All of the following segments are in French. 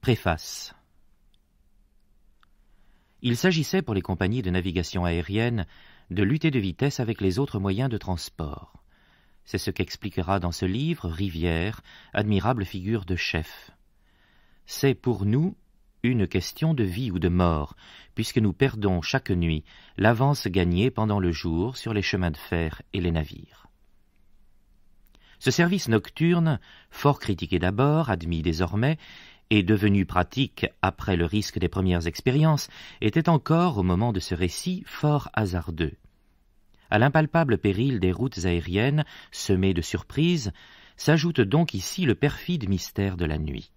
Préface il s'agissait pour les compagnies de navigation aérienne de lutter de vitesse avec les autres moyens de transport. C'est ce qu'expliquera dans ce livre Rivière, admirable figure de chef. C'est pour nous une question de vie ou de mort, puisque nous perdons chaque nuit l'avance gagnée pendant le jour sur les chemins de fer et les navires. Ce service nocturne, fort critiqué d'abord, admis désormais, et devenu pratique après le risque des premières expériences, était encore, au moment de ce récit, fort hasardeux. À l'impalpable péril des routes aériennes, semées de surprises, s'ajoute donc ici le perfide mystère de la nuit.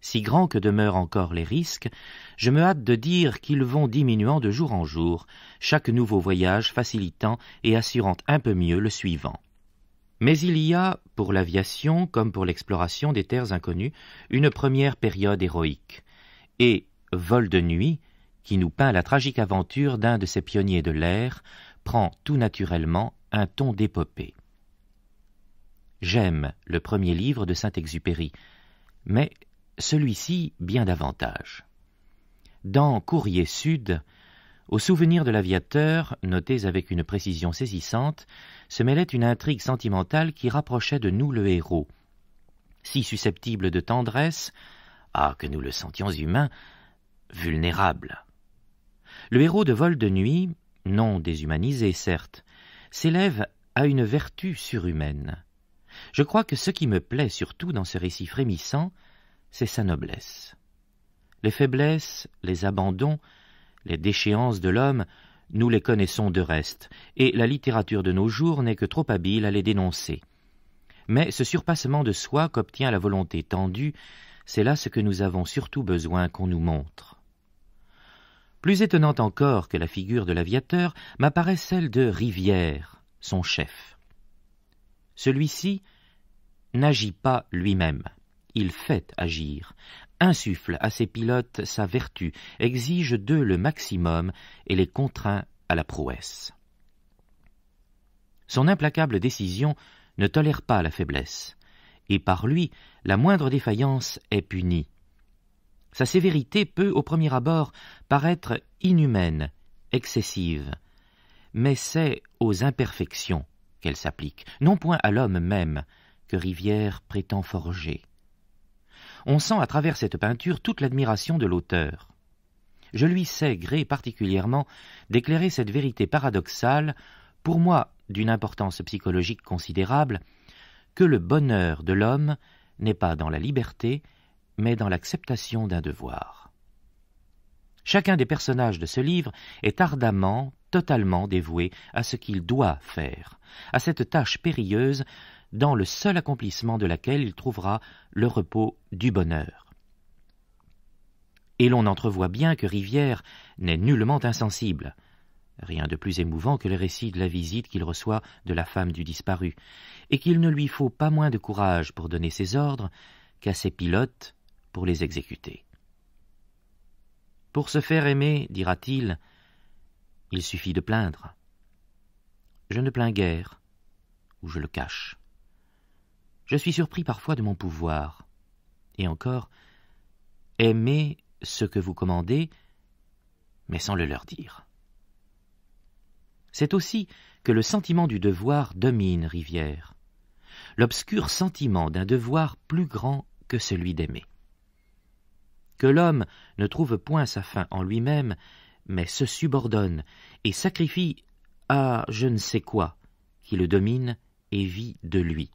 Si grand que demeurent encore les risques, je me hâte de dire qu'ils vont diminuant de jour en jour, chaque nouveau voyage facilitant et assurant un peu mieux le suivant. Mais il y a, pour l'aviation comme pour l'exploration des terres inconnues, une première période héroïque. Et Vol de nuit, qui nous peint la tragique aventure d'un de ces pionniers de l'air, prend tout naturellement un ton d'épopée. J'aime le premier livre de Saint-Exupéry, mais celui-ci bien davantage. Dans Courrier Sud, au souvenir de l'aviateur, notés avec une précision saisissante, se mêlait une intrigue sentimentale qui rapprochait de nous le héros. Si susceptible de tendresse, ah que nous le sentions humain, vulnérable. Le héros de vol de nuit, non déshumanisé certes, s'élève à une vertu surhumaine. Je crois que ce qui me plaît surtout dans ce récit frémissant, c'est sa noblesse. Les faiblesses, les abandons, les déchéances de l'homme, nous les connaissons de reste, et la littérature de nos jours n'est que trop habile à les dénoncer. Mais ce surpassement de soi qu'obtient la volonté tendue, c'est là ce que nous avons surtout besoin qu'on nous montre. Plus étonnante encore que la figure de l'aviateur m'apparaît celle de Rivière, son chef. Celui-ci n'agit pas lui-même, il fait agir, insuffle à ses pilotes sa vertu, exige d'eux le maximum et les contraint à la prouesse. Son implacable décision ne tolère pas la faiblesse, et par lui la moindre défaillance est punie. Sa sévérité peut, au premier abord, paraître inhumaine, excessive, mais c'est aux imperfections qu'elle s'applique, non point à l'homme même que Rivière prétend forger on sent à travers cette peinture toute l'admiration de l'auteur. Je lui sais gré particulièrement d'éclairer cette vérité paradoxale, pour moi d'une importance psychologique considérable, que le bonheur de l'homme n'est pas dans la liberté, mais dans l'acceptation d'un devoir. Chacun des personnages de ce livre est ardemment, totalement dévoué à ce qu'il doit faire, à cette tâche périlleuse dans le seul accomplissement de laquelle il trouvera le repos du bonheur. Et l'on entrevoit bien que Rivière n'est nullement insensible. Rien de plus émouvant que le récit de la visite qu'il reçoit de la femme du disparu, et qu'il ne lui faut pas moins de courage pour donner ses ordres qu'à ses pilotes pour les exécuter. Pour se faire aimer, dira-t-il, il suffit de plaindre. Je ne plains guère, ou je le cache. Je suis surpris parfois de mon pouvoir. Et encore, aimer ce que vous commandez, mais sans le leur dire. C'est aussi que le sentiment du devoir domine Rivière, l'obscur sentiment d'un devoir plus grand que celui d'aimer. Que l'homme ne trouve point sa fin en lui-même, mais se subordonne et sacrifie à je ne sais quoi qui le domine et vit de lui.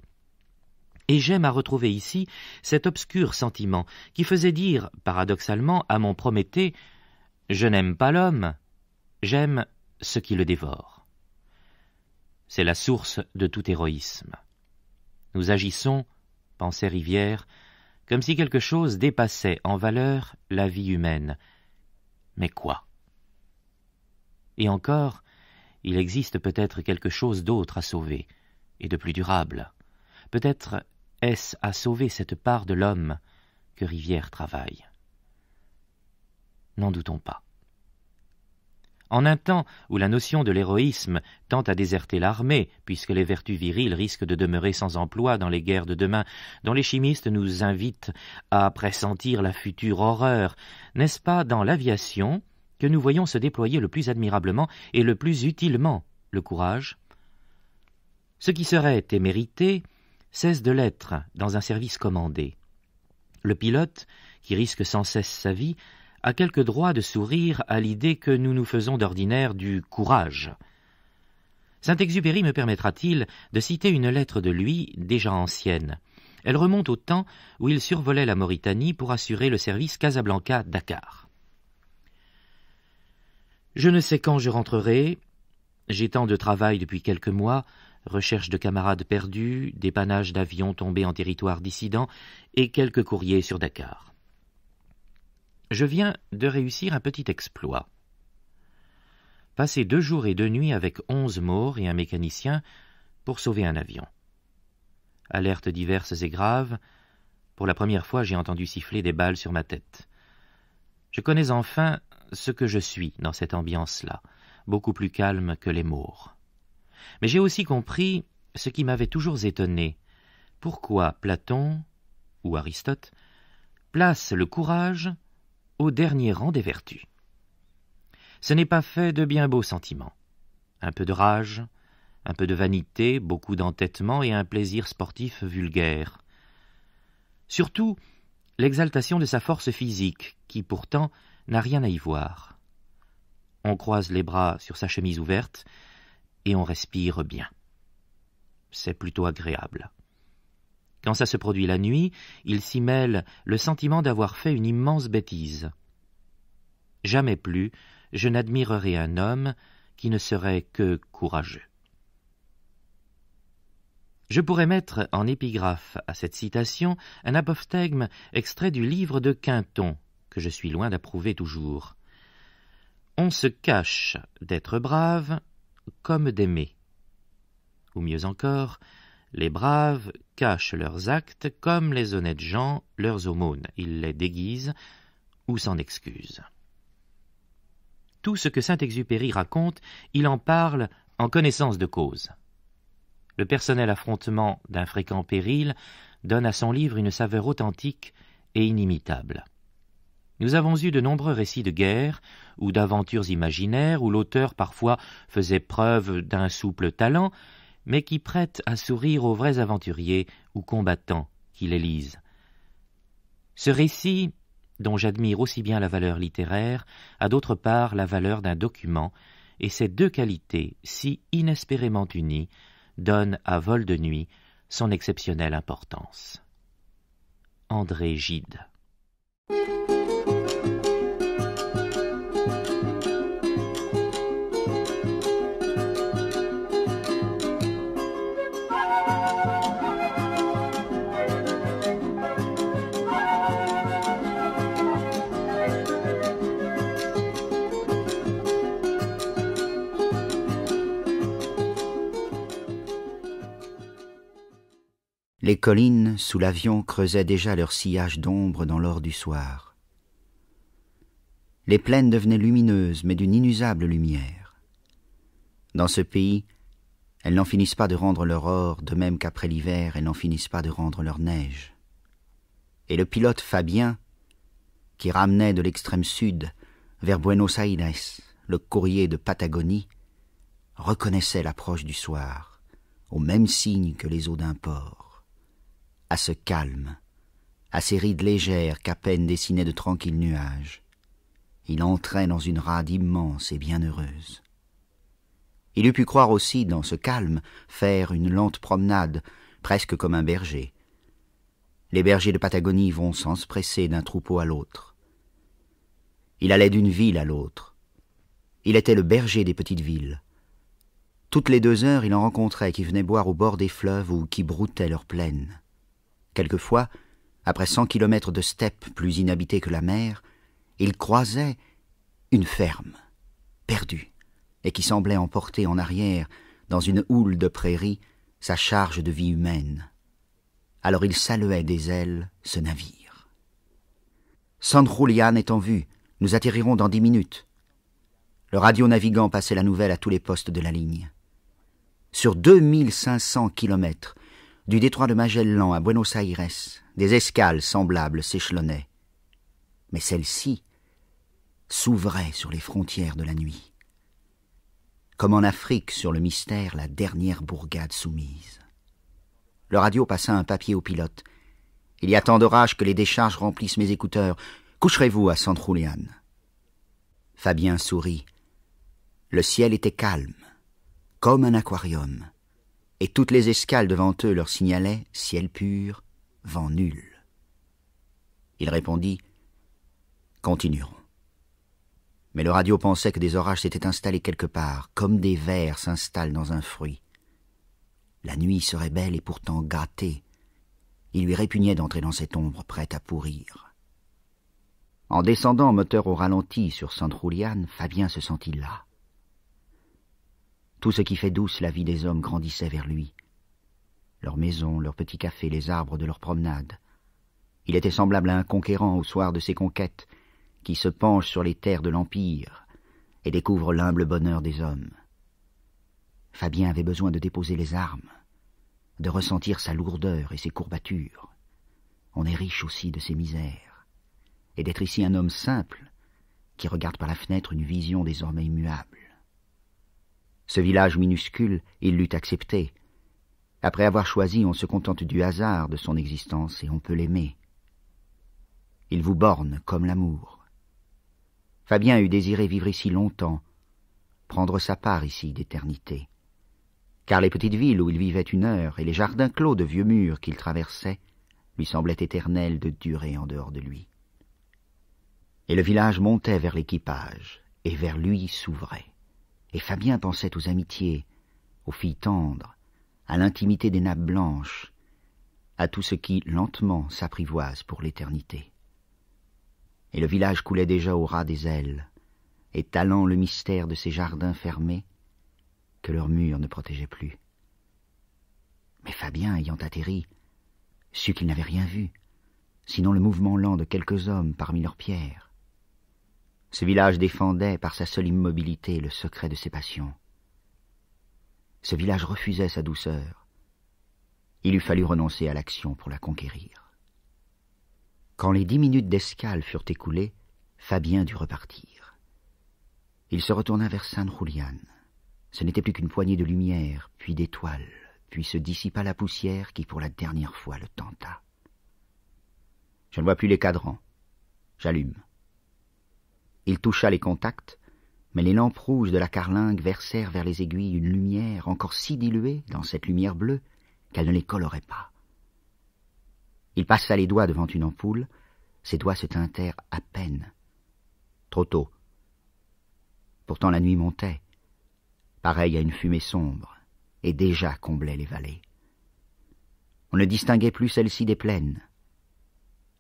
Et j'aime à retrouver ici cet obscur sentiment qui faisait dire, paradoxalement, à mon Prométhée Je n'aime pas l'homme, j'aime ce qui le dévore. C'est la source de tout héroïsme. Nous agissons, pensait Rivière, comme si quelque chose dépassait en valeur la vie humaine. Mais quoi Et encore, il existe peut-être quelque chose d'autre à sauver, et de plus durable. Peut-être est-ce à sauver cette part de l'homme que Rivière travaille N'en doutons pas. En un temps où la notion de l'héroïsme tend à déserter l'armée, puisque les vertus viriles risquent de demeurer sans emploi dans les guerres de demain, dont les chimistes nous invitent à pressentir la future horreur, n'est-ce pas dans l'aviation que nous voyons se déployer le plus admirablement et le plus utilement le courage Ce qui serait émérité cesse de l'être dans un service commandé. Le pilote, qui risque sans cesse sa vie, a quelque droit de sourire à l'idée que nous nous faisons d'ordinaire du courage. Saint-Exupéry me permettra-t-il de citer une lettre de lui, déjà ancienne. Elle remonte au temps où il survolait la Mauritanie pour assurer le service Casablanca-Dakar. Je ne sais quand je rentrerai. J'ai tant de travail depuis quelques mois recherche de camarades perdus, dépannage d'avions tombés en territoire dissident et quelques courriers sur Dakar. Je viens de réussir un petit exploit. Passer deux jours et deux nuits avec onze morts et un mécanicien pour sauver un avion. Alertes diverses et graves, pour la première fois j'ai entendu siffler des balles sur ma tête. Je connais enfin ce que je suis dans cette ambiance-là, beaucoup plus calme que les morts. Mais j'ai aussi compris ce qui m'avait toujours étonné. Pourquoi Platon, ou Aristote, place le courage au dernier rang des vertus Ce n'est pas fait de bien beaux sentiments. Un peu de rage, un peu de vanité, beaucoup d'entêtement et un plaisir sportif vulgaire. Surtout, l'exaltation de sa force physique, qui pourtant n'a rien à y voir. On croise les bras sur sa chemise ouverte, et on respire bien. C'est plutôt agréable. Quand ça se produit la nuit, il s'y mêle le sentiment d'avoir fait une immense bêtise. Jamais plus je n'admirerai un homme qui ne serait que courageux. Je pourrais mettre en épigraphe à cette citation un apophthegme extrait du livre de Quinton, que je suis loin d'approuver toujours. On se cache d'être brave comme d'aimer. Ou mieux encore, les braves cachent leurs actes comme les honnêtes gens leurs aumônes, ils les déguisent ou s'en excusent. Tout ce que Saint-Exupéry raconte, il en parle en connaissance de cause. Le personnel affrontement d'un fréquent péril donne à son livre une saveur authentique et inimitable. Nous avons eu de nombreux récits de guerre ou d'aventures imaginaires où l'auteur parfois faisait preuve d'un souple talent, mais qui prête à sourire aux vrais aventuriers ou combattants qui les lisent. Ce récit, dont j'admire aussi bien la valeur littéraire, a d'autre part la valeur d'un document, et ces deux qualités, si inespérément unies, donnent à Vol de nuit son exceptionnelle importance. André Gide. Les collines, sous l'avion, creusaient déjà leur sillage d'ombre dans l'or du soir. Les plaines devenaient lumineuses, mais d'une inusable lumière. Dans ce pays, elles n'en finissent pas de rendre leur or, de même qu'après l'hiver, elles n'en finissent pas de rendre leur neige. Et le pilote Fabien, qui ramenait de l'extrême sud, vers Buenos Aires, le courrier de Patagonie, reconnaissait l'approche du soir, au même signe que les eaux d'un port à ce calme, à ces rides légères qu'à peine dessinaient de tranquilles nuages. Il entrait dans une rade immense et bienheureuse. Il eût pu croire aussi, dans ce calme, faire une lente promenade, presque comme un berger. Les bergers de Patagonie vont sans se presser d'un troupeau à l'autre. Il allait d'une ville à l'autre. Il était le berger des petites villes. Toutes les deux heures, il en rencontrait qui venaient boire au bord des fleuves ou qui broutaient leurs plaines. Quelquefois, après cent kilomètres de steppe plus inhabitée que la mer, il croisait une ferme, perdue, et qui semblait emporter en arrière, dans une houle de prairies, sa charge de vie humaine. Alors il saluait des ailes ce navire. San est en vue, nous atterrirons dans dix minutes. Le radio navigant passait la nouvelle à tous les postes de la ligne. Sur deux mille cinq cents kilomètres, du détroit de Magellan à Buenos Aires, des escales semblables s'échelonnaient. Mais celles ci s'ouvraient sur les frontières de la nuit. Comme en Afrique sur le mystère, la dernière bourgade soumise. Le radio passa un papier au pilote. Il y a tant d'orage que les décharges remplissent mes écouteurs. Coucherez-vous à San Julian. Fabien sourit. Le ciel était calme, comme un aquarium et toutes les escales devant eux leur signalaient ciel pur, vent nul. Il répondit Continuerons. Mais le radio pensait que des orages s'étaient installés quelque part, comme des vers s'installent dans un fruit. La nuit serait belle et pourtant gâtée. Il lui répugnait d'entrer dans cette ombre prête à pourrir. En descendant moteur au ralenti sur San Julian, Fabien se sentit là tout ce qui fait douce la vie des hommes grandissait vers lui. Leurs maisons, leurs petits cafés, les arbres de leurs promenades. Il était semblable à un conquérant au soir de ses conquêtes, qui se penche sur les terres de l'Empire et découvre l'humble bonheur des hommes. Fabien avait besoin de déposer les armes, de ressentir sa lourdeur et ses courbatures. On est riche aussi de ses misères, et d'être ici un homme simple, qui regarde par la fenêtre une vision désormais immuable. Ce village minuscule, il l'eût accepté. Après avoir choisi, on se contente du hasard de son existence et on peut l'aimer. Il vous borne comme l'amour. Fabien eût désiré vivre ici longtemps, prendre sa part ici d'éternité. Car les petites villes où il vivait une heure et les jardins clos de vieux murs qu'il traversait lui semblaient éternels de durée en dehors de lui. Et le village montait vers l'équipage et vers lui s'ouvrait. Et Fabien pensait aux amitiés, aux filles tendres, à l'intimité des nappes blanches, à tout ce qui, lentement, s'apprivoise pour l'éternité. Et le village coulait déjà au ras des ailes, étalant le mystère de ces jardins fermés que leurs murs ne protégeaient plus. Mais Fabien, ayant atterri, sut qu'il n'avait rien vu, sinon le mouvement lent de quelques hommes parmi leurs pierres. Ce village défendait par sa seule immobilité le secret de ses passions. Ce village refusait sa douceur. Il eût fallu renoncer à l'action pour la conquérir. Quand les dix minutes d'escale furent écoulées, Fabien dut repartir. Il se retourna vers San Julian. Ce n'était plus qu'une poignée de lumière, puis d'étoiles, puis se dissipa la poussière qui pour la dernière fois le tenta. Je ne vois plus les cadrans. J'allume. Il toucha les contacts, mais les lampes rouges de la carlingue versèrent vers les aiguilles une lumière encore si diluée dans cette lumière bleue qu'elle ne les colorait pas. Il passa les doigts devant une ampoule, ses doigts se tintèrent à peine. Trop tôt. Pourtant la nuit montait, pareille à une fumée sombre, et déjà comblait les vallées. On ne distinguait plus celle-ci des plaines.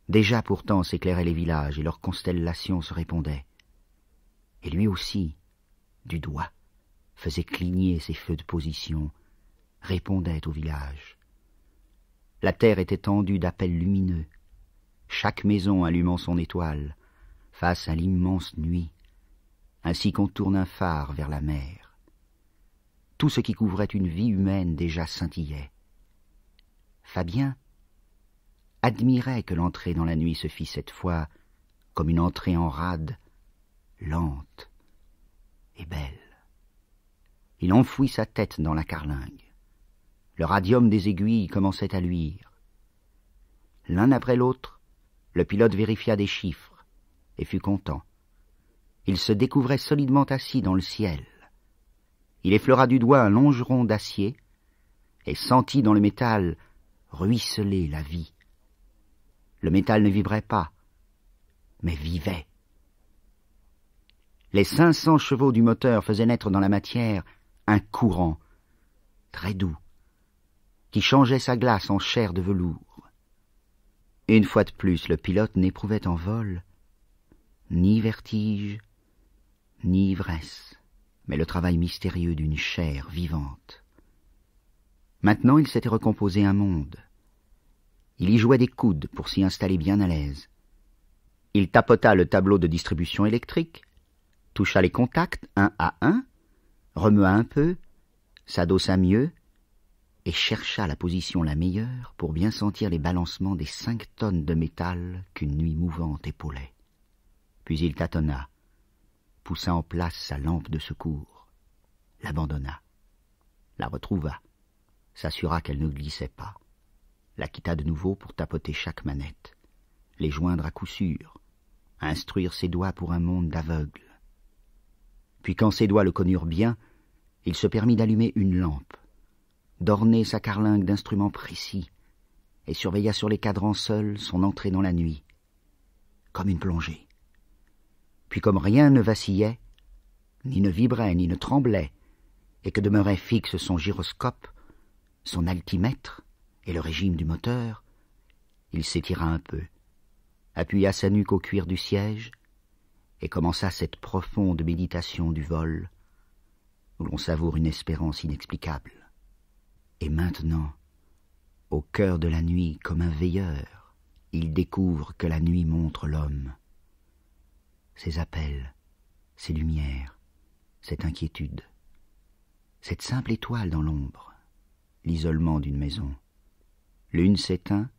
Déjà pourtant s'éclairaient les villages et leurs constellations se répondaient et lui aussi, du doigt, faisait cligner ses feux de position, répondait au village. La terre était tendue d'appels lumineux, chaque maison allumant son étoile, face à l'immense nuit, ainsi qu'on tourne un phare vers la mer. Tout ce qui couvrait une vie humaine déjà scintillait. Fabien admirait que l'entrée dans la nuit se fît cette fois comme une entrée en rade lente et belle. Il enfouit sa tête dans la carlingue. Le radium des aiguilles commençait à luire. L'un après l'autre, le pilote vérifia des chiffres et fut content. Il se découvrait solidement assis dans le ciel. Il effleura du doigt un longeron d'acier et sentit dans le métal ruisseler la vie. Le métal ne vibrait pas, mais vivait les cinq cents chevaux du moteur faisaient naître dans la matière un courant, très doux, qui changeait sa glace en chair de velours. Une fois de plus, le pilote n'éprouvait en vol ni vertige, ni ivresse, mais le travail mystérieux d'une chair vivante. Maintenant, il s'était recomposé un monde. Il y jouait des coudes pour s'y installer bien à l'aise. Il tapota le tableau de distribution électrique, toucha les contacts un à un, remua un peu, s'adossa mieux, et chercha la position la meilleure pour bien sentir les balancements des cinq tonnes de métal qu'une nuit mouvante épaulait. Puis il tâtonna, poussa en place sa lampe de secours, l'abandonna, la retrouva, s'assura qu'elle ne glissait pas, la quitta de nouveau pour tapoter chaque manette, les joindre à coup sûr, instruire ses doigts pour un monde d'aveugle, puis quand ses doigts le connurent bien, il se permit d'allumer une lampe, d'orner sa carlingue d'instruments précis, et surveilla sur les cadrans seuls son entrée dans la nuit, comme une plongée. Puis comme rien ne vacillait, ni ne vibrait, ni ne tremblait, et que demeurait fixe son gyroscope, son altimètre et le régime du moteur, il s'étira un peu, appuya sa nuque au cuir du siège, et commença cette profonde méditation du vol, où l'on savoure une espérance inexplicable. Et maintenant, au cœur de la nuit, comme un veilleur, il découvre que la nuit montre l'homme. Ses appels, ses lumières, cette inquiétude, cette simple étoile dans l'ombre, l'isolement d'une maison. L'une s'éteint,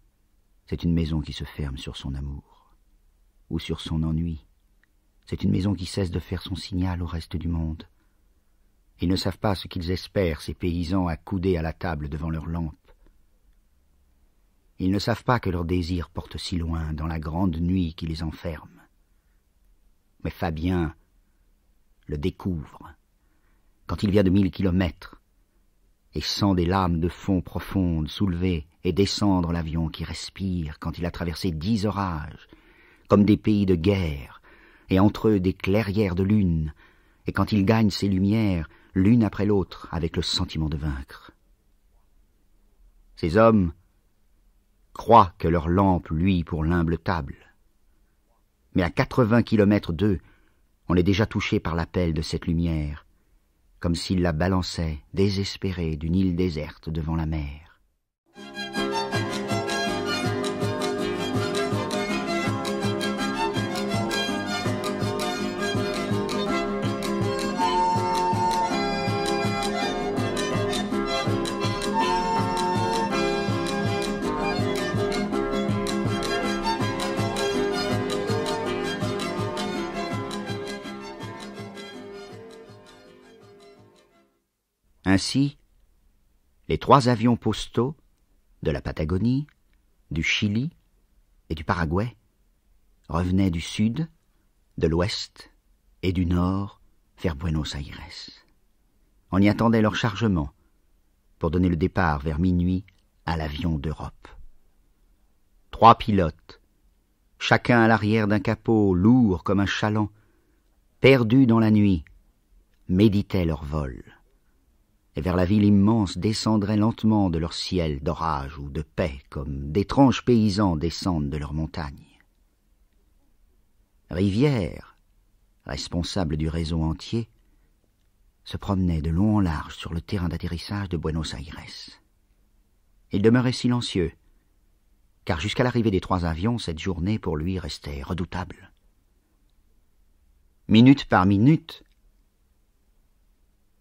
c'est une maison qui se ferme sur son amour, ou sur son ennui, c'est une maison qui cesse de faire son signal au reste du monde. Ils ne savent pas ce qu'ils espèrent, ces paysans accoudés à la table devant leur lampe. Ils ne savent pas que leurs désirs portent si loin dans la grande nuit qui les enferme. Mais Fabien le découvre quand il vient de mille kilomètres et sent des lames de fond profondes soulever et descendre l'avion qui respire quand il a traversé dix orages, comme des pays de guerre, et entre eux des clairières de lune, et quand ils gagnent ces lumières, l'une après l'autre, avec le sentiment de vaincre. Ces hommes croient que leur lampe luit pour l'humble table. Mais à quatre-vingts kilomètres d'eux, on est déjà touché par l'appel de cette lumière, comme s'ils la balançaient, désespérée d'une île déserte devant la mer. Ainsi, les trois avions postaux de la Patagonie, du Chili et du Paraguay revenaient du sud, de l'ouest et du nord vers Buenos Aires. On y attendait leur chargement pour donner le départ vers minuit à l'avion d'Europe. Trois pilotes, chacun à l'arrière d'un capot lourd comme un chaland, perdus dans la nuit, méditaient leur vol et vers la ville immense descendraient lentement de leur ciel d'orage ou de paix, comme d'étranges paysans descendent de leurs montagnes. Rivière, responsable du réseau entier, se promenait de long en large sur le terrain d'atterrissage de Buenos Aires. Il demeurait silencieux, car jusqu'à l'arrivée des trois avions, cette journée pour lui restait redoutable. Minute par minute,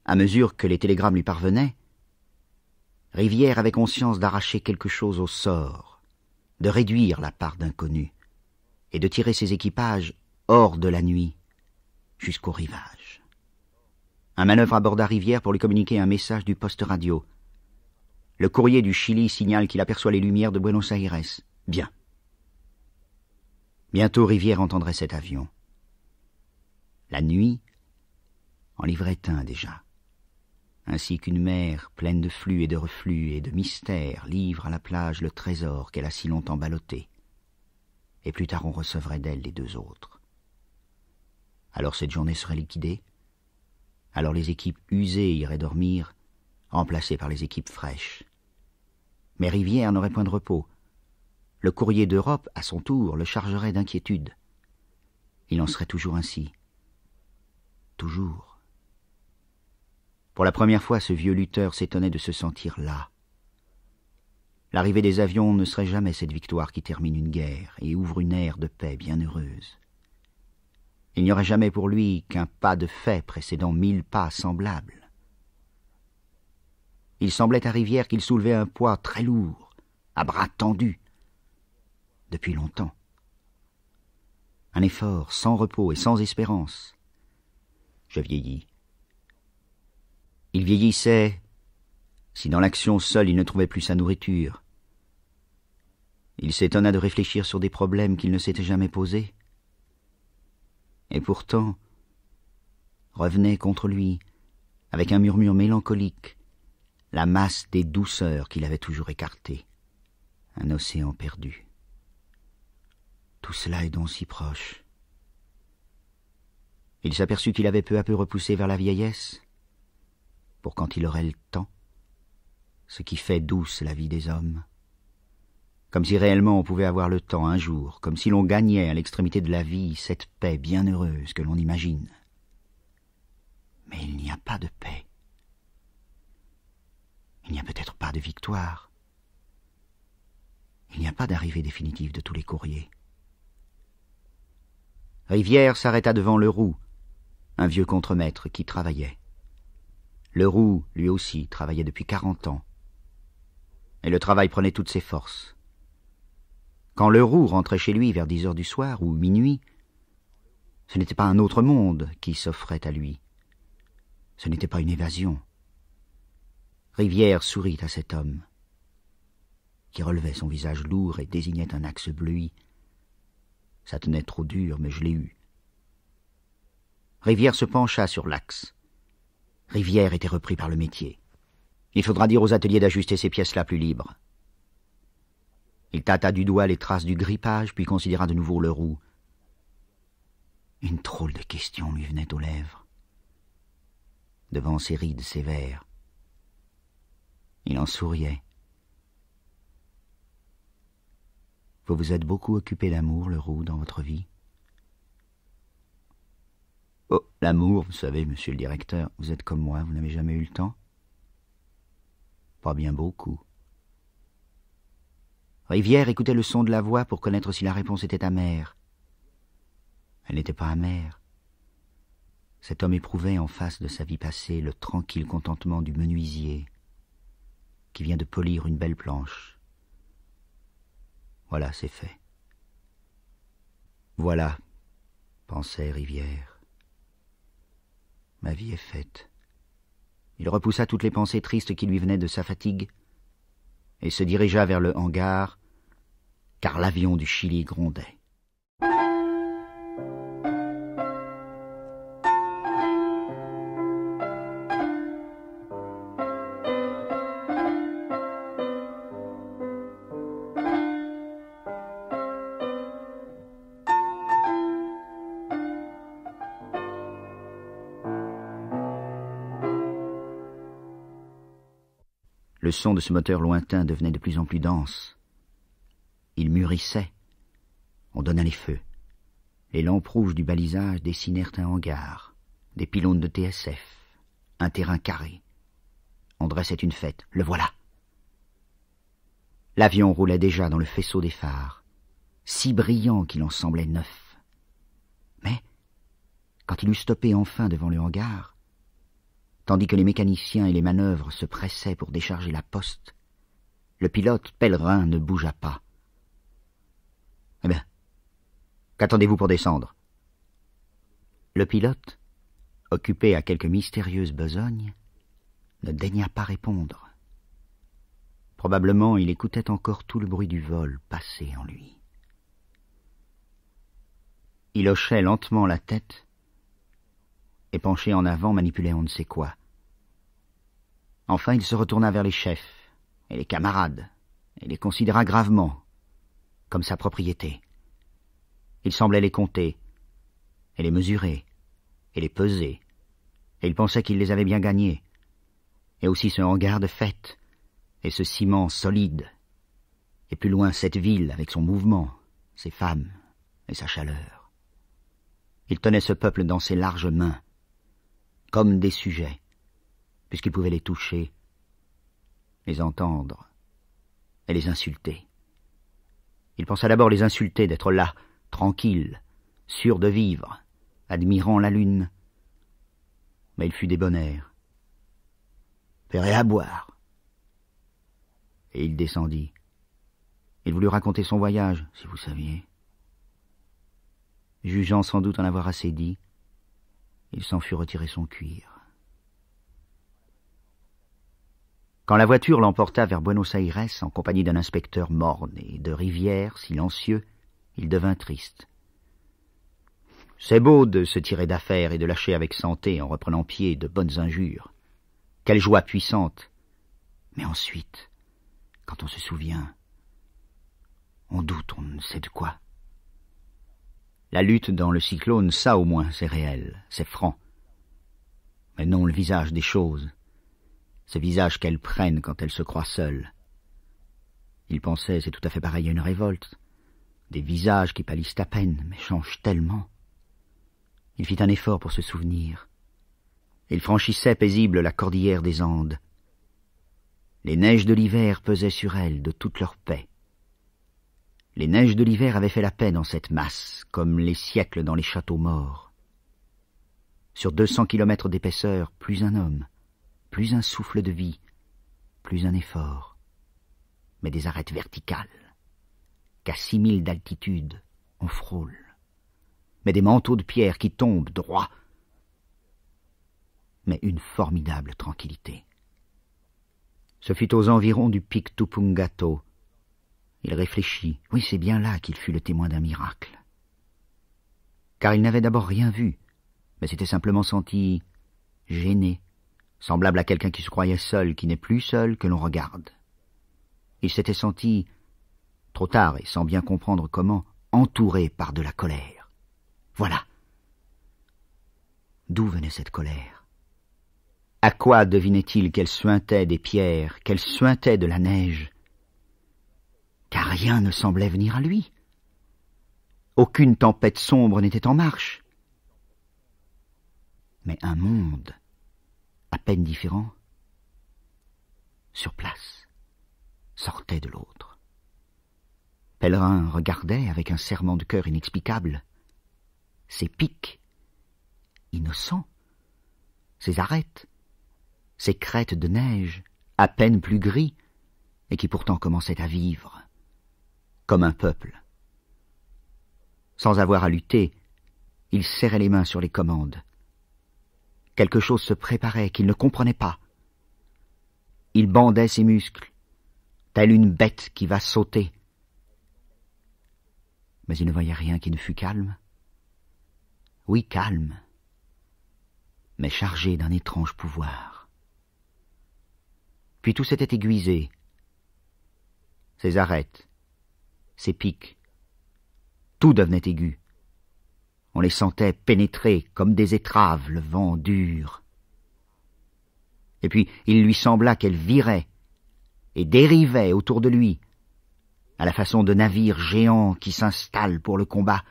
à mesure que les télégrammes lui parvenaient, Rivière avait conscience d'arracher quelque chose au sort, de réduire la part d'inconnu, et de tirer ses équipages hors de la nuit jusqu'au rivage. Un manœuvre aborda Rivière pour lui communiquer un message du poste radio. Le courrier du Chili signale qu'il aperçoit les lumières de Buenos Aires. Bien. Bientôt Rivière entendrait cet avion. La nuit en livrait un déjà ainsi qu'une mer pleine de flux et de reflux et de mystères livre à la plage le trésor qu'elle a si longtemps ballotté. Et plus tard on recevrait d'elle les deux autres. Alors cette journée serait liquidée, alors les équipes usées iraient dormir, remplacées par les équipes fraîches. Mais Rivière n'aurait point de repos. Le courrier d'Europe, à son tour, le chargerait d'inquiétude. Il en serait toujours ainsi. Toujours. Pour la première fois, ce vieux lutteur s'étonnait de se sentir là. L'arrivée des avions ne serait jamais cette victoire qui termine une guerre et ouvre une ère de paix bienheureuse. Il n'y aurait jamais pour lui qu'un pas de fait précédant mille pas semblables. Il semblait à Rivière qu'il soulevait un poids très lourd, à bras tendus, depuis longtemps. Un effort sans repos et sans espérance. Je vieillis. Il vieillissait, si dans l'action seule il ne trouvait plus sa nourriture. Il s'étonna de réfléchir sur des problèmes qu'il ne s'était jamais posés. Et pourtant, revenait contre lui, avec un murmure mélancolique, la masse des douceurs qu'il avait toujours écartées, un océan perdu. Tout cela est donc si proche. Il s'aperçut qu'il avait peu à peu repoussé vers la vieillesse, pour quand il aurait le temps, ce qui fait douce la vie des hommes. Comme si réellement on pouvait avoir le temps un jour, comme si l'on gagnait à l'extrémité de la vie cette paix bienheureuse que l'on imagine. Mais il n'y a pas de paix. Il n'y a peut-être pas de victoire. Il n'y a pas d'arrivée définitive de tous les courriers. Rivière s'arrêta devant Leroux, un vieux contremaître qui travaillait. Roux, lui aussi, travaillait depuis quarante ans. Et le travail prenait toutes ses forces. Quand Leroux rentrait chez lui vers dix heures du soir ou minuit, ce n'était pas un autre monde qui s'offrait à lui. Ce n'était pas une évasion. Rivière sourit à cet homme, qui relevait son visage lourd et désignait un axe bleu. Ça tenait trop dur, mais je l'ai eu. Rivière se pencha sur l'axe. Rivière était repris par le métier. Il faudra dire aux ateliers d'ajuster ces pièces-là plus libres. Il tâta du doigt les traces du grippage, puis considéra de nouveau le roux. Une trôle de questions lui venait aux lèvres. Devant ses rides sévères, il en souriait. Vous vous êtes beaucoup occupé d'amour, le roux, dans votre vie Oh, l'amour, vous savez, monsieur le directeur, vous êtes comme moi, vous n'avez jamais eu le temps Pas bien beaucoup. Rivière écoutait le son de la voix pour connaître si la réponse était amère. Elle n'était pas amère. Cet homme éprouvait en face de sa vie passée le tranquille contentement du menuisier qui vient de polir une belle planche. Voilà, c'est fait. Voilà, pensait Rivière. Ma vie est faite. Il repoussa toutes les pensées tristes qui lui venaient de sa fatigue et se dirigea vers le hangar, car l'avion du Chili grondait. Le son de ce moteur lointain devenait de plus en plus dense. Il mûrissait. On donna les feux. Les lampes rouges du balisage dessinèrent un hangar, des pylônes de TSF, un terrain carré. On dressait une fête. Le voilà. L'avion roulait déjà dans le faisceau des phares, si brillant qu'il en semblait neuf. Mais, quand il eut stoppé enfin devant le hangar, tandis que les mécaniciens et les manœuvres se pressaient pour décharger la poste, le pilote pèlerin ne bougea pas. Eh bien, qu'attendez-vous pour descendre Le pilote, occupé à quelque mystérieuse besogne, ne daigna pas répondre. Probablement il écoutait encore tout le bruit du vol passé en lui. Il hochait lentement la tête et penché en avant manipulait on ne sait quoi. Enfin, il se retourna vers les chefs et les camarades et les considéra gravement comme sa propriété. Il semblait les compter et les mesurer et les peser, et il pensait qu'il les avait bien gagnés, et aussi ce hangar de fête et ce ciment solide, et plus loin cette ville avec son mouvement, ses femmes et sa chaleur. Il tenait ce peuple dans ses larges mains, comme des sujets, puisqu'il pouvait les toucher, les entendre et les insulter. Il pensa d'abord les insulter d'être là, tranquille, sûr de vivre, admirant la lune. Mais il fut débonnaire. Verrait à boire. Et il descendit. Il voulut raconter son voyage, si vous saviez. Jugeant sans doute en avoir assez dit, il s'en fut retiré son cuir. Quand la voiture l'emporta vers Buenos Aires en compagnie d'un inspecteur morne et de Rivière, silencieux, il devint triste. C'est beau de se tirer d'affaire et de lâcher avec santé en reprenant pied de bonnes injures. Quelle joie puissante Mais ensuite, quand on se souvient, on doute, on ne sait de quoi. La lutte dans le cyclone, ça au moins, c'est réel, c'est franc. Mais non le visage des choses, ce visage qu'elles prennent quand elles se croient seules. Il pensait, c'est tout à fait pareil à une révolte. Des visages qui pâlissent à peine, mais changent tellement. Il fit un effort pour se souvenir. Il franchissait paisible la cordillère des Andes. Les neiges de l'hiver pesaient sur elle de toute leur paix. Les neiges de l'hiver avaient fait la paix dans cette masse, comme les siècles dans les châteaux morts. Sur deux cents kilomètres d'épaisseur, plus un homme — plus un souffle de vie, plus un effort, mais des arêtes verticales, qu'à six milles d'altitude, on frôle, mais des manteaux de pierre qui tombent droit, mais une formidable tranquillité. Ce fut aux environs du pic Tupungato. Il réfléchit. Oui, c'est bien là qu'il fut le témoin d'un miracle. Car il n'avait d'abord rien vu, mais s'était simplement senti gêné, semblable à quelqu'un qui se croyait seul, qui n'est plus seul, que l'on regarde. Il s'était senti, trop tard et sans bien comprendre comment, entouré par de la colère. Voilà. D'où venait cette colère À quoi devinait-il qu'elle suintait des pierres, qu'elle suintait de la neige Car rien ne semblait venir à lui. Aucune tempête sombre n'était en marche. Mais un monde à peine différents, sur place, sortaient de l'autre. Pèlerin regardait avec un serment de cœur inexplicable ces pics, innocents, ces arêtes, ces crêtes de neige, à peine plus gris, et qui pourtant commençaient à vivre, comme un peuple. Sans avoir à lutter, il serrait les mains sur les commandes, Quelque chose se préparait qu'il ne comprenait pas. Il bandait ses muscles, telle une bête qui va sauter. Mais il ne voyait rien qui ne fût calme. Oui, calme, mais chargé d'un étrange pouvoir. Puis tout s'était aiguisé. Ses arêtes, ses pics, tout devenait aigu. On les sentait pénétrer comme des étraves le vent dur. Et puis il lui sembla qu'elle virait et dérivait autour de lui, à la façon de navires géants qui s'installent pour le combat.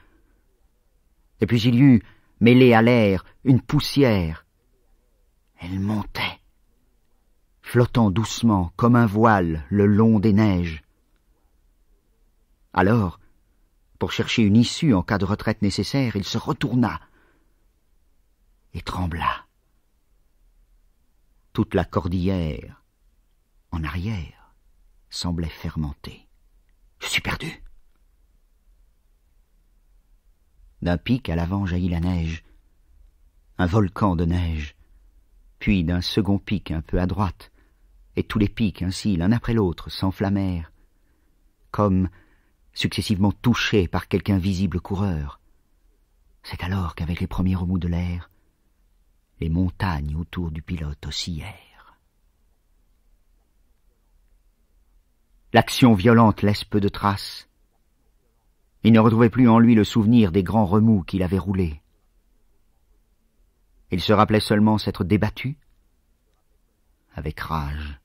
Et puis il y eut, mêlé à l'air, une poussière. Elle montait, flottant doucement comme un voile le long des neiges. Alors, pour chercher une issue en cas de retraite nécessaire, il se retourna et trembla. Toute la cordillère, en arrière, semblait fermenter. Je suis perdu. D'un pic à l'avant jaillit la neige, un volcan de neige, puis d'un second pic un peu à droite, et tous les pics ainsi, l'un après l'autre, s'enflammèrent, comme successivement touché par quelque invisible coureur. C'est alors qu'avec les premiers remous de l'air, les montagnes autour du pilote oscillèrent. L'action violente laisse peu de traces. Il ne retrouvait plus en lui le souvenir des grands remous qu'il avait roulés. Il se rappelait seulement s'être débattu, avec rage,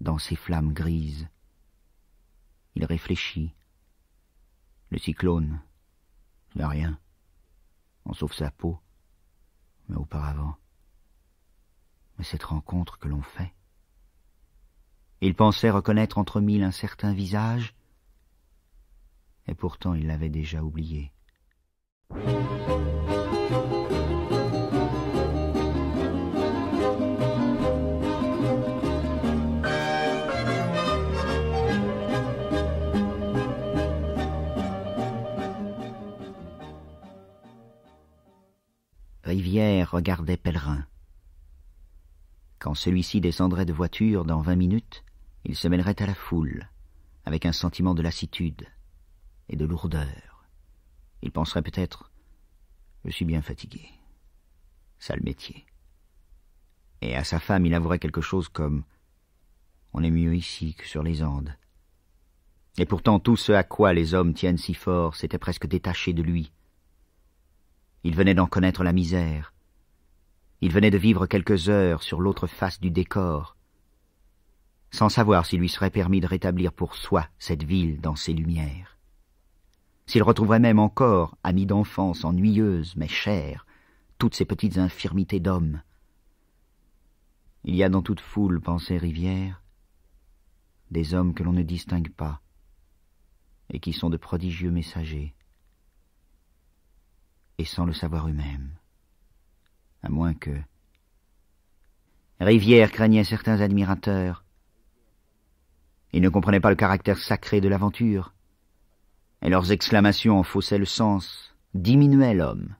dans ces flammes grises, il réfléchit. Le cyclone. Il rien. On sauve sa peau. Mais auparavant. Mais cette rencontre que l'on fait. Il pensait reconnaître entre mille un certain visage, et pourtant il l'avait déjà oublié. Rivière regardait Pèlerin. Quand celui-ci descendrait de voiture dans vingt minutes, il se mêlerait à la foule, avec un sentiment de lassitude et de lourdeur. Il penserait peut-être « Je suis bien fatigué. Sale métier. » Et à sa femme, il avouerait quelque chose comme « On est mieux ici que sur les Andes. » Et pourtant tout ce à quoi les hommes tiennent si fort s'était presque détaché de lui, il venait d'en connaître la misère. Il venait de vivre quelques heures sur l'autre face du décor, sans savoir s'il lui serait permis de rétablir pour soi cette ville dans ses lumières. S'il retrouverait même encore, amis d'enfance, ennuyeuse mais chère, toutes ces petites infirmités d'homme. Il y a dans toute foule, pensait Rivière, des hommes que l'on ne distingue pas et qui sont de prodigieux messagers et sans le savoir eux-mêmes. À moins que... Rivière craignait certains admirateurs. Ils ne comprenaient pas le caractère sacré de l'aventure, et leurs exclamations en faussaient le sens, diminuaient l'homme.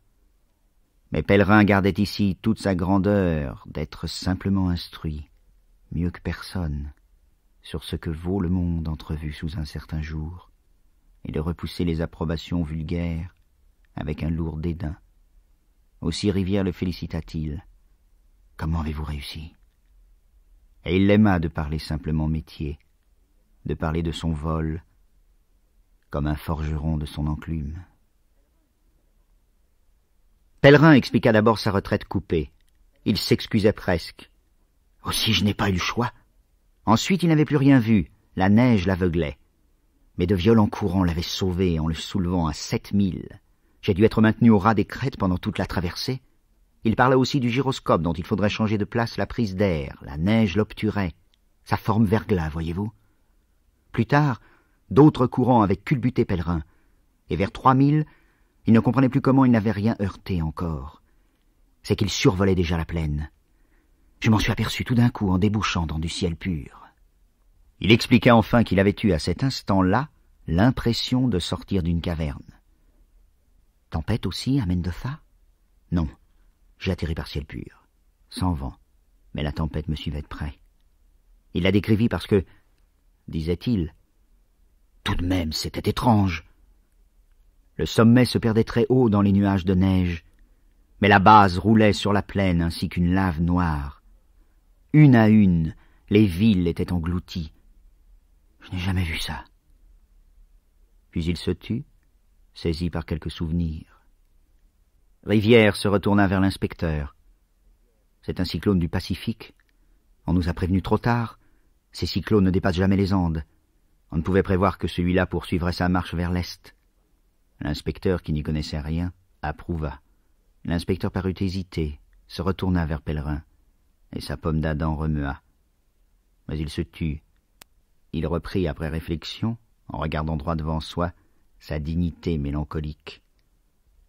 Mais Pèlerin gardait ici toute sa grandeur d'être simplement instruit, mieux que personne, sur ce que vaut le monde entrevu sous un certain jour, et de repousser les approbations vulgaires avec un lourd dédain. Aussi Rivière le félicita-t-il. Comment avez-vous réussi Et il l'aima de parler simplement métier, de parler de son vol, comme un forgeron de son enclume. Pèlerin expliqua d'abord sa retraite coupée. Il s'excusait presque. Aussi je n'ai pas eu le choix. Ensuite il n'avait plus rien vu, la neige l'aveuglait. Mais de violents courants l'avaient sauvé en le soulevant à sept milles. J'ai dû être maintenu au ras des crêtes pendant toute la traversée. Il parla aussi du gyroscope dont il faudrait changer de place la prise d'air, la neige l'obturait, sa forme verglas, voyez-vous. Plus tard, d'autres courants avaient culbuté Pèlerin, et vers trois mille, il ne comprenait plus comment il n'avait rien heurté encore. C'est qu'il survolait déjà la plaine. Je m'en suis aperçu tout d'un coup en débouchant dans du ciel pur. Il expliqua enfin qu'il avait eu à cet instant-là l'impression de sortir d'une caverne. Tempête aussi, amène de Non. J'ai atterri par ciel pur, sans vent, mais la tempête me suivait de près. Il la décrivit parce que, disait-il, tout de même c'était étrange. Le sommet se perdait très haut dans les nuages de neige, mais la base roulait sur la plaine ainsi qu'une lave noire. Une à une, les villes étaient englouties. Je n'ai jamais vu ça. Puis il se tut, saisi par quelques souvenirs. Rivière se retourna vers l'inspecteur. C'est un cyclone du Pacifique. On nous a prévenus trop tard. Ces cyclones ne dépassent jamais les Andes. On ne pouvait prévoir que celui-là poursuivrait sa marche vers l'Est. L'inspecteur, qui n'y connaissait rien, approuva. L'inspecteur parut hésiter, se retourna vers Pèlerin, et sa pomme d'Adam remua. Mais il se tut. Il reprit après réflexion, en regardant droit devant soi, sa dignité mélancolique.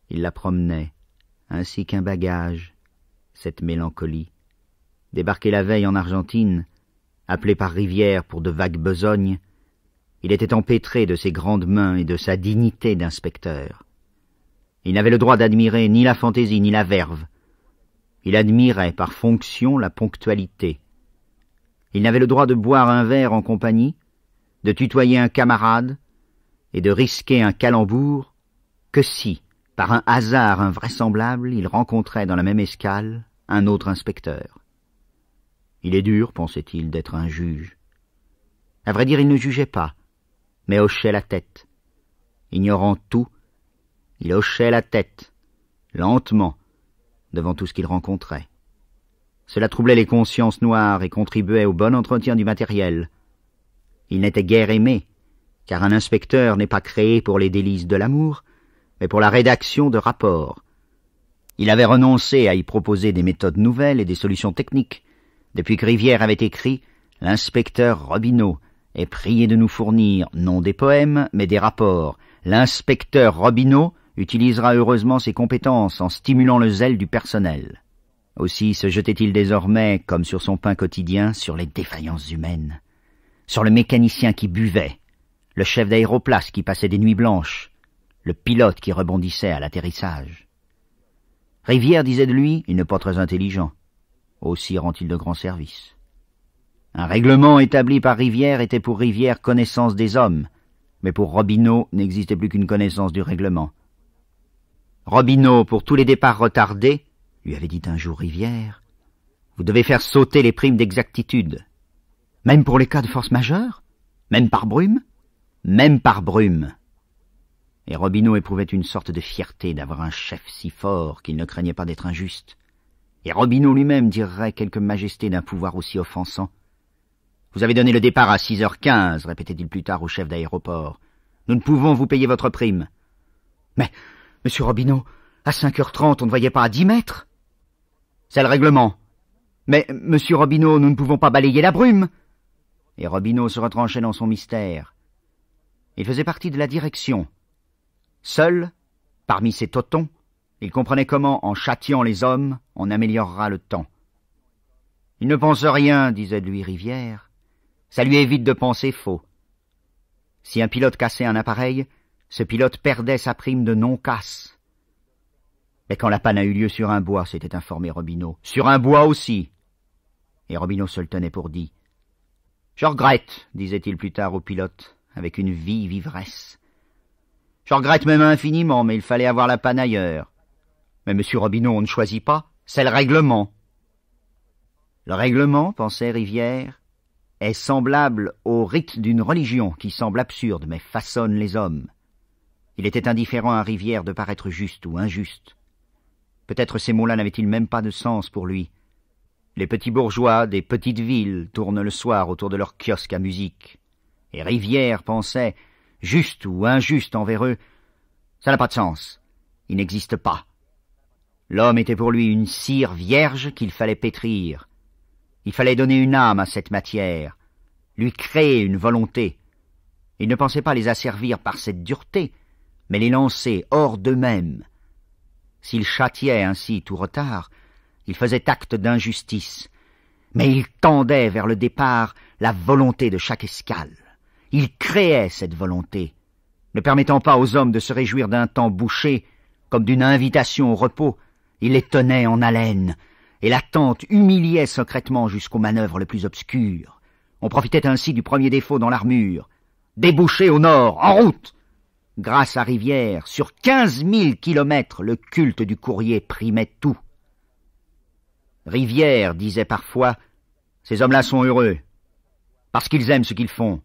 Il la promenait, ainsi qu'un bagage, cette mélancolie. Débarqué la veille en Argentine, appelé par Rivière pour de vagues besognes, il était empêtré de ses grandes mains et de sa dignité d'inspecteur. Il n'avait le droit d'admirer ni la fantaisie ni la verve. Il admirait par fonction la ponctualité. Il n'avait le droit de boire un verre en compagnie, de tutoyer un camarade, et de risquer un calembour que si, par un hasard invraisemblable, il rencontrait dans la même escale un autre inspecteur. Il est dur, pensait-il, d'être un juge. À vrai dire, il ne jugeait pas, mais hochait la tête. Ignorant tout, il hochait la tête, lentement, devant tout ce qu'il rencontrait. Cela troublait les consciences noires et contribuait au bon entretien du matériel. Il n'était guère aimé, car un inspecteur n'est pas créé pour les délices de l'amour, mais pour la rédaction de rapports. Il avait renoncé à y proposer des méthodes nouvelles et des solutions techniques. Depuis que Rivière avait écrit « L'inspecteur Robineau est prié de nous fournir non des poèmes, mais des rapports. L'inspecteur Robineau utilisera heureusement ses compétences en stimulant le zèle du personnel. » Aussi se jetait-il désormais, comme sur son pain quotidien, sur les défaillances humaines, sur le mécanicien qui buvait, le chef d'aéroplace qui passait des nuits blanches, le pilote qui rebondissait à l'atterrissage. Rivière disait de lui, il n'est pas très intelligent. Aussi rend-il de grands services. Un règlement établi par Rivière était pour Rivière connaissance des hommes, mais pour Robineau n'existait plus qu'une connaissance du règlement. Robineau, pour tous les départs retardés, lui avait dit un jour Rivière, vous devez faire sauter les primes d'exactitude. Même pour les cas de force majeure Même par brume même par brume. Et Robineau éprouvait une sorte de fierté d'avoir un chef si fort qu'il ne craignait pas d'être injuste. Et Robineau lui-même dirait quelque majesté d'un pouvoir aussi offensant. Vous avez donné le départ à 6h15, répétait-il plus tard au chef d'aéroport. Nous ne pouvons vous payer votre prime. Mais, monsieur Robineau, à 5h30, on ne voyait pas à 10 mètres C'est le règlement. Mais, monsieur Robineau, nous ne pouvons pas balayer la brume. Et Robineau se retranchait dans son mystère. Il faisait partie de la direction. Seul, parmi ses totons, il comprenait comment, en châtiant les hommes, on améliorera le temps. Il ne pense rien, disait de lui Rivière. Ça lui évite de penser faux. Si un pilote cassait un appareil, ce pilote perdait sa prime de non-casse. Mais quand la panne a eu lieu sur un bois, s'était informé Robineau. Sur un bois aussi Et Robineau se le tenait pour dit. Je regrette, disait-il plus tard au pilote avec une vive ivresse. Je regrette même infiniment, mais il fallait avoir la panne ailleurs. Mais monsieur Robineau, on ne choisit pas, c'est le règlement. Le règlement, pensait Rivière, est semblable au rite d'une religion qui semble absurde mais façonne les hommes. Il était indifférent à Rivière de paraître juste ou injuste. Peut-être ces mots-là n'avaient-ils même pas de sens pour lui. Les petits bourgeois des petites villes tournent le soir autour de leur kiosque à musique et Rivière pensait, juste ou injuste envers eux, ça n'a pas de sens, il n'existe pas. L'homme était pour lui une cire vierge qu'il fallait pétrir. Il fallait donner une âme à cette matière, lui créer une volonté. Il ne pensait pas les asservir par cette dureté, mais les lancer hors d'eux-mêmes. S'il châtiait ainsi tout retard, il faisait acte d'injustice, mais il tendait vers le départ la volonté de chaque escale. Il créait cette volonté, ne permettant pas aux hommes de se réjouir d'un temps bouché, comme d'une invitation au repos, il les tenait en haleine, et l'attente humiliait secrètement jusqu'aux manœuvres les plus obscures. On profitait ainsi du premier défaut dans l'armure. Débouché au nord, en route Grâce à Rivière, sur quinze mille kilomètres, le culte du courrier primait tout. Rivière disait parfois « Ces hommes-là sont heureux, parce qu'ils aiment ce qu'ils font.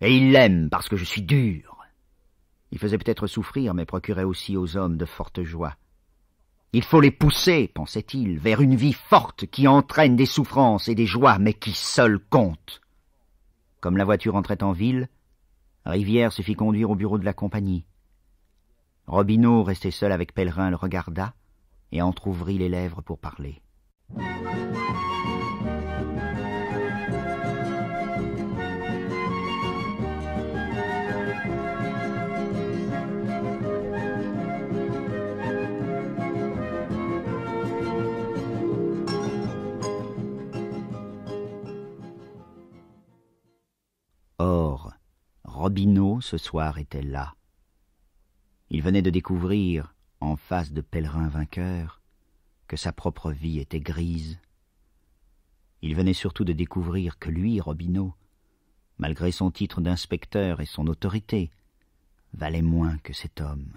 Et il l'aime parce que je suis dur. Il faisait peut-être souffrir, mais procurait aussi aux hommes de fortes joies. Il faut les pousser, pensait-il, vers une vie forte qui entraîne des souffrances et des joies, mais qui seule compte. Comme la voiture entrait en ville, Rivière se fit conduire au bureau de la compagnie. Robineau, resté seul avec Pellerin, le regarda et entr'ouvrit les lèvres pour parler. Robineau ce soir était là. Il venait de découvrir, en face de pèlerin vainqueur, que sa propre vie était grise. Il venait surtout de découvrir que lui, Robineau, malgré son titre d'inspecteur et son autorité, valait moins que cet homme,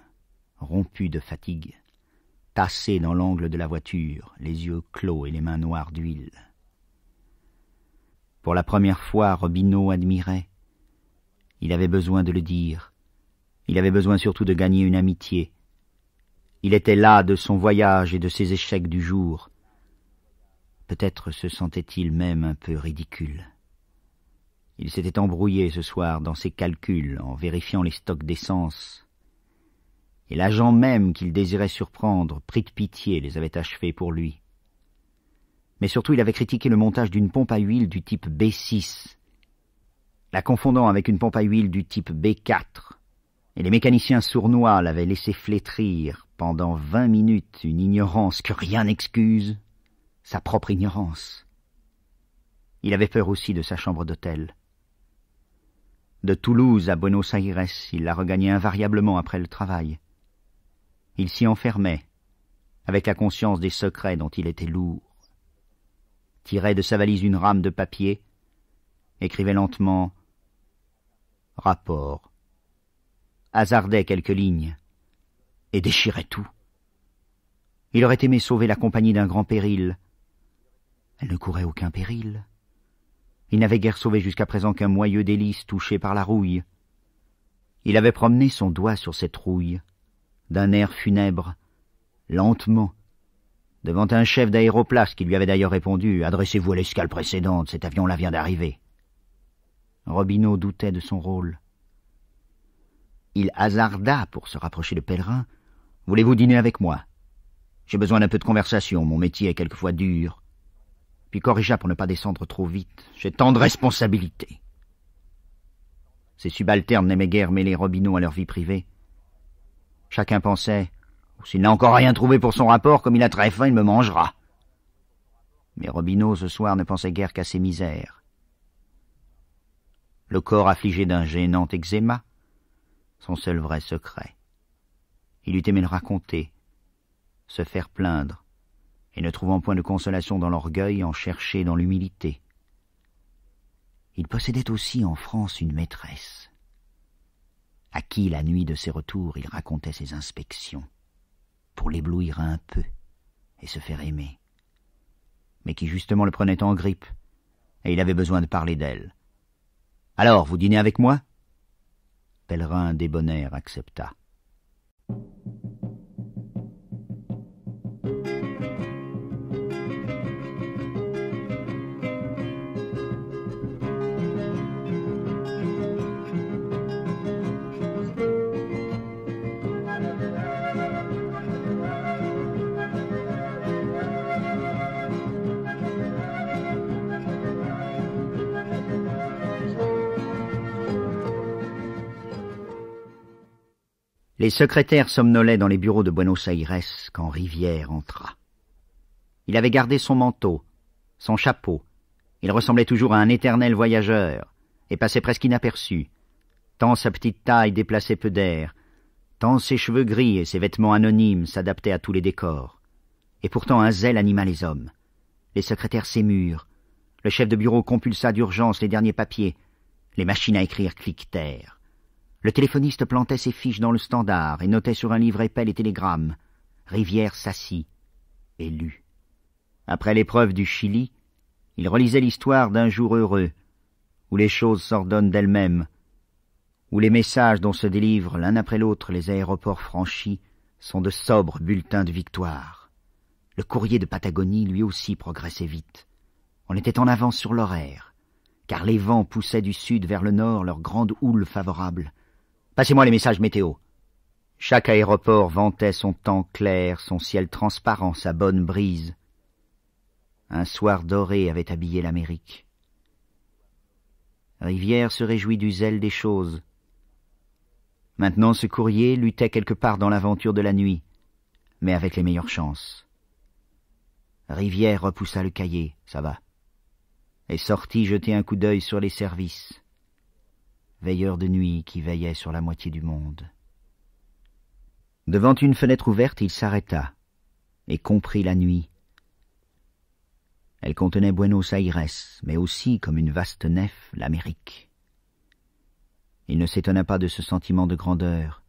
rompu de fatigue, tassé dans l'angle de la voiture, les yeux clos et les mains noires d'huile. Pour la première fois, Robineau admirait, il avait besoin de le dire. Il avait besoin surtout de gagner une amitié. Il était là de son voyage et de ses échecs du jour. Peut-être se sentait-il même un peu ridicule. Il s'était embrouillé ce soir dans ses calculs en vérifiant les stocks d'essence. Et l'agent même qu'il désirait surprendre, pris de pitié, les avait achevés pour lui. Mais surtout, il avait critiqué le montage d'une pompe à huile du type B6, la confondant avec une pompe à huile du type B4. Et les mécaniciens sournois l'avaient laissé flétrir pendant vingt minutes une ignorance que rien n'excuse, sa propre ignorance. Il avait peur aussi de sa chambre d'hôtel. De Toulouse à Buenos Aires, il la regagnait invariablement après le travail. Il s'y enfermait, avec la conscience des secrets dont il était lourd. Tirait de sa valise une rame de papier, écrivait lentement rapport, hasardait quelques lignes et déchirait tout. Il aurait aimé sauver la compagnie d'un grand péril. Elle ne courait aucun péril. Il n'avait guère sauvé jusqu'à présent qu'un moyeu d'hélice touché par la rouille. Il avait promené son doigt sur cette rouille, d'un air funèbre, lentement, devant un chef d'aéroplace qui lui avait d'ailleurs répondu « Adressez-vous à l'escale précédente, cet avion-là vient d'arriver ». Robineau doutait de son rôle. Il hasarda, pour se rapprocher de Pèlerin, « Voulez-vous dîner avec moi J'ai besoin d'un peu de conversation, mon métier est quelquefois dur. » Puis corrigea pour ne pas descendre trop vite. « J'ai tant de responsabilités. » Ces subalternes n'aimaient guère mêler Robineau à leur vie privée. Chacun pensait « S'il n'a encore rien trouvé pour son rapport, comme il a très faim, il me mangera. » Mais Robineau, ce soir, ne pensait guère qu'à ses misères le corps affligé d'un gênant eczéma, son seul vrai secret. Il eût aimé le raconter, se faire plaindre, et ne trouvant point de consolation dans l'orgueil, en chercher dans l'humilité. Il possédait aussi en France une maîtresse, à qui, la nuit de ses retours, il racontait ses inspections, pour l'éblouir un peu et se faire aimer, mais qui justement le prenait en grippe, et il avait besoin de parler d'elle. Alors, vous dînez avec moi Pèlerin débonnaire accepta. Les secrétaires somnolaient dans les bureaux de Buenos Aires quand Rivière entra. Il avait gardé son manteau, son chapeau. Il ressemblait toujours à un éternel voyageur et passait presque inaperçu. Tant sa petite taille déplaçait peu d'air, tant ses cheveux gris et ses vêtements anonymes s'adaptaient à tous les décors. Et pourtant un zèle anima les hommes. Les secrétaires s'émurent. Le chef de bureau compulsa d'urgence les derniers papiers. Les machines à écrire cliquetèrent. Le téléphoniste plantait ses fiches dans le standard et notait sur un livre épais les télégrammes. Rivière s'assit et lut. Après l'épreuve du Chili, il relisait l'histoire d'un jour heureux, où les choses s'ordonnent d'elles-mêmes, où les messages dont se délivrent l'un après l'autre les aéroports franchis sont de sobres bulletins de victoire. Le courrier de Patagonie lui aussi progressait vite. On était en avance sur l'horaire, car les vents poussaient du sud vers le nord leur grande houle favorable, Passez-moi les messages météo. Chaque aéroport vantait son temps clair, son ciel transparent, sa bonne brise. Un soir doré avait habillé l'Amérique. Rivière se réjouit du zèle des choses. Maintenant ce courrier luttait quelque part dans l'aventure de la nuit, mais avec les meilleures chances. Rivière repoussa le cahier, ça va, et sortit jeter un coup d'œil sur les services veilleur de nuit qui veillait sur la moitié du monde. Devant une fenêtre ouverte, il s'arrêta et comprit la nuit. Elle contenait Buenos Aires, mais aussi, comme une vaste nef, l'Amérique. Il ne s'étonna pas de ce sentiment de grandeur.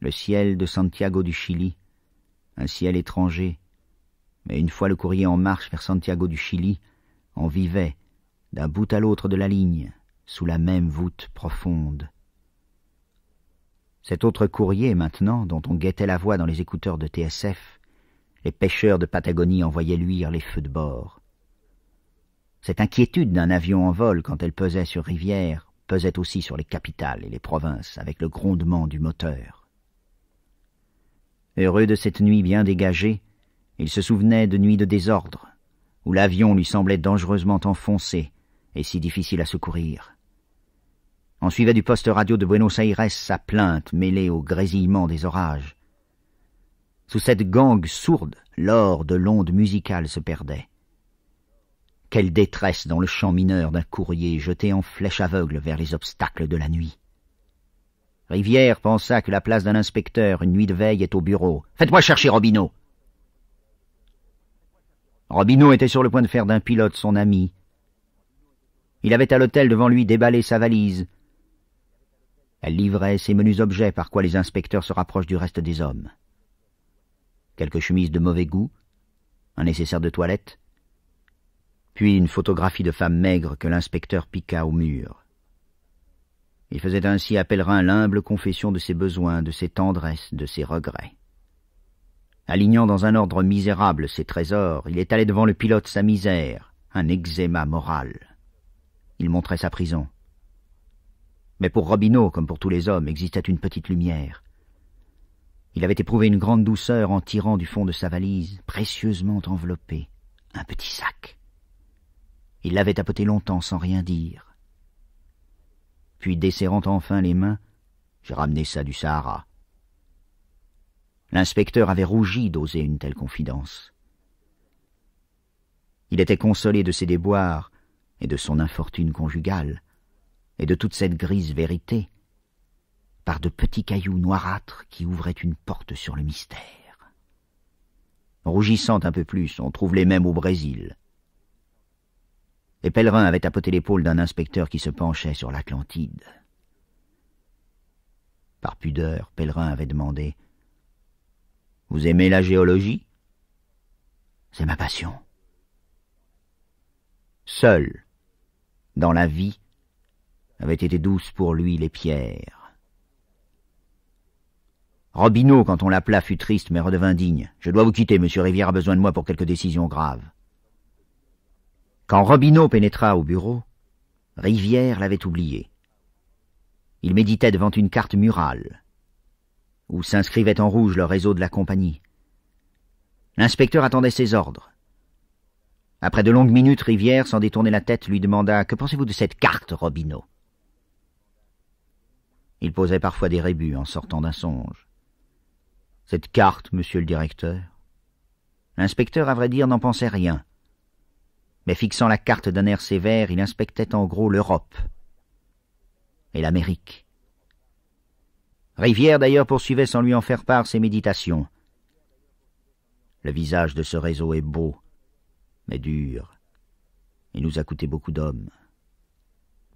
Le ciel de Santiago du Chili, un ciel étranger, mais une fois le courrier en marche vers Santiago du Chili, on vivait, d'un bout à l'autre de la ligne, sous la même voûte profonde. Cet autre courrier, maintenant, dont on guettait la voix dans les écouteurs de TSF, les pêcheurs de Patagonie envoyaient luire les feux de bord. Cette inquiétude d'un avion en vol quand elle pesait sur rivière pesait aussi sur les capitales et les provinces avec le grondement du moteur. Heureux de cette nuit bien dégagée, il se souvenait de nuits de désordre, où l'avion lui semblait dangereusement enfoncé et si difficile à secourir. On suivait du poste radio de Buenos Aires sa plainte mêlée au grésillement des orages. Sous cette gangue sourde, l'or de l'onde musicale se perdait. Quelle détresse dans le champ mineur d'un courrier jeté en flèche aveugle vers les obstacles de la nuit. Rivière pensa que la place d'un inspecteur, une nuit de veille, est au bureau. Faites-moi chercher Robineau. Robineau était sur le point de faire d'un pilote son ami. Il avait à l'hôtel devant lui déballé sa valise, elle livrait ces menus objets par quoi les inspecteurs se rapprochent du reste des hommes. Quelques chemises de mauvais goût, un nécessaire de toilette, puis une photographie de femme maigre que l'inspecteur piqua au mur. Il faisait ainsi à Pèlerin l'humble confession de ses besoins, de ses tendresses, de ses regrets. Alignant dans un ordre misérable ses trésors, il étalait devant le pilote sa misère, un eczéma moral. Il montrait sa prison, mais pour Robineau, comme pour tous les hommes, existait une petite lumière. Il avait éprouvé une grande douceur en tirant du fond de sa valise, précieusement enveloppée, un petit sac. Il l'avait tapoté longtemps sans rien dire. Puis, desserrant enfin les mains, « J'ai ramené ça du Sahara. » L'inspecteur avait rougi d'oser une telle confidence. Il était consolé de ses déboires et de son infortune conjugale, et de toute cette grise vérité, par de petits cailloux noirâtres qui ouvraient une porte sur le mystère. Rougissant un peu plus, on trouve les mêmes au Brésil. Les pèlerins avait tapoté l'épaule d'un inspecteur qui se penchait sur l'Atlantide. Par pudeur, Pèlerin avait demandé « Vous aimez la géologie ?»« C'est ma passion. » Seul, dans la vie, avaient été douces pour lui les pierres. Robineau, quand on l'appela, fut triste mais redevint digne. « Je dois vous quitter, monsieur Rivière a besoin de moi pour quelques décisions graves. » Quand Robineau pénétra au bureau, Rivière l'avait oublié. Il méditait devant une carte murale, où s'inscrivait en rouge le réseau de la compagnie. L'inspecteur attendait ses ordres. Après de longues minutes, Rivière, sans détourner la tête, lui demanda « Que pensez-vous de cette carte, Robineau ?» Il posait parfois des rébus en sortant d'un songe. Cette carte, monsieur le directeur L'inspecteur, à vrai dire, n'en pensait rien. Mais fixant la carte d'un air sévère, il inspectait en gros l'Europe et l'Amérique. Rivière, d'ailleurs, poursuivait sans lui en faire part ses méditations. Le visage de ce réseau est beau, mais dur. Il nous a coûté beaucoup d'hommes,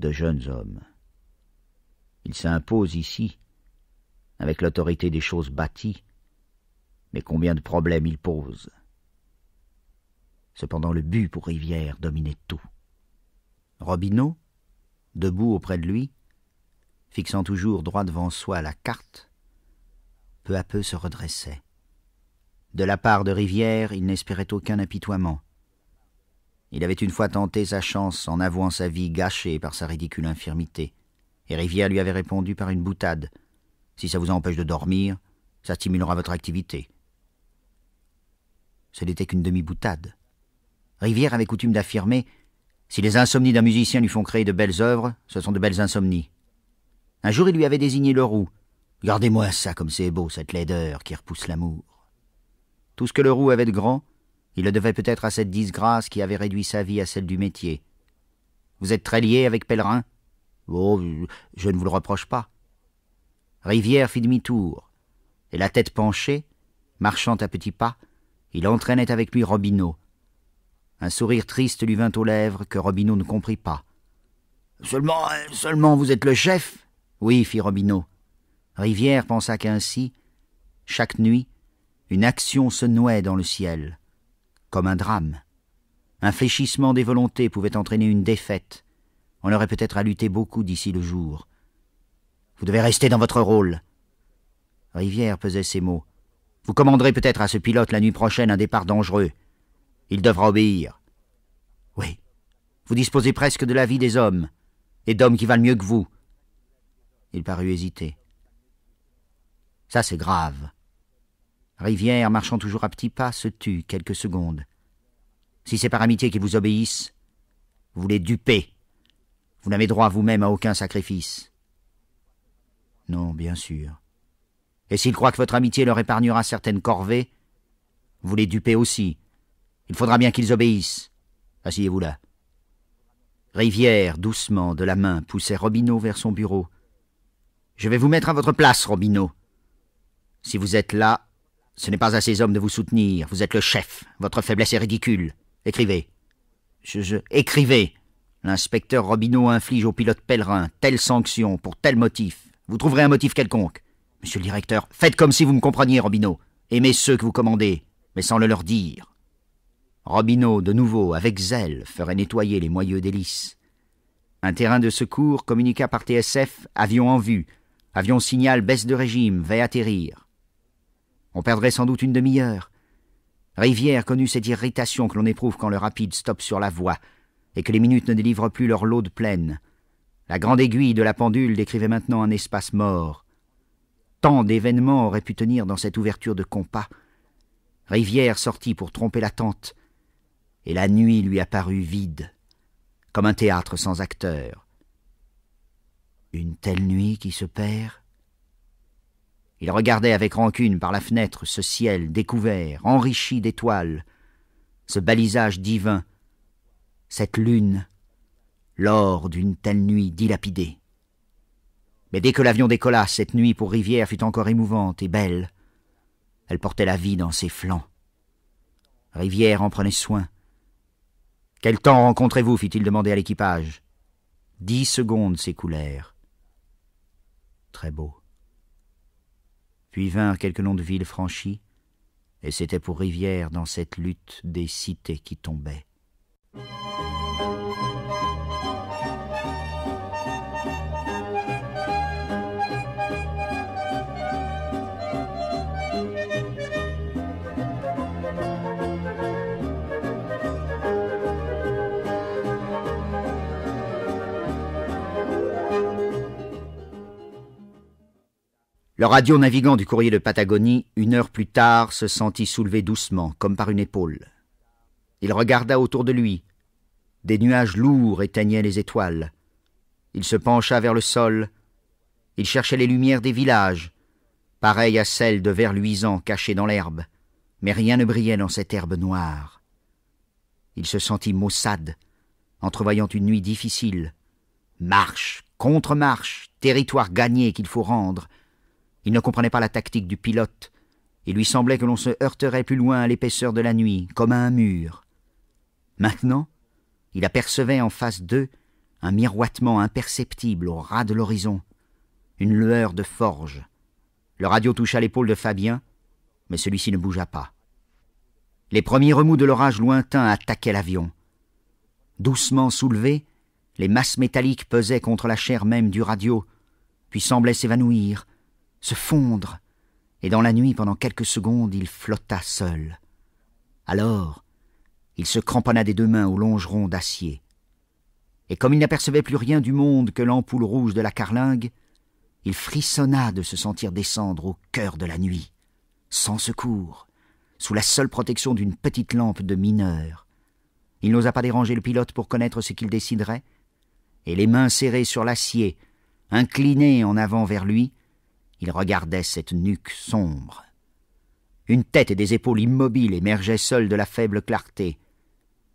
de jeunes hommes. Il s'impose ici, avec l'autorité des choses bâties, mais combien de problèmes il pose. Cependant le but pour Rivière dominait tout. Robineau, debout auprès de lui, fixant toujours droit devant soi la carte, peu à peu se redressait. De la part de Rivière, il n'espérait aucun apitoiement. Il avait une fois tenté sa chance en avouant sa vie gâchée par sa ridicule infirmité et Rivière lui avait répondu par une boutade. Si ça vous empêche de dormir, ça stimulera votre activité. Ce n'était qu'une demi-boutade. Rivière avait coutume d'affirmer Si les insomnies d'un musicien lui font créer de belles œuvres, ce sont de belles insomnies. Un jour, il lui avait désigné le roux. Gardez-moi ça comme c'est beau, cette laideur qui repousse l'amour. Tout ce que le roux avait de grand, il le devait peut-être à cette disgrâce qui avait réduit sa vie à celle du métier. Vous êtes très lié avec Pellerin Oh, je ne vous le reproche pas. Rivière fit demi-tour, et la tête penchée, marchant à petits pas, il entraînait avec lui Robineau. Un sourire triste lui vint aux lèvres que Robineau ne comprit pas. Seulement, seulement vous êtes le chef Oui, fit Robineau. Rivière pensa qu'ainsi, chaque nuit, une action se nouait dans le ciel, comme un drame. Un fléchissement des volontés pouvait entraîner une défaite, on aurait peut-être à lutter beaucoup d'ici le jour. Vous devez rester dans votre rôle. Rivière pesait ses mots. Vous commanderez peut-être à ce pilote la nuit prochaine un départ dangereux. Il devra obéir. Oui. Vous disposez presque de la vie des hommes, et d'hommes qui valent mieux que vous. Il parut hésiter. Ça, c'est grave. Rivière, marchant toujours à petits pas, se tut quelques secondes. Si c'est par amitié qu'ils vous obéissent, vous les dupez. Vous n'avez droit vous-même à aucun sacrifice. Non, bien sûr. Et s'ils croient que votre amitié leur épargnera certaines corvées, vous les dupez aussi. Il faudra bien qu'ils obéissent. Asseyez-vous là. Rivière, doucement, de la main, poussait Robineau vers son bureau. Je vais vous mettre à votre place, Robineau. Si vous êtes là, ce n'est pas à ces hommes de vous soutenir. Vous êtes le chef. Votre faiblesse est ridicule. Écrivez. Je, je... Écrivez. L'inspecteur Robineau inflige au pilote pèlerin telle sanction pour tel motif. Vous trouverez un motif quelconque. Monsieur le directeur, faites comme si vous me compreniez, Robineau. Aimez ceux que vous commandez, mais sans le leur dire. Robineau, de nouveau, avec zèle, ferait nettoyer les moyeux d'hélice. Un terrain de secours communiqua par TSF, avion en vue. Avion signal baisse de régime, va atterrir. On perdrait sans doute une demi-heure. Rivière connut cette irritation que l'on éprouve quand le rapide stoppe sur la voie et que les minutes ne délivrent plus leur lode pleine. La grande aiguille de la pendule décrivait maintenant un espace mort. Tant d'événements auraient pu tenir dans cette ouverture de compas. Rivière sortit pour tromper l'attente, et la nuit lui apparut vide, comme un théâtre sans acteurs. Une telle nuit qui se perd Il regardait avec rancune par la fenêtre ce ciel découvert, enrichi d'étoiles, ce balisage divin, cette lune, l'or d'une telle nuit dilapidée. Mais dès que l'avion décolla, cette nuit pour Rivière fut encore émouvante et belle. Elle portait la vie dans ses flancs. Rivière en prenait soin. Quel temps rencontrez-vous fit-il demander à l'équipage. Dix secondes s'écoulèrent. Très beau. Puis vinrent quelques noms de villes franchies, et c'était pour Rivière dans cette lutte des cités qui tombaient. Le radio-navigant du courrier de Patagonie, une heure plus tard, se sentit soulevé doucement, comme par une épaule. Il regarda autour de lui. Des nuages lourds éteignaient les étoiles. Il se pencha vers le sol. Il cherchait les lumières des villages, pareilles à celles de vers luisants cachés dans l'herbe, mais rien ne brillait dans cette herbe noire. Il se sentit maussade, entrevoyant une nuit difficile. Marche, contre-marche, territoire gagné qu'il faut rendre. Il ne comprenait pas la tactique du pilote. Il lui semblait que l'on se heurterait plus loin à l'épaisseur de la nuit, comme à un mur. Maintenant, il apercevait en face d'eux un miroitement imperceptible au ras de l'horizon, une lueur de forge. Le radio toucha l'épaule de Fabien, mais celui-ci ne bougea pas. Les premiers remous de l'orage lointain attaquaient l'avion. Doucement soulevés, les masses métalliques pesaient contre la chair même du radio, puis semblaient s'évanouir, se fondre, et dans la nuit, pendant quelques secondes, il flotta seul. Alors, il se cramponna des deux mains au longeron d'acier. Et comme il n'apercevait plus rien du monde que l'ampoule rouge de la carlingue, il frissonna de se sentir descendre au cœur de la nuit, sans secours, sous la seule protection d'une petite lampe de mineur. Il n'osa pas déranger le pilote pour connaître ce qu'il déciderait, et les mains serrées sur l'acier, inclinées en avant vers lui, il regardait cette nuque sombre. Une tête et des épaules immobiles émergeaient seules de la faible clarté,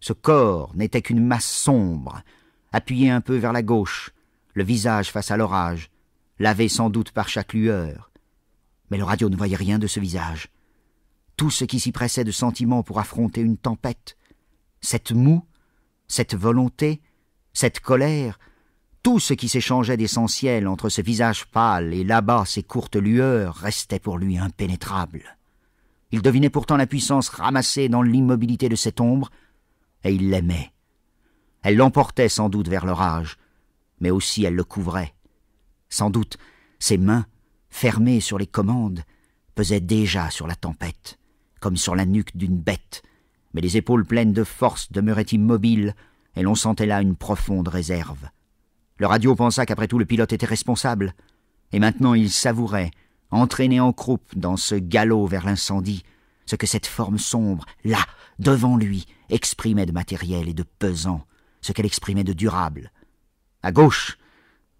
ce corps n'était qu'une masse sombre, appuyée un peu vers la gauche, le visage face à l'orage, lavé sans doute par chaque lueur. Mais le radio ne voyait rien de ce visage. Tout ce qui s'y pressait de sentiments pour affronter une tempête, cette moue, cette volonté, cette colère, tout ce qui s'échangeait d'essentiel entre ce visage pâle et là-bas ces courtes lueurs restait pour lui impénétrable. Il devinait pourtant la puissance ramassée dans l'immobilité de cette ombre, et il l'aimait. Elle l'emportait sans doute vers l'orage, mais aussi elle le couvrait. Sans doute, ses mains, fermées sur les commandes, pesaient déjà sur la tempête, comme sur la nuque d'une bête, mais les épaules pleines de force demeuraient immobiles, et l'on sentait là une profonde réserve. Le radio pensa qu'après tout le pilote était responsable, et maintenant il savourait, entraîné en croupe dans ce galop vers l'incendie, ce que cette forme sombre, là, devant lui, exprimait de matériel et de pesant, ce qu'elle exprimait de durable. À gauche,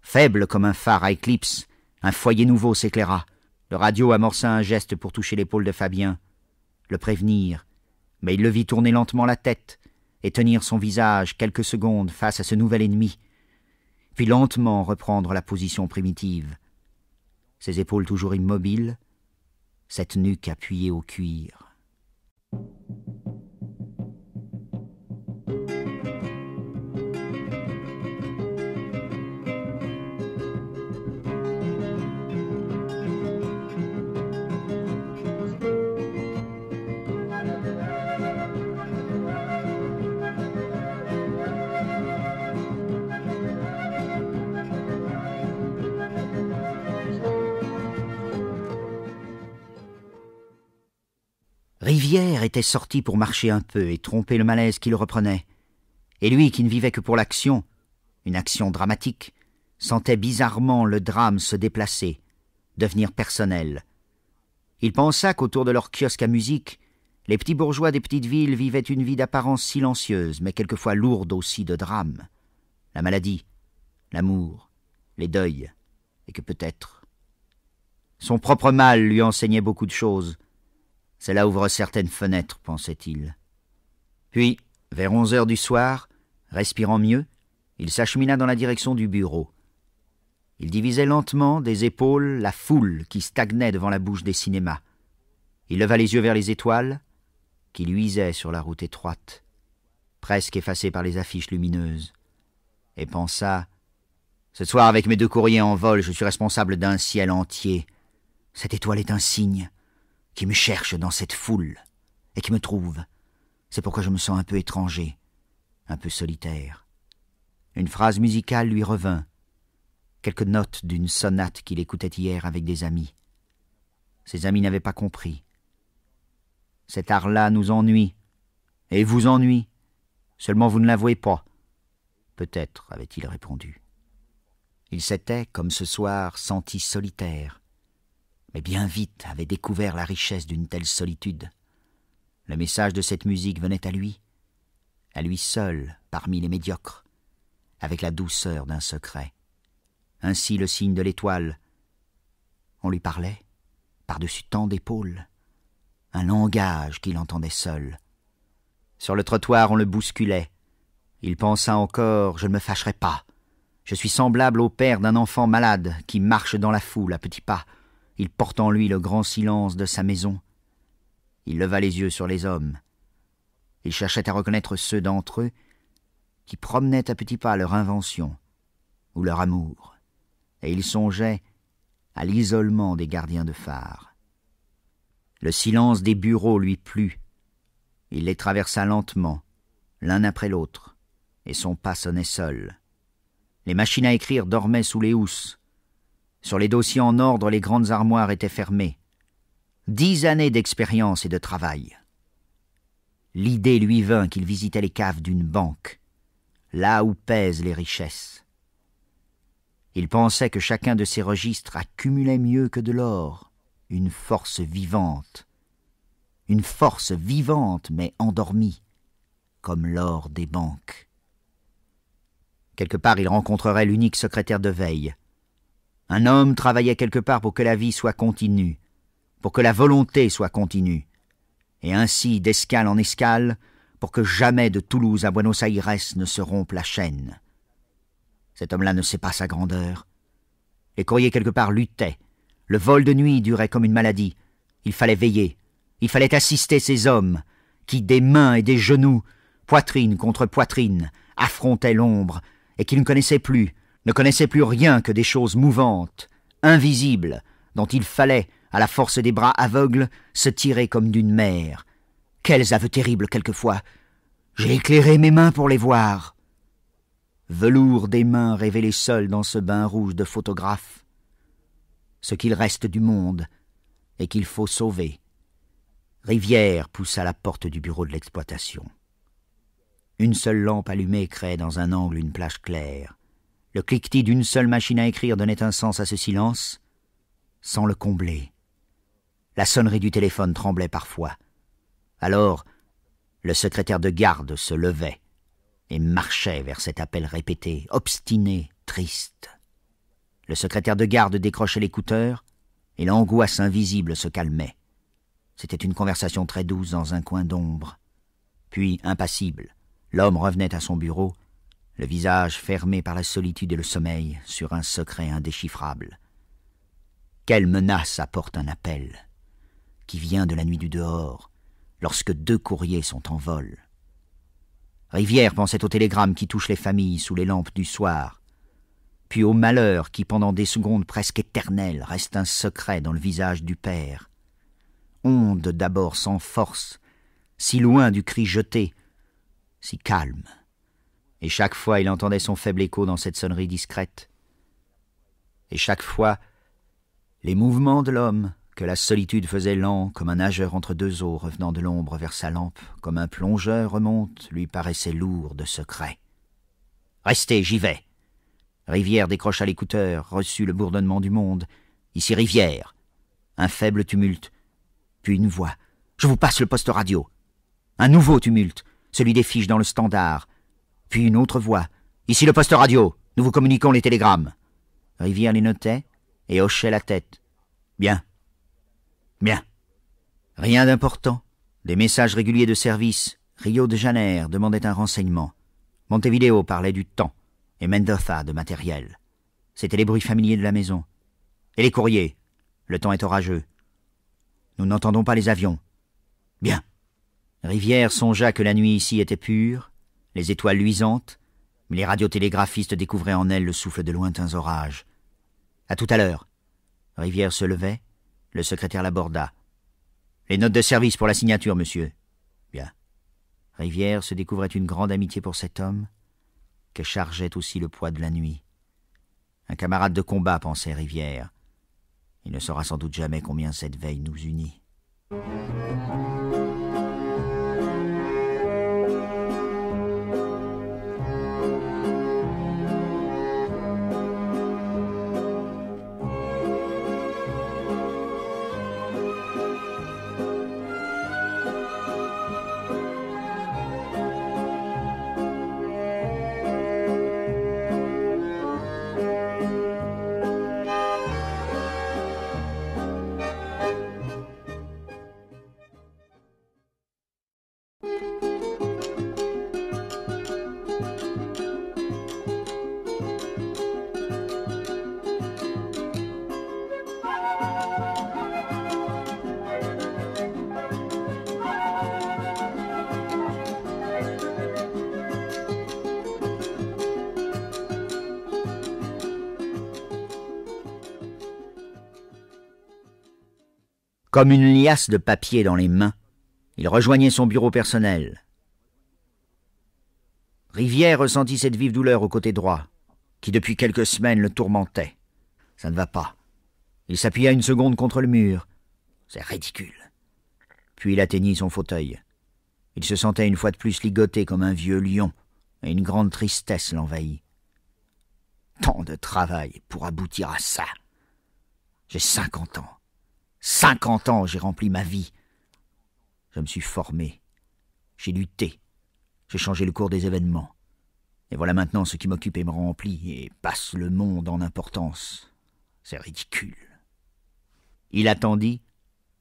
faible comme un phare à éclipse, un foyer nouveau s'éclaira. Le radio amorça un geste pour toucher l'épaule de Fabien, le prévenir, mais il le vit tourner lentement la tête et tenir son visage quelques secondes face à ce nouvel ennemi, puis lentement reprendre la position primitive. Ses épaules toujours immobiles, cette nuque appuyée au cuir. Rivière était sorti pour marcher un peu et tromper le malaise qui le reprenait. Et lui, qui ne vivait que pour l'action, une action dramatique, sentait bizarrement le drame se déplacer, devenir personnel. Il pensa qu'autour de leur kiosque à musique, les petits bourgeois des petites villes vivaient une vie d'apparence silencieuse, mais quelquefois lourde aussi de drames. La maladie, l'amour, les deuils, et que peut-être. Son propre mal lui enseignait beaucoup de choses, cela ouvre certaines fenêtres, pensait-il. Puis, vers onze heures du soir, respirant mieux, il s'achemina dans la direction du bureau. Il divisait lentement des épaules la foule qui stagnait devant la bouche des cinémas. Il leva les yeux vers les étoiles, qui luisaient sur la route étroite, presque effacées par les affiches lumineuses, et pensa Ce soir, avec mes deux courriers en vol, je suis responsable d'un ciel entier. Cette étoile est un signe qui me cherche dans cette foule, et qui me trouve. C'est pourquoi je me sens un peu étranger, un peu solitaire. Une phrase musicale lui revint, quelques notes d'une sonate qu'il écoutait hier avec des amis. Ses amis n'avaient pas compris. Cet art-là nous ennuie, et vous ennuie, seulement vous ne l'avouez pas. Peut-être, avait-il répondu. Il s'était, comme ce soir, senti solitaire, et bien vite avait découvert la richesse d'une telle solitude. Le message de cette musique venait à lui, à lui seul parmi les médiocres, avec la douceur d'un secret. Ainsi le signe de l'étoile. On lui parlait, par-dessus tant d'épaules, un langage qu'il entendait seul. Sur le trottoir, on le bousculait. Il pensa encore Je ne me fâcherai pas. Je suis semblable au père d'un enfant malade qui marche dans la foule à petits pas. Il porte en lui le grand silence de sa maison. Il leva les yeux sur les hommes. Il cherchait à reconnaître ceux d'entre eux qui promenaient à petits pas leur invention ou leur amour, et il songeait à l'isolement des gardiens de phare. Le silence des bureaux lui plut. Il les traversa lentement, l'un après l'autre, et son pas sonnait seul. Les machines à écrire dormaient sous les housses, sur les dossiers en ordre, les grandes armoires étaient fermées. Dix années d'expérience et de travail. L'idée lui vint qu'il visitait les caves d'une banque, là où pèsent les richesses. Il pensait que chacun de ces registres accumulait mieux que de l'or, une force vivante, une force vivante mais endormie, comme l'or des banques. Quelque part il rencontrerait l'unique secrétaire de veille, un homme travaillait quelque part pour que la vie soit continue, pour que la volonté soit continue, et ainsi d'escale en escale, pour que jamais de Toulouse à Buenos Aires ne se rompe la chaîne. Cet homme-là ne sait pas sa grandeur. Les courriers quelque part luttaient. Le vol de nuit durait comme une maladie. Il fallait veiller. Il fallait assister ces hommes qui, des mains et des genoux, poitrine contre poitrine, affrontaient l'ombre et qui ne connaissaient plus, ne connaissait plus rien que des choses mouvantes, invisibles, dont il fallait, à la force des bras aveugles, se tirer comme d'une mer. Quels aveux terribles quelquefois J'ai éclairé mes mains pour les voir. Velours des mains révélées seules dans ce bain rouge de photographe. Ce qu'il reste du monde et qu'il faut sauver. Rivière poussa la porte du bureau de l'exploitation. Une seule lampe allumée crée dans un angle une plage claire. Le cliquetis d'une seule machine à écrire donnait un sens à ce silence, sans le combler. La sonnerie du téléphone tremblait parfois. Alors, le secrétaire de garde se levait et marchait vers cet appel répété, obstiné, triste. Le secrétaire de garde décrochait l'écouteur, et l'angoisse invisible se calmait. C'était une conversation très douce dans un coin d'ombre. Puis, impassible, l'homme revenait à son bureau le visage fermé par la solitude et le sommeil sur un secret indéchiffrable. Quelle menace apporte un appel qui vient de la nuit du dehors, lorsque deux courriers sont en vol Rivière pensait au télégramme qui touche les familles sous les lampes du soir, puis au malheur qui, pendant des secondes presque éternelles, reste un secret dans le visage du père. Onde d'abord sans force, si loin du cri jeté, si calme et chaque fois il entendait son faible écho dans cette sonnerie discrète. Et chaque fois, les mouvements de l'homme, que la solitude faisait lent comme un nageur entre deux eaux revenant de l'ombre vers sa lampe, comme un plongeur remonte, lui paraissaient lourds de secrets. Restez, j'y vais. Rivière décrocha l'écouteur, reçut le bourdonnement du monde. Ici Rivière. Un faible tumulte, puis une voix. Je vous passe le poste radio. Un nouveau tumulte, celui des fiches dans le standard, puis une autre voix. Ici le poste radio. Nous vous communiquons les télégrammes. Rivière les notait et hochait la tête. Bien. Bien. Rien d'important. Des messages réguliers de service. Rio de Janeiro demandait un renseignement. Montevideo parlait du temps et Mendoza de matériel. C'étaient les bruits familiers de la maison. Et les courriers. Le temps est orageux. Nous n'entendons pas les avions. Bien. Rivière songea que la nuit ici était pure, les étoiles luisantes, mais les radiotélégraphistes découvraient en elles le souffle de lointains orages. À tout à l'heure. Rivière se levait, le secrétaire l'aborda. Les notes de service pour la signature, monsieur. Bien. Rivière se découvrait une grande amitié pour cet homme, que chargeait aussi le poids de la nuit. Un camarade de combat, pensait Rivière. Il ne saura sans doute jamais combien cette veille nous unit. Comme une liasse de papier dans les mains, il rejoignait son bureau personnel. Rivière ressentit cette vive douleur au côté droit, qui depuis quelques semaines le tourmentait. Ça ne va pas. Il s'appuya une seconde contre le mur. C'est ridicule. Puis il atteignit son fauteuil. Il se sentait une fois de plus ligoté comme un vieux lion, et une grande tristesse l'envahit. Tant de travail pour aboutir à ça. J'ai cinquante ans. Cinquante ans, j'ai rempli ma vie. Je me suis formé. J'ai lutté. J'ai changé le cours des événements. Et voilà maintenant ce qui m'occupe et me remplit et passe le monde en importance. C'est ridicule. Il attendit,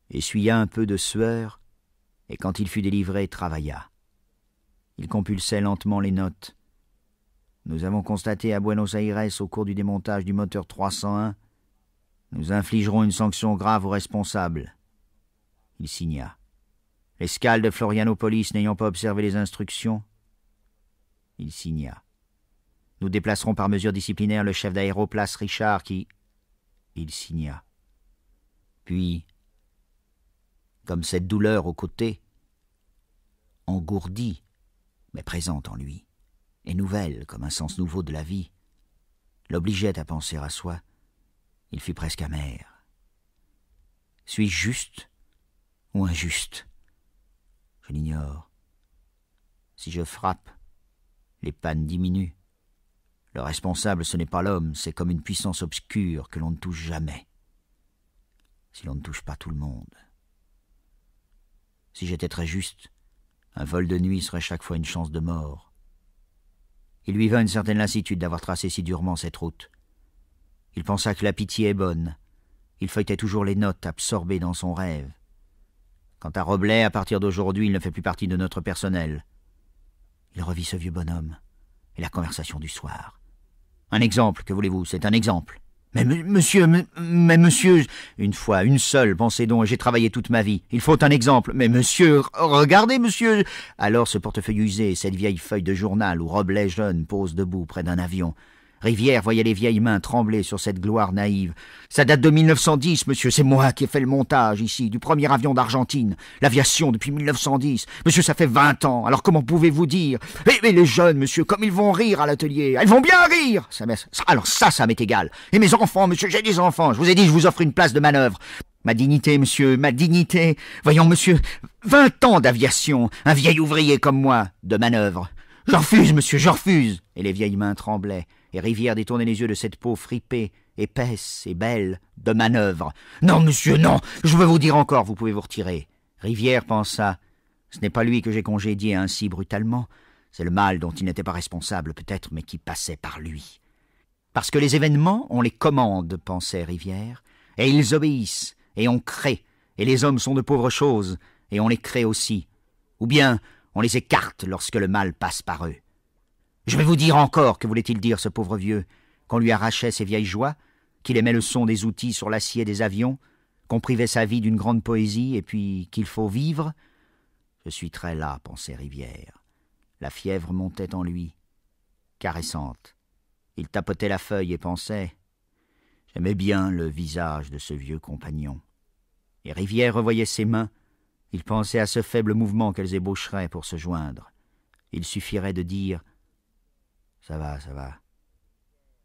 essuya un peu de sueur, et quand il fut délivré, travailla. Il compulsait lentement les notes. Nous avons constaté à Buenos Aires, au cours du démontage du moteur 301, nous infligerons une sanction grave aux responsables. Il signa. L'escale de Florianopolis n'ayant pas observé les instructions, il signa. Nous déplacerons par mesure disciplinaire le chef d'aéroplace Richard qui. Il signa. Puis, comme cette douleur au côté, engourdie, mais présente en lui, et nouvelle comme un sens nouveau de la vie, l'obligeait à penser à soi il fut presque amer. Suis-je juste ou injuste Je l'ignore. Si je frappe, les pannes diminuent. Le responsable, ce n'est pas l'homme, c'est comme une puissance obscure que l'on ne touche jamais. Si l'on ne touche pas tout le monde. Si j'étais très juste, un vol de nuit serait chaque fois une chance de mort. Il lui vint une certaine lassitude d'avoir tracé si durement cette route. Il pensa que la pitié est bonne. Il feuilletait toujours les notes, absorbé dans son rêve. Quant à Roblet, à partir d'aujourd'hui, il ne fait plus partie de notre personnel. Il revit ce vieux bonhomme et la conversation du soir. Un exemple, que voulez-vous, c'est un exemple. Mais monsieur, mais monsieur, une fois, une seule, pensez donc, j'ai travaillé toute ma vie. Il faut un exemple. Mais monsieur, regardez, monsieur. Alors ce portefeuille usé, cette vieille feuille de journal où Roblet jeune pose debout près d'un avion, Rivière voyait les vieilles mains trembler sur cette gloire naïve. Ça date de 1910, monsieur, c'est moi qui ai fait le montage ici du premier avion d'Argentine, l'aviation depuis 1910. Monsieur, ça fait 20 ans, alors comment pouvez-vous dire Eh mais, les jeunes, monsieur, comme ils vont rire à l'atelier, ils vont bien rire ça, Alors ça, ça m'est égal. Et mes enfants, monsieur, j'ai des enfants, je vous ai dit, je vous offre une place de manœuvre. Ma dignité, monsieur, ma dignité. Voyons, monsieur, vingt ans d'aviation, un vieil ouvrier comme moi, de manœuvre. Je refuse, monsieur, je refuse. Et les vieilles mains tremblaient et Rivière détournait les yeux de cette peau fripée, épaisse et belle, de manœuvre. Non, monsieur, non Je veux vous dire encore, vous pouvez vous retirer. Rivière pensa Ce n'est pas lui que j'ai congédié ainsi brutalement. C'est le mal dont il n'était pas responsable, peut-être, mais qui passait par lui. Parce que les événements, on les commande, pensait Rivière, et ils obéissent, et on crée, et les hommes sont de pauvres choses, et on les crée aussi. Ou bien, on les écarte lorsque le mal passe par eux. Je vais vous dire encore que voulait-il dire ce pauvre vieux, qu'on lui arrachait ses vieilles joies, qu'il aimait le son des outils sur l'acier des avions, qu'on privait sa vie d'une grande poésie, et puis qu'il faut vivre. Je suis très là, pensait Rivière. La fièvre montait en lui, caressante. Il tapotait la feuille et pensait. J'aimais bien le visage de ce vieux compagnon. Et Rivière revoyait ses mains. Il pensait à ce faible mouvement qu'elles ébaucheraient pour se joindre. Il suffirait de dire ça va, ça va.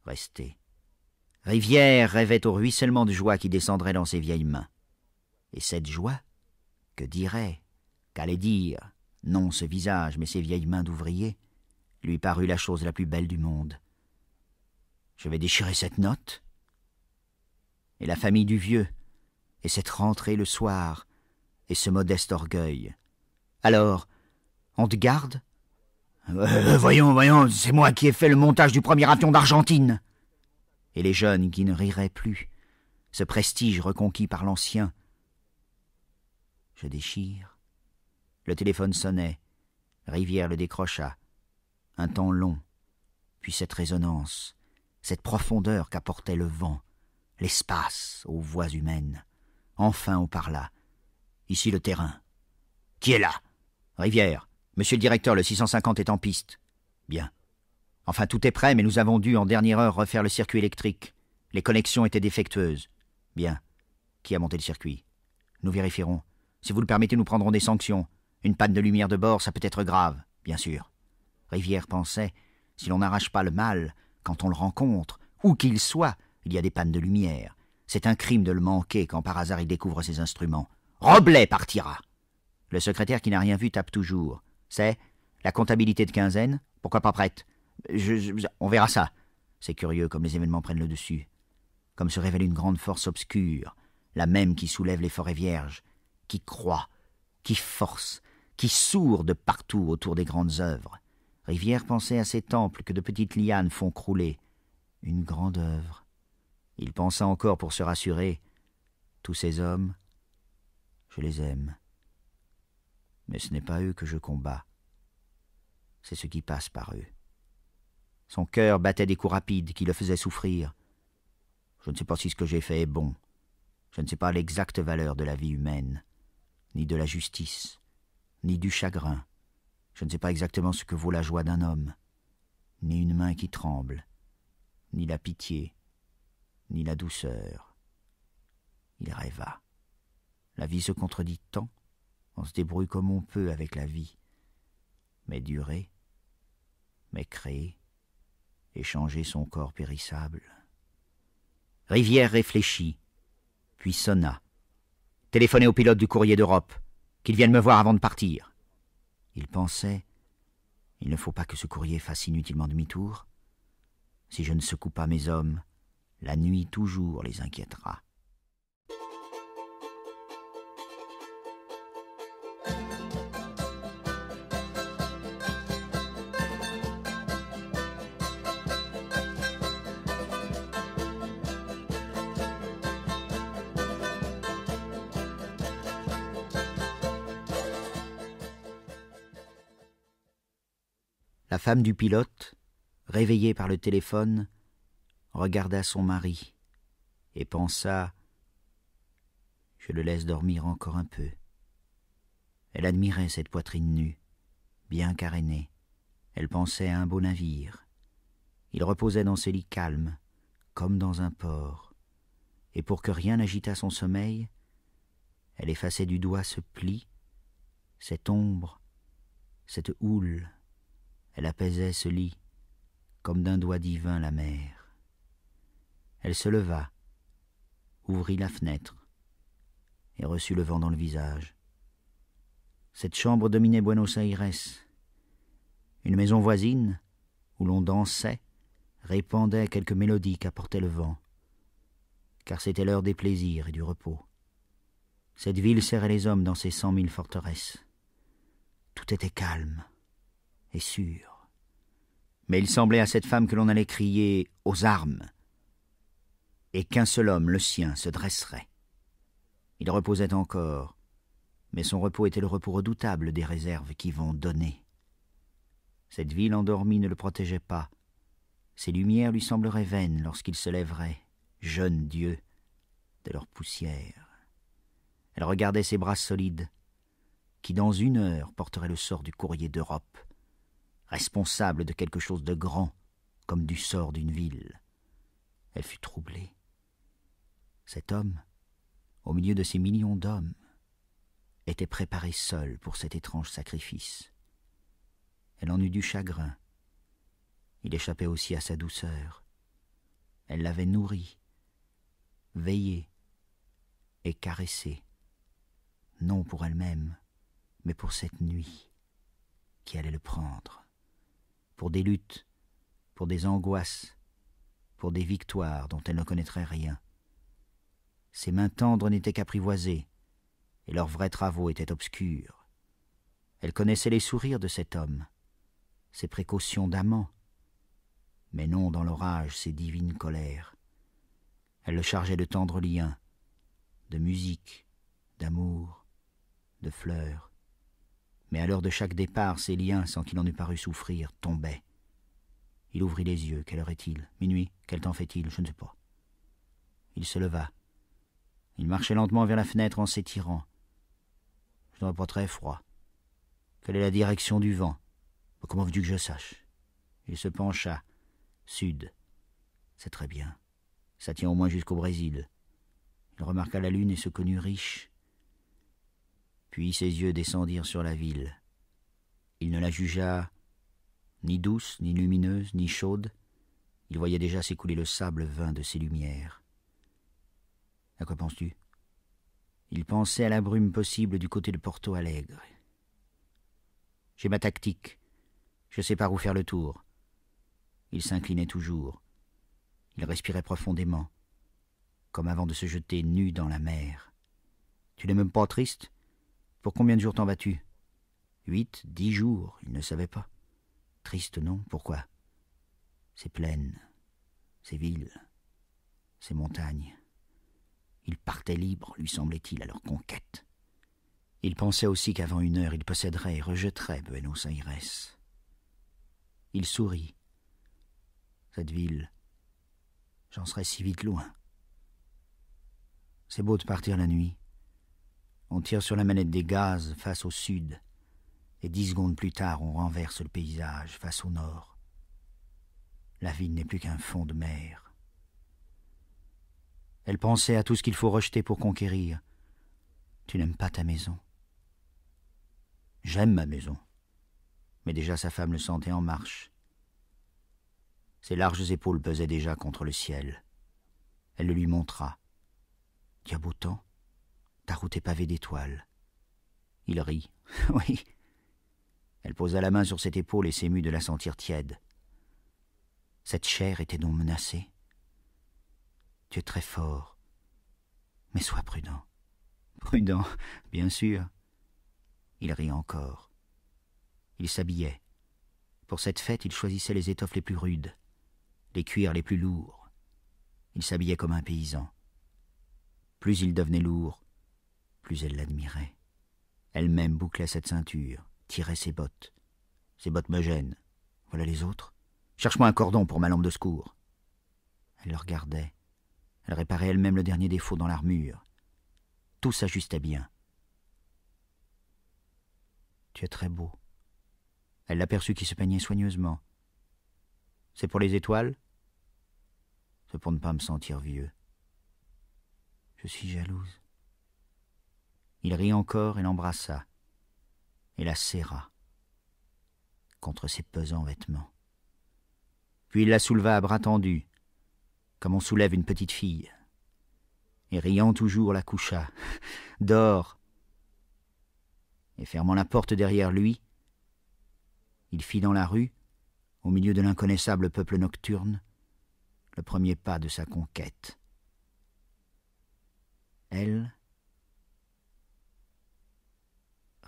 Restez. Rivière rêvait au ruissellement de joie qui descendrait dans ses vieilles mains. Et cette joie, que dirait, qu'allait dire, non ce visage, mais ses vieilles mains d'ouvrier, lui parut la chose la plus belle du monde. Je vais déchirer cette note. Et la famille du vieux, et cette rentrée le soir, et ce modeste orgueil. Alors, on te garde euh, voyons, voyons, c'est moi qui ai fait le montage du premier avion d'Argentine. Et les jeunes qui ne riraient plus, ce prestige reconquis par l'ancien. Je déchire. Le téléphone sonnait. Rivière le décrocha. Un temps long, puis cette résonance, cette profondeur qu'apportait le vent, l'espace aux voix humaines. Enfin on parla. Ici le terrain. Qui est là Rivière. Monsieur le directeur, le 650 est en piste. Bien. Enfin, tout est prêt, mais nous avons dû, en dernière heure, refaire le circuit électrique. Les connexions étaient défectueuses. Bien. Qui a monté le circuit Nous vérifierons. Si vous le permettez, nous prendrons des sanctions. Une panne de lumière de bord, ça peut être grave, bien sûr. Rivière pensait, si l'on n'arrache pas le mal, quand on le rencontre, où qu'il soit, il y a des pannes de lumière. C'est un crime de le manquer quand par hasard il découvre ses instruments. Roblet partira. Le secrétaire qui n'a rien vu tape toujours. C'est la comptabilité de quinzaine, pourquoi pas prête On verra ça. C'est curieux comme les événements prennent le dessus. Comme se révèle une grande force obscure, la même qui soulève les forêts vierges, qui croît, qui force, qui sourde partout autour des grandes œuvres. Rivière pensait à ces temples que de petites lianes font crouler. Une grande œuvre. Il pensa encore pour se rassurer. Tous ces hommes, je les aime mais ce n'est pas eux que je combats. C'est ce qui passe par eux. Son cœur battait des coups rapides qui le faisaient souffrir. Je ne sais pas si ce que j'ai fait est bon. Je ne sais pas l'exacte valeur de la vie humaine, ni de la justice, ni du chagrin. Je ne sais pas exactement ce que vaut la joie d'un homme, ni une main qui tremble, ni la pitié, ni la douceur. Il rêva. La vie se contredit tant on se débrouille comme on peut avec la vie. Mais durer, mais créer, échanger son corps périssable. Rivière réfléchit, puis sonna. Téléphonez au pilote du courrier d'Europe, qu'il vienne me voir avant de partir. Il pensait Il ne faut pas que ce courrier fasse inutilement demi-tour. Si je ne secoue pas mes hommes, la nuit toujours les inquiétera. femme du pilote, réveillée par le téléphone, regarda son mari et pensa Je le laisse dormir encore un peu. Elle admirait cette poitrine nue, bien carénée. Elle pensait à un beau navire. Il reposait dans ses lits calmes, comme dans un port. Et pour que rien n'agitât son sommeil, elle effaçait du doigt ce pli, cette ombre, cette houle elle apaisait ce lit, comme d'un doigt divin la mer. Elle se leva, ouvrit la fenêtre, et reçut le vent dans le visage. Cette chambre dominait Buenos Aires, une maison voisine, où l'on dansait, répandait quelques mélodies qu'apportait le vent, car c'était l'heure des plaisirs et du repos. Cette ville serrait les hommes dans ses cent mille forteresses. Tout était calme et sûr. Mais il semblait à cette femme que l'on allait crier aux armes, et qu'un seul homme, le sien, se dresserait. Il reposait encore, mais son repos était le repos redoutable des réserves qui vont donner. Cette ville endormie ne le protégeait pas. Ses lumières lui sembleraient vaines lorsqu'il se lèverait, jeune Dieu, de leur poussière. Elle regardait ses bras solides, qui dans une heure porteraient le sort du courrier d'Europe responsable de quelque chose de grand, comme du sort d'une ville. Elle fut troublée. Cet homme, au milieu de ces millions d'hommes, était préparé seul pour cet étrange sacrifice. Elle en eut du chagrin. Il échappait aussi à sa douceur. Elle l'avait nourri, veillé et caressé, non pour elle-même, mais pour cette nuit qui allait le prendre pour des luttes, pour des angoisses, pour des victoires dont elle ne connaîtrait rien. Ses mains tendres n'étaient qu'apprivoisées, et leurs vrais travaux étaient obscurs. Elle connaissait les sourires de cet homme, ses précautions d'amant, mais non dans l'orage ses divines colères. Elle le chargeait de tendres liens, de musique, d'amour, de fleurs mais à l'heure de chaque départ, ses liens, sans qu'il en eût paru souffrir, tombaient. Il ouvrit les yeux. Quelle heure est-il Minuit Quel temps fait-il Je ne sais pas. Il se leva. Il marchait lentement vers la fenêtre en s'étirant. Je n'aurais pas très froid. Quelle est la direction du vent Comment veux-tu que je sache Il se pencha. Sud. C'est très bien. Ça tient au moins jusqu'au Brésil. Il remarqua la lune et se connut riche. Puis ses yeux descendirent sur la ville. Il ne la jugea ni douce, ni lumineuse, ni chaude. Il voyait déjà s'écouler le sable vain de ses lumières. À quoi penses-tu Il pensait à la brume possible du côté de Porto Alegre. J'ai ma tactique. Je sais par où faire le tour. Il s'inclinait toujours. Il respirait profondément, comme avant de se jeter nu dans la mer. Tu n'es même pas triste pour combien de jours t'en vas-tu Huit, dix jours, il ne savait pas. Triste, non Pourquoi Ces plaines, ces villes, ces montagnes. Il partait libre, lui semblait-il, à leur conquête. Il pensait aussi qu'avant une heure, il posséderait et rejetterait Buenos Aires. Il sourit. Cette ville, j'en serais si vite loin. C'est beau de partir la nuit. On tire sur la manette des gaz face au sud, et dix secondes plus tard, on renverse le paysage face au nord. La ville n'est plus qu'un fond de mer. Elle pensait à tout ce qu'il faut rejeter pour conquérir. Tu n'aimes pas ta maison. J'aime ma maison. Mais déjà sa femme le sentait en marche. Ses larges épaules pesaient déjà contre le ciel. Elle le lui montra. Il y a beau temps. Ta route est pavée d'étoiles. Il rit. oui. Elle posa la main sur cette épaule et s'émut de la sentir tiède. Cette chair était donc menacée. Tu es très fort, mais sois prudent. Prudent, bien sûr. Il rit encore. Il s'habillait. Pour cette fête, il choisissait les étoffes les plus rudes, les cuirs les plus lourds. Il s'habillait comme un paysan. Plus il devenait lourd, plus elle l'admirait. Elle-même bouclait cette ceinture, tirait ses bottes. Ses bottes me gênent. Voilà les autres. Cherche-moi un cordon pour ma lampe de secours. Elle le regardait. Elle réparait elle-même le dernier défaut dans l'armure. Tout s'ajustait bien. Tu es très beau. Elle l'aperçut qui se peignait soigneusement. C'est pour les étoiles C'est pour ne pas me sentir vieux. Je suis jalouse. Il rit encore et l'embrassa, et la serra contre ses pesants vêtements. Puis il la souleva à bras tendus, comme on soulève une petite fille, et riant toujours la coucha. Dors Et fermant la porte derrière lui, il fit dans la rue, au milieu de l'inconnaissable peuple nocturne, le premier pas de sa conquête. Elle,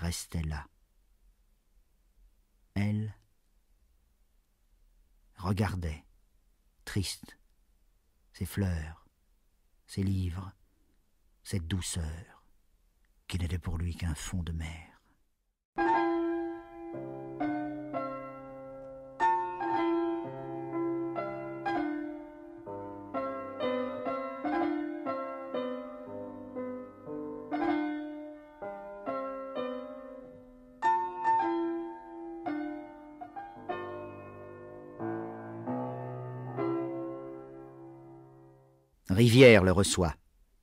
restait là. Elle regardait, triste, ses fleurs, ses livres, cette douceur qui n'était pour lui qu'un fond de mer. le reçoit.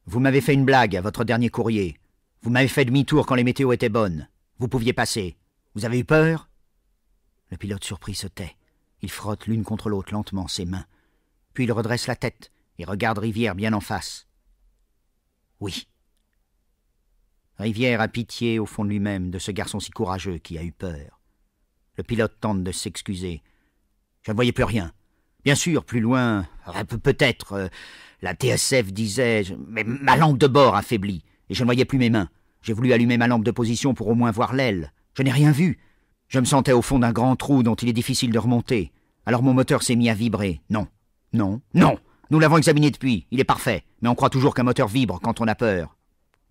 Vous m'avez fait une blague à votre dernier courrier. Vous m'avez fait demi-tour quand les météos étaient bonnes. Vous pouviez passer. Vous avez eu peur Le pilote surpris se tait. Il frotte l'une contre l'autre lentement ses mains. Puis il redresse la tête et regarde Rivière bien en face. Oui. Rivière a pitié au fond de lui-même de ce garçon si courageux qui a eu peur. Le pilote tente de s'excuser. Je ne voyais plus rien. Bien sûr, plus loin, euh, peut-être, euh, la TSF disait, mais ma lampe de bord affaiblie, et je ne voyais plus mes mains. J'ai voulu allumer ma lampe de position pour au moins voir l'aile. Je n'ai rien vu. Je me sentais au fond d'un grand trou dont il est difficile de remonter. Alors mon moteur s'est mis à vibrer. Non, non, non. Nous l'avons examiné depuis, il est parfait, mais on croit toujours qu'un moteur vibre quand on a peur.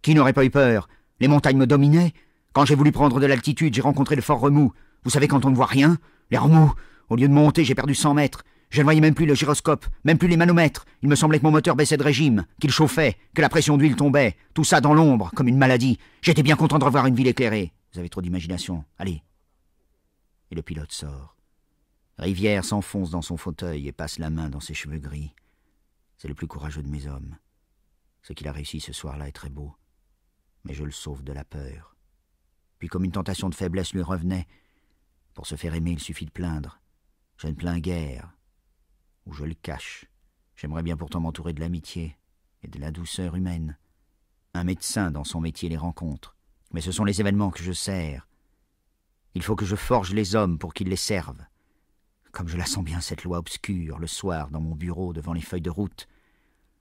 Qui n'aurait pas eu peur Les montagnes me dominaient. Quand j'ai voulu prendre de l'altitude, j'ai rencontré le fort remous. Vous savez quand on ne voit rien Les remous Au lieu de monter, j'ai perdu 100 mètres. Je ne voyais même plus le gyroscope, même plus les manomètres. Il me semblait que mon moteur baissait de régime, qu'il chauffait, que la pression d'huile tombait. Tout ça dans l'ombre, comme une maladie. J'étais bien content de revoir une ville éclairée. Vous avez trop d'imagination. Allez. Et le pilote sort. Rivière s'enfonce dans son fauteuil et passe la main dans ses cheveux gris. C'est le plus courageux de mes hommes. Ce qu'il a réussi ce soir-là est très beau. Mais je le sauve de la peur. Puis comme une tentation de faiblesse lui revenait, pour se faire aimer il suffit de plaindre. Je ne plains guère, ou je le cache. J'aimerais bien pourtant m'entourer de l'amitié et de la douceur humaine. Un médecin dans son métier les rencontre, mais ce sont les événements que je sers. Il faut que je forge les hommes pour qu'ils les servent. Comme je la sens bien, cette loi obscure, le soir, dans mon bureau, devant les feuilles de route.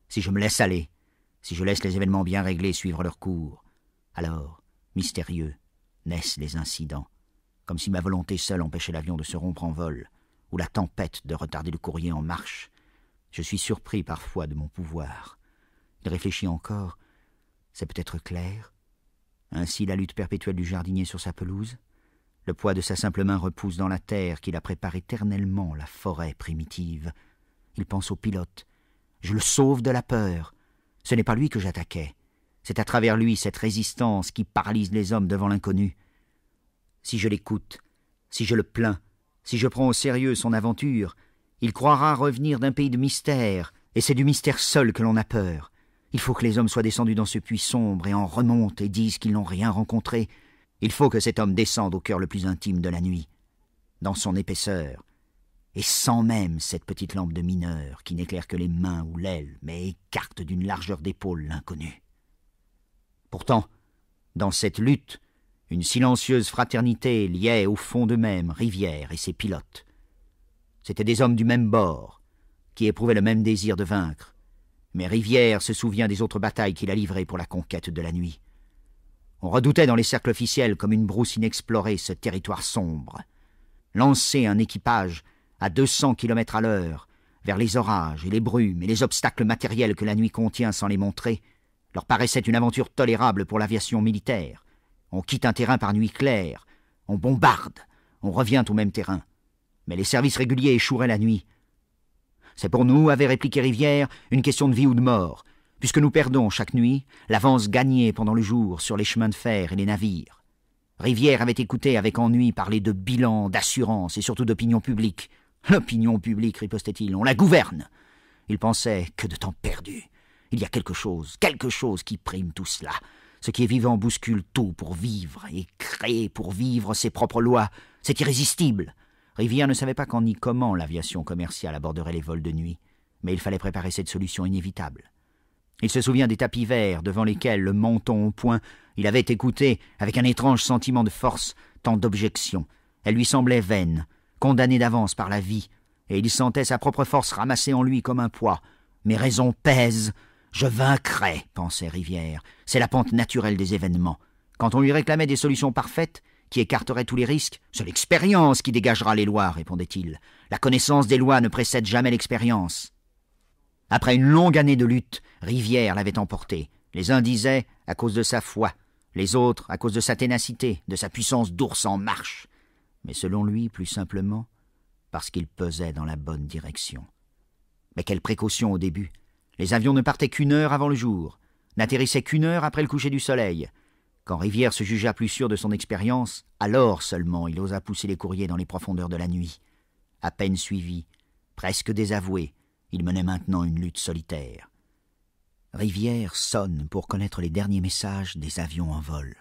Si je me laisse aller, si je laisse les événements bien réglés suivre leur cours, alors, mystérieux, naissent les incidents, comme si ma volonté seule empêchait l'avion de se rompre en vol ou la tempête de retarder le courrier en marche. Je suis surpris parfois de mon pouvoir. Il réfléchit encore. C'est peut-être clair. Ainsi la lutte perpétuelle du jardinier sur sa pelouse. Le poids de sa simple main repousse dans la terre qui la prépare éternellement, la forêt primitive. Il pense au pilote. Je le sauve de la peur. Ce n'est pas lui que j'attaquais. C'est à travers lui cette résistance qui paralyse les hommes devant l'inconnu. Si je l'écoute, si je le plains, si je prends au sérieux son aventure, il croira revenir d'un pays de mystère, et c'est du mystère seul que l'on a peur. Il faut que les hommes soient descendus dans ce puits sombre et en remontent et disent qu'ils n'ont rien rencontré. Il faut que cet homme descende au cœur le plus intime de la nuit, dans son épaisseur, et sans même cette petite lampe de mineur qui n'éclaire que les mains ou l'aile, mais écarte d'une largeur d'épaule l'inconnu. Pourtant, dans cette lutte, une silencieuse fraternité liait au fond d'eux-mêmes Rivière et ses pilotes. C'étaient des hommes du même bord, qui éprouvaient le même désir de vaincre. Mais Rivière se souvient des autres batailles qu'il a livrées pour la conquête de la nuit. On redoutait dans les cercles officiels comme une brousse inexplorée ce territoire sombre. Lancer un équipage à 200 km à l'heure vers les orages et les brumes et les obstacles matériels que la nuit contient sans les montrer leur paraissait une aventure tolérable pour l'aviation militaire on quitte un terrain par nuit claire, on bombarde, on revient au même terrain. Mais les services réguliers échoueraient la nuit. C'est pour nous, avait répliqué Rivière, une question de vie ou de mort, puisque nous perdons chaque nuit l'avance gagnée pendant le jour sur les chemins de fer et les navires. Rivière avait écouté avec ennui parler de bilan, d'assurance et surtout d'opinion publique. L'opinion publique, ripostait-il, on la gouverne. Il pensait que de temps perdu. Il y a quelque chose, quelque chose qui prime tout cela. Ce qui est vivant bouscule tout pour vivre et créer pour vivre ses propres lois. C'est irrésistible. Rivière ne savait pas quand ni comment l'aviation commerciale aborderait les vols de nuit, mais il fallait préparer cette solution inévitable. Il se souvient des tapis verts devant lesquels, le menton au point, il avait écouté, avec un étrange sentiment de force, tant d'objections. Elles lui semblaient vaines, condamnées d'avance par la vie, et il sentait sa propre force ramassée en lui comme un poids. Mes raisons pèsent, je vaincrai, pensait Rivière. C'est la pente naturelle des événements. Quand on lui réclamait des solutions parfaites, qui écarteraient tous les risques, c'est l'expérience qui dégagera les lois, répondait-il. La connaissance des lois ne précède jamais l'expérience. Après une longue année de lutte, Rivière l'avait emporté. Les uns disaient à cause de sa foi, les autres à cause de sa ténacité, de sa puissance d'ours en marche, mais selon lui, plus simplement, parce qu'il pesait dans la bonne direction. Mais quelle précaution au début les avions ne partaient qu'une heure avant le jour, n'atterrissaient qu'une heure après le coucher du soleil. Quand Rivière se jugea plus sûr de son expérience, alors seulement il osa pousser les courriers dans les profondeurs de la nuit. À peine suivi, presque désavoué, il menait maintenant une lutte solitaire. Rivière sonne pour connaître les derniers messages des avions en vol.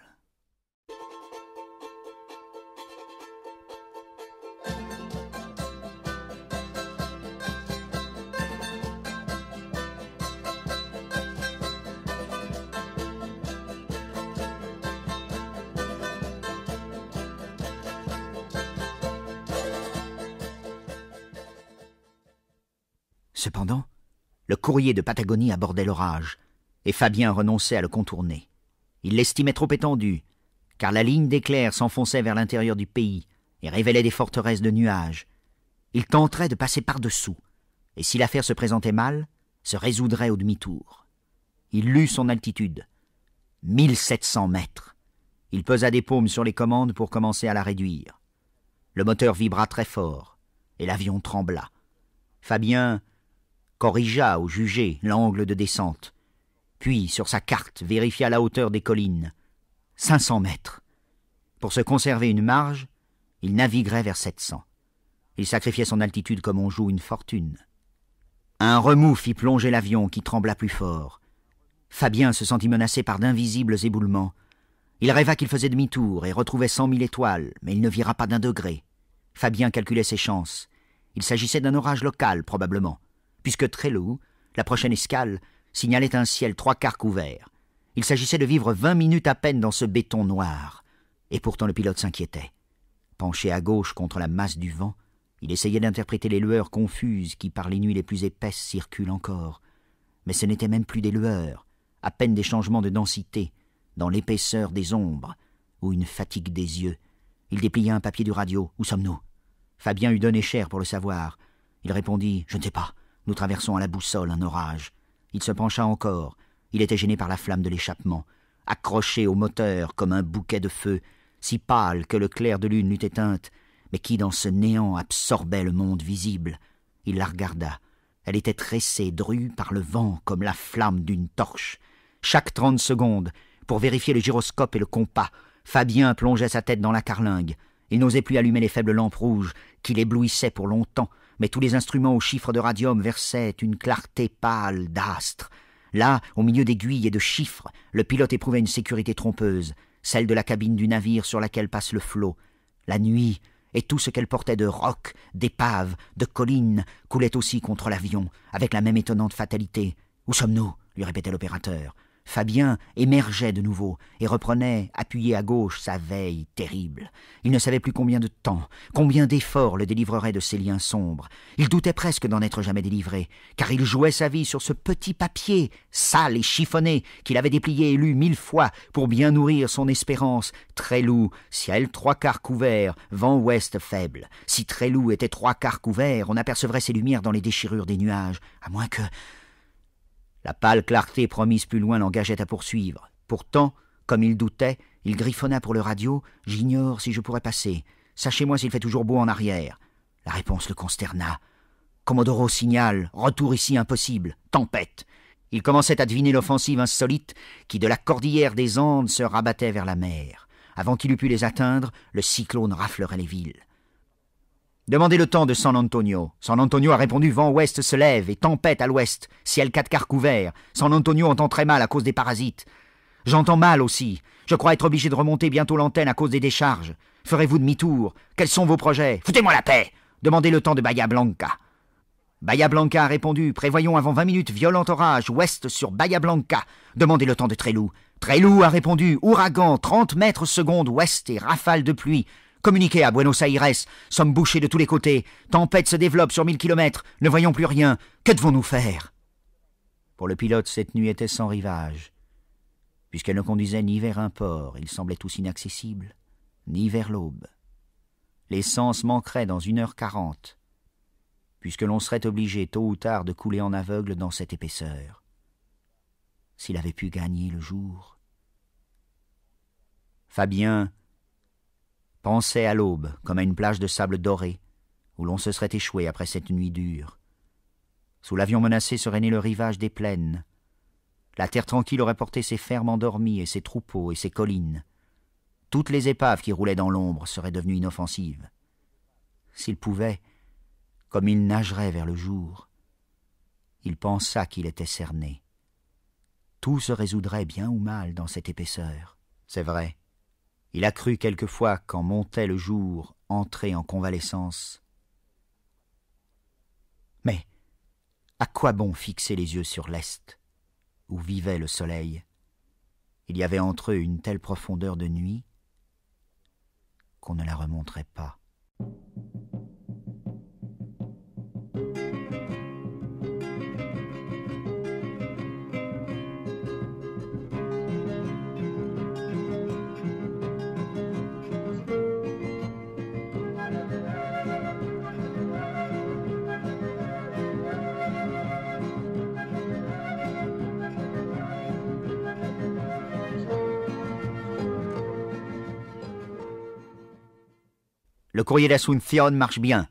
Cependant, le courrier de Patagonie abordait l'orage, et Fabien renonçait à le contourner. Il l'estimait trop étendu, car la ligne d'éclairs s'enfonçait vers l'intérieur du pays et révélait des forteresses de nuages. Il tenterait de passer par-dessous, et si l'affaire se présentait mal, se résoudrait au demi-tour. Il lut son altitude. 1700 mètres. Il pesa des paumes sur les commandes pour commencer à la réduire. Le moteur vibra très fort, et l'avion trembla. Fabien corrigea au jugé l'angle de descente, puis sur sa carte vérifia la hauteur des collines. 500 mètres. Pour se conserver une marge, il naviguerait vers 700. Il sacrifiait son altitude comme on joue une fortune. Un remous fit plonger l'avion qui trembla plus fort. Fabien se sentit menacé par d'invisibles éboulements. Il rêva qu'il faisait demi-tour et retrouvait cent mille étoiles, mais il ne vira pas d'un degré. Fabien calculait ses chances. Il s'agissait d'un orage local, probablement puisque très lourd, la prochaine escale signalait un ciel trois quarts couvert. Il s'agissait de vivre vingt minutes à peine dans ce béton noir. Et pourtant le pilote s'inquiétait. Penché à gauche contre la masse du vent, il essayait d'interpréter les lueurs confuses qui, par les nuits les plus épaisses, circulent encore. Mais ce n'étaient même plus des lueurs, à peine des changements de densité, dans l'épaisseur des ombres, ou une fatigue des yeux. Il déplia un papier du radio. Où sommes-nous Fabien eût donné cher pour le savoir. Il répondit Je ne sais pas. Nous traversons à la boussole un orage. Il se pencha encore. Il était gêné par la flamme de l'échappement. Accroché au moteur comme un bouquet de feu, si pâle que le clair de lune l'eût éteinte, mais qui, dans ce néant, absorbait le monde visible. Il la regarda. Elle était tressée, drue par le vent, comme la flamme d'une torche. Chaque trente secondes, pour vérifier le gyroscope et le compas, Fabien plongeait sa tête dans la carlingue. Il n'osait plus allumer les faibles lampes rouges qui l'éblouissaient pour longtemps, mais tous les instruments aux chiffres de radium versaient une clarté pâle d'astre. Là, au milieu d'aiguilles et de chiffres, le pilote éprouvait une sécurité trompeuse, celle de la cabine du navire sur laquelle passe le flot. La nuit, et tout ce qu'elle portait de rocs, d'épaves, de collines, coulait aussi contre l'avion, avec la même étonnante fatalité. Où sommes-nous lui répétait l'opérateur. Fabien émergeait de nouveau et reprenait, appuyé à gauche, sa veille terrible. Il ne savait plus combien de temps, combien d'efforts le délivrerait de ces liens sombres. Il doutait presque d'en être jamais délivré, car il jouait sa vie sur ce petit papier, sale et chiffonné, qu'il avait déplié et lu mille fois pour bien nourrir son espérance. Très loup, ciel trois quarts couvert, vent ouest faible. Si très loup était trois quarts couvert, on apercevrait ses lumières dans les déchirures des nuages, à moins que... La pâle clarté promise plus loin l'engageait à poursuivre. Pourtant, comme il doutait, il griffonna pour le radio J'ignore si je pourrais passer. Sachez-moi s'il fait toujours beau en arrière. La réponse le consterna. Commodoro signale Retour ici impossible. Tempête. Il commençait à deviner l'offensive insolite qui, de la cordillère des Andes, se rabattait vers la mer. Avant qu'il eût pu les atteindre, le cyclone raflerait les villes. Demandez le temps de San Antonio. San Antonio a répondu vent ouest se lève et tempête à l'ouest, ciel quatre quarts couvert. San Antonio entend très mal à cause des parasites. J'entends mal aussi. Je crois être obligé de remonter bientôt l'antenne à cause des décharges. Ferez-vous demi-tour Quels sont vos projets Foutez-moi la paix Demandez le temps de Bahia Blanca. Bahia Blanca a répondu Prévoyons avant vingt minutes violent orage ouest sur Bahia Blanca. Demandez le temps de Trélou. Trélou a répondu Ouragan, 30 mètres seconde ouest et rafale de pluie. Communiquez à Buenos Aires, sommes bouchés de tous les côtés, tempête se développe sur mille kilomètres, ne voyons plus rien, que devons-nous faire Pour le pilote, cette nuit était sans rivage, puisqu'elle ne conduisait ni vers un port, il semblait tous inaccessibles, ni vers l'aube. L'essence manquerait dans une heure quarante, puisque l'on serait obligé tôt ou tard de couler en aveugle dans cette épaisseur. S'il avait pu gagner le jour. Fabien pensait à l'aube comme à une plage de sable doré, où l'on se serait échoué après cette nuit dure. Sous l'avion menacé serait né le rivage des plaines. La terre tranquille aurait porté ses fermes endormies et ses troupeaux et ses collines. Toutes les épaves qui roulaient dans l'ombre seraient devenues inoffensives. S'il pouvait, comme il nagerait vers le jour, il pensa qu'il était cerné. Tout se résoudrait bien ou mal dans cette épaisseur. C'est vrai. Il a cru quelquefois, quand montait le jour, entrer en convalescence. Mais à quoi bon fixer les yeux sur l'Est, où vivait le soleil Il y avait entre eux une telle profondeur de nuit qu'on ne la remonterait pas. Le courrier d'Asuncion marche bien.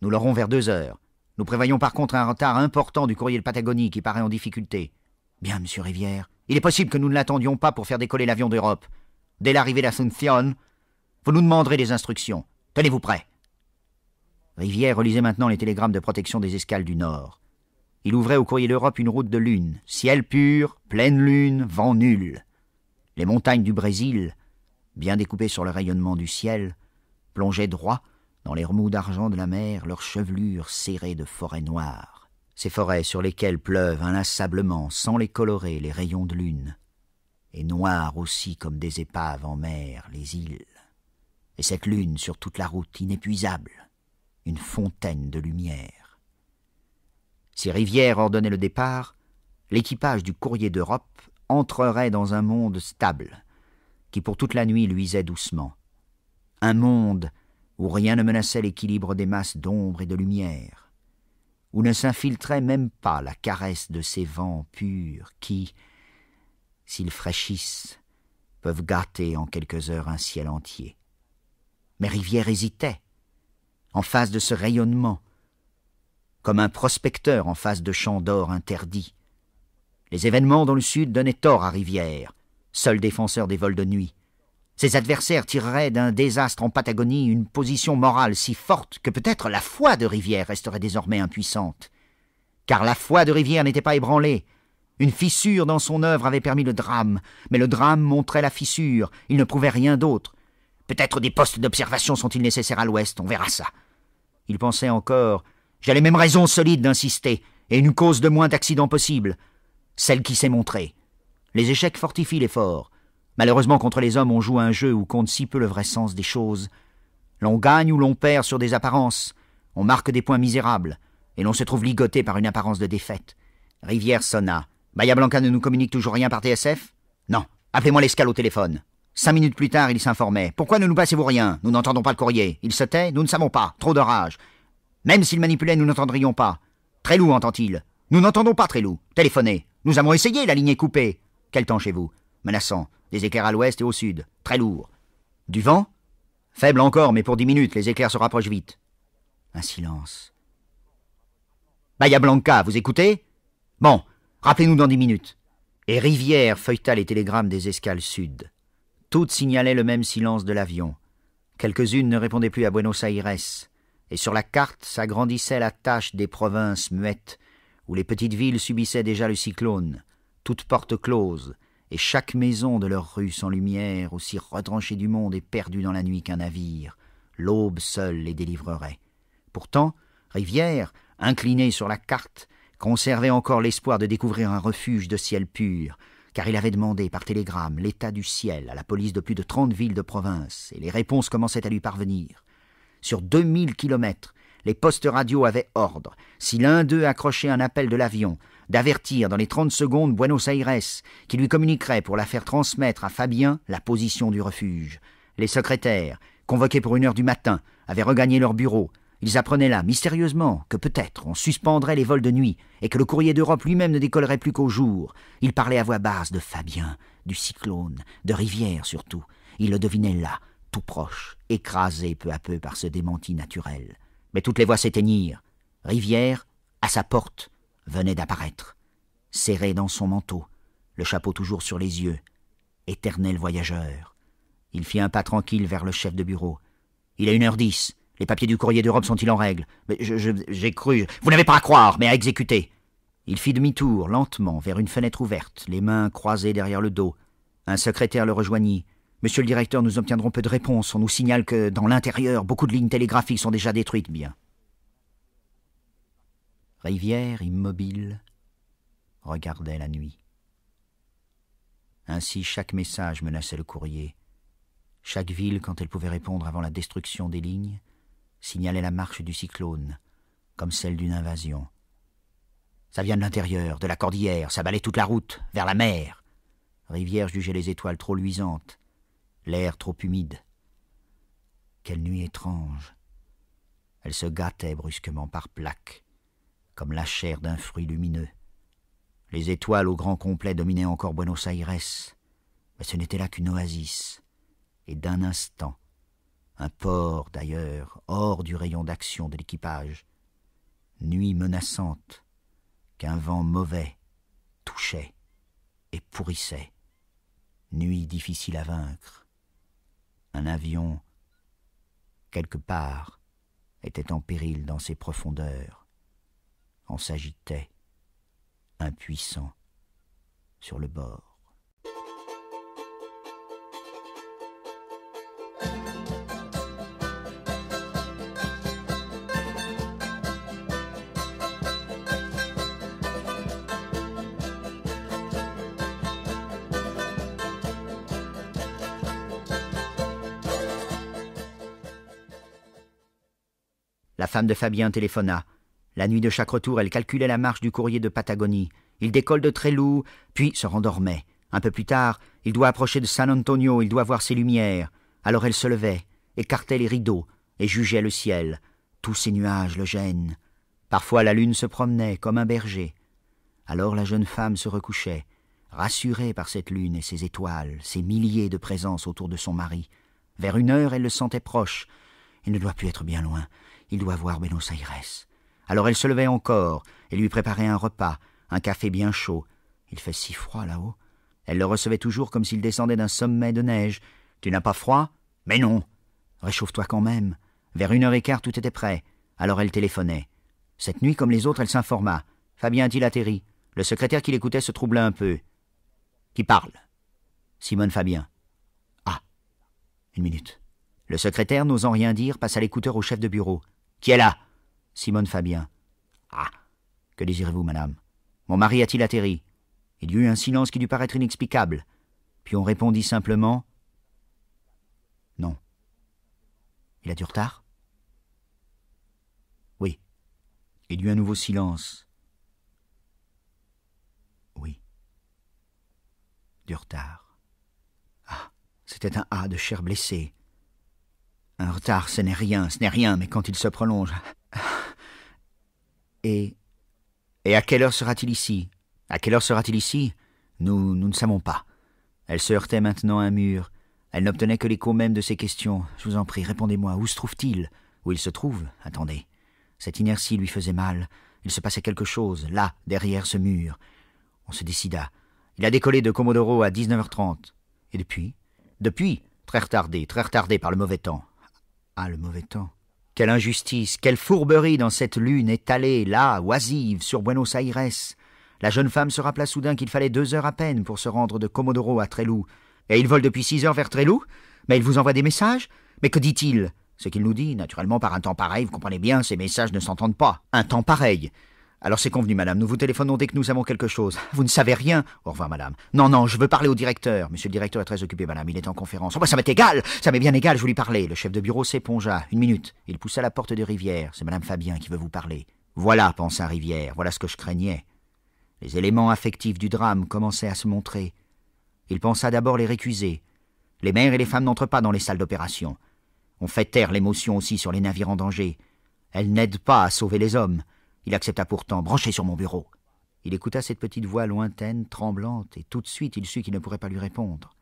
Nous l'aurons vers deux heures. Nous prévoyons par contre un retard important du courrier de Patagonie qui paraît en difficulté. Bien, monsieur Rivière. Il est possible que nous ne l'attendions pas pour faire décoller l'avion d'Europe. Dès l'arrivée d'Asuncion, vous nous demanderez des instructions. Tenez-vous prêts. Rivière relisait maintenant les télégrammes de protection des escales du Nord. Il ouvrait au courrier d'Europe une route de lune, ciel pur, pleine lune, vent nul. Les montagnes du Brésil, bien découpées sur le rayonnement du ciel, plongeaient droit dans les remous d'argent de la mer leurs chevelures serrées de forêts noires, ces forêts sur lesquelles pleuvent inlassablement, sans les colorer, les rayons de lune, et noires aussi comme des épaves en mer, les îles. Et cette lune sur toute la route inépuisable, une fontaine de lumière. ces rivières ordonnait le départ, l'équipage du courrier d'Europe entrerait dans un monde stable, qui pour toute la nuit luisait doucement, un monde où rien ne menaçait l'équilibre des masses d'ombre et de lumière, où ne s'infiltrait même pas la caresse de ces vents purs qui, s'ils fraîchissent, peuvent gâter en quelques heures un ciel entier. Mais Rivière hésitait, en face de ce rayonnement, comme un prospecteur en face de champs d'or interdits. Les événements dans le sud donnaient tort à Rivière, seul défenseur des vols de nuit. Ses adversaires tireraient d'un désastre en Patagonie une position morale si forte que peut-être la foi de Rivière resterait désormais impuissante. Car la foi de Rivière n'était pas ébranlée. Une fissure dans son œuvre avait permis le drame, mais le drame montrait la fissure, il ne prouvait rien d'autre. Peut-être des postes d'observation sont-ils nécessaires à l'ouest, on verra ça. Il pensait encore J'ai les mêmes raisons solides d'insister, et une cause de moins d'accidents possible. Celle qui s'est montrée. Les échecs fortifient l'effort. Malheureusement, contre les hommes, on joue un jeu où compte si peu le vrai sens des choses. L'on gagne ou l'on perd sur des apparences, on marque des points misérables, et l'on se trouve ligoté par une apparence de défaite. Rivière sonna. Bahia Blanca ne nous communique toujours rien par TSF Non, appelez-moi l'escale au téléphone. Cinq minutes plus tard, il s'informait. Pourquoi ne nous passez-vous rien Nous n'entendons pas le courrier. Il se tait Nous ne savons pas. Trop de rage. Même s'il manipulait, nous n'entendrions pas. Très lourd, entend-il. Nous n'entendons pas loup Téléphonez. Nous avons essayé, la ligne est coupée. Quel temps chez vous menaçant, des éclairs à l'ouest et au sud, très lourds. Du vent Faible encore, mais pour dix minutes, les éclairs se rapprochent vite. Un silence. Bahia Blanca, vous écoutez Bon, rappelez-nous dans dix minutes. Et Rivière feuilleta les télégrammes des escales sud. Toutes signalaient le même silence de l'avion. Quelques-unes ne répondaient plus à Buenos Aires, et sur la carte s'agrandissait la tache des provinces muettes, où les petites villes subissaient déjà le cyclone, toutes portes closes, et chaque maison de leur rue sans lumière, aussi retranchée du monde et perdue dans la nuit qu'un navire, l'aube seule les délivrerait. Pourtant, Rivière, inclinée sur la carte, conservait encore l'espoir de découvrir un refuge de ciel pur, car il avait demandé par télégramme l'état du ciel à la police de plus de trente villes de province, et les réponses commençaient à lui parvenir. Sur deux mille kilomètres, les postes radio avaient ordre, si l'un d'eux accrochait un appel de l'avion, d'avertir dans les trente secondes Buenos Aires, qui lui communiquerait pour la faire transmettre à Fabien la position du refuge. Les secrétaires, convoqués pour une heure du matin, avaient regagné leur bureau. Ils apprenaient là, mystérieusement, que peut-être on suspendrait les vols de nuit et que le courrier d'Europe lui-même ne décollerait plus qu'au jour. Ils parlaient à voix basse de Fabien, du cyclone, de Rivière surtout. Ils le devinaient là, tout proche, écrasé peu à peu par ce démenti naturel. Mais toutes les voix s'éteignirent. Rivière, à sa porte, venait d'apparaître, serré dans son manteau, le chapeau toujours sur les yeux. Éternel voyageur. Il fit un pas tranquille vers le chef de bureau. Il est une heure dix. Les papiers du courrier d'Europe sont-ils en règle Mais j'ai cru. Vous n'avez pas à croire, mais à exécuter. Il fit demi-tour, lentement, vers une fenêtre ouverte, les mains croisées derrière le dos. Un secrétaire le rejoignit. Monsieur le directeur, nous obtiendrons peu de réponses. On nous signale que, dans l'intérieur, beaucoup de lignes télégraphiques sont déjà détruites. Bien. Rivière, immobile, regardait la nuit. Ainsi chaque message menaçait le courrier. Chaque ville, quand elle pouvait répondre avant la destruction des lignes, signalait la marche du cyclone, comme celle d'une invasion. Ça vient de l'intérieur, de la cordillère, ça balait toute la route, vers la mer. Rivière jugeait les étoiles trop luisantes, l'air trop humide. Quelle nuit étrange. Elle se gâtait brusquement par plaques comme la chair d'un fruit lumineux. Les étoiles au grand complet dominaient encore Buenos Aires, mais ce n'était là qu'une oasis, et d'un instant, un port d'ailleurs, hors du rayon d'action de l'équipage. Nuit menaçante, qu'un vent mauvais touchait et pourrissait. Nuit difficile à vaincre. Un avion, quelque part, était en péril dans ses profondeurs en s'agitait, impuissant, sur le bord. La femme de Fabien téléphona. La nuit de chaque retour, elle calculait la marche du courrier de Patagonie. Il décolle de Trélou, puis se rendormait. Un peu plus tard, il doit approcher de San Antonio, il doit voir ses lumières. Alors elle se levait, écartait les rideaux, et jugeait le ciel. Tous ces nuages le gênent. Parfois la lune se promenait comme un berger. Alors la jeune femme se recouchait, rassurée par cette lune et ses étoiles, ses milliers de présences autour de son mari. Vers une heure, elle le sentait proche. Il ne doit plus être bien loin. Il doit voir Buenos Aires. Alors elle se levait encore et lui préparait un repas, un café bien chaud. Il fait si froid là-haut. Elle le recevait toujours comme s'il descendait d'un sommet de neige. Tu n'as pas froid Mais non Réchauffe-toi quand même. Vers une heure et quart, tout était prêt. Alors elle téléphonait. Cette nuit, comme les autres, elle s'informa. Fabien a-t-il atterri Le secrétaire qui l'écoutait se troubla un peu. Qui parle Simone Fabien. Ah Une minute. Le secrétaire, n'osant rien dire, passa l'écouteur au chef de bureau. Qui est là Simone Fabien. Ah Que désirez-vous, madame Mon mari a-t-il atterri Il y eut un silence qui dut paraître inexplicable. Puis on répondit simplement Non. Il a du retard Oui. Il y eut un nouveau silence. Oui. Du retard. Ah C'était un A de chair blessée. Un retard, ce n'est rien, ce n'est rien, mais quand il se prolonge. Et. Et à quelle heure sera-t-il ici À quelle heure sera-t-il ici nous, nous ne savons pas. Elle se heurtait maintenant à un mur. Elle n'obtenait que l'écho même de ses questions. Je vous en prie, répondez-moi. Où se trouve-t-il Où il se trouve Attendez. Cette inertie lui faisait mal. Il se passait quelque chose, là, derrière ce mur. On se décida. Il a décollé de Comodoro à 19h30. Et depuis Depuis Très retardé, très retardé par le mauvais temps. Ah, le mauvais temps. Quelle injustice, quelle fourberie dans cette lune étalée, là, oisive, sur Buenos Aires. La jeune femme se rappela soudain qu'il fallait deux heures à peine pour se rendre de Comodoro à Trelou. Et il vole depuis six heures vers Trelou Mais il vous envoie des messages Mais que dit-il Ce qu'il nous dit, naturellement, par un temps pareil, vous comprenez bien, ces messages ne s'entendent pas. Un temps pareil. Alors c'est convenu, madame. Nous vous téléphonons dès que nous avons quelque chose. Vous ne savez rien. Au revoir, madame. Non, non, je veux parler au directeur. Monsieur le directeur est très occupé, madame. Il est en conférence. Oh, bah, ça m'est égal. Ça m'est bien égal. Je lui parler. Le chef de bureau s'épongea. Une minute. Il poussa la porte de Rivière. C'est madame Fabien qui veut vous parler. Voilà, pensa Rivière. Voilà ce que je craignais. Les éléments affectifs du drame commençaient à se montrer. Il pensa d'abord les récuser. Les mères et les femmes n'entrent pas dans les salles d'opération. On fait taire l'émotion aussi sur les navires en danger. Elles n'aident pas à sauver les hommes. Il accepta pourtant, branché sur mon bureau. Il écouta cette petite voix lointaine, tremblante, et tout de suite il sut qu'il ne pourrait pas lui répondre.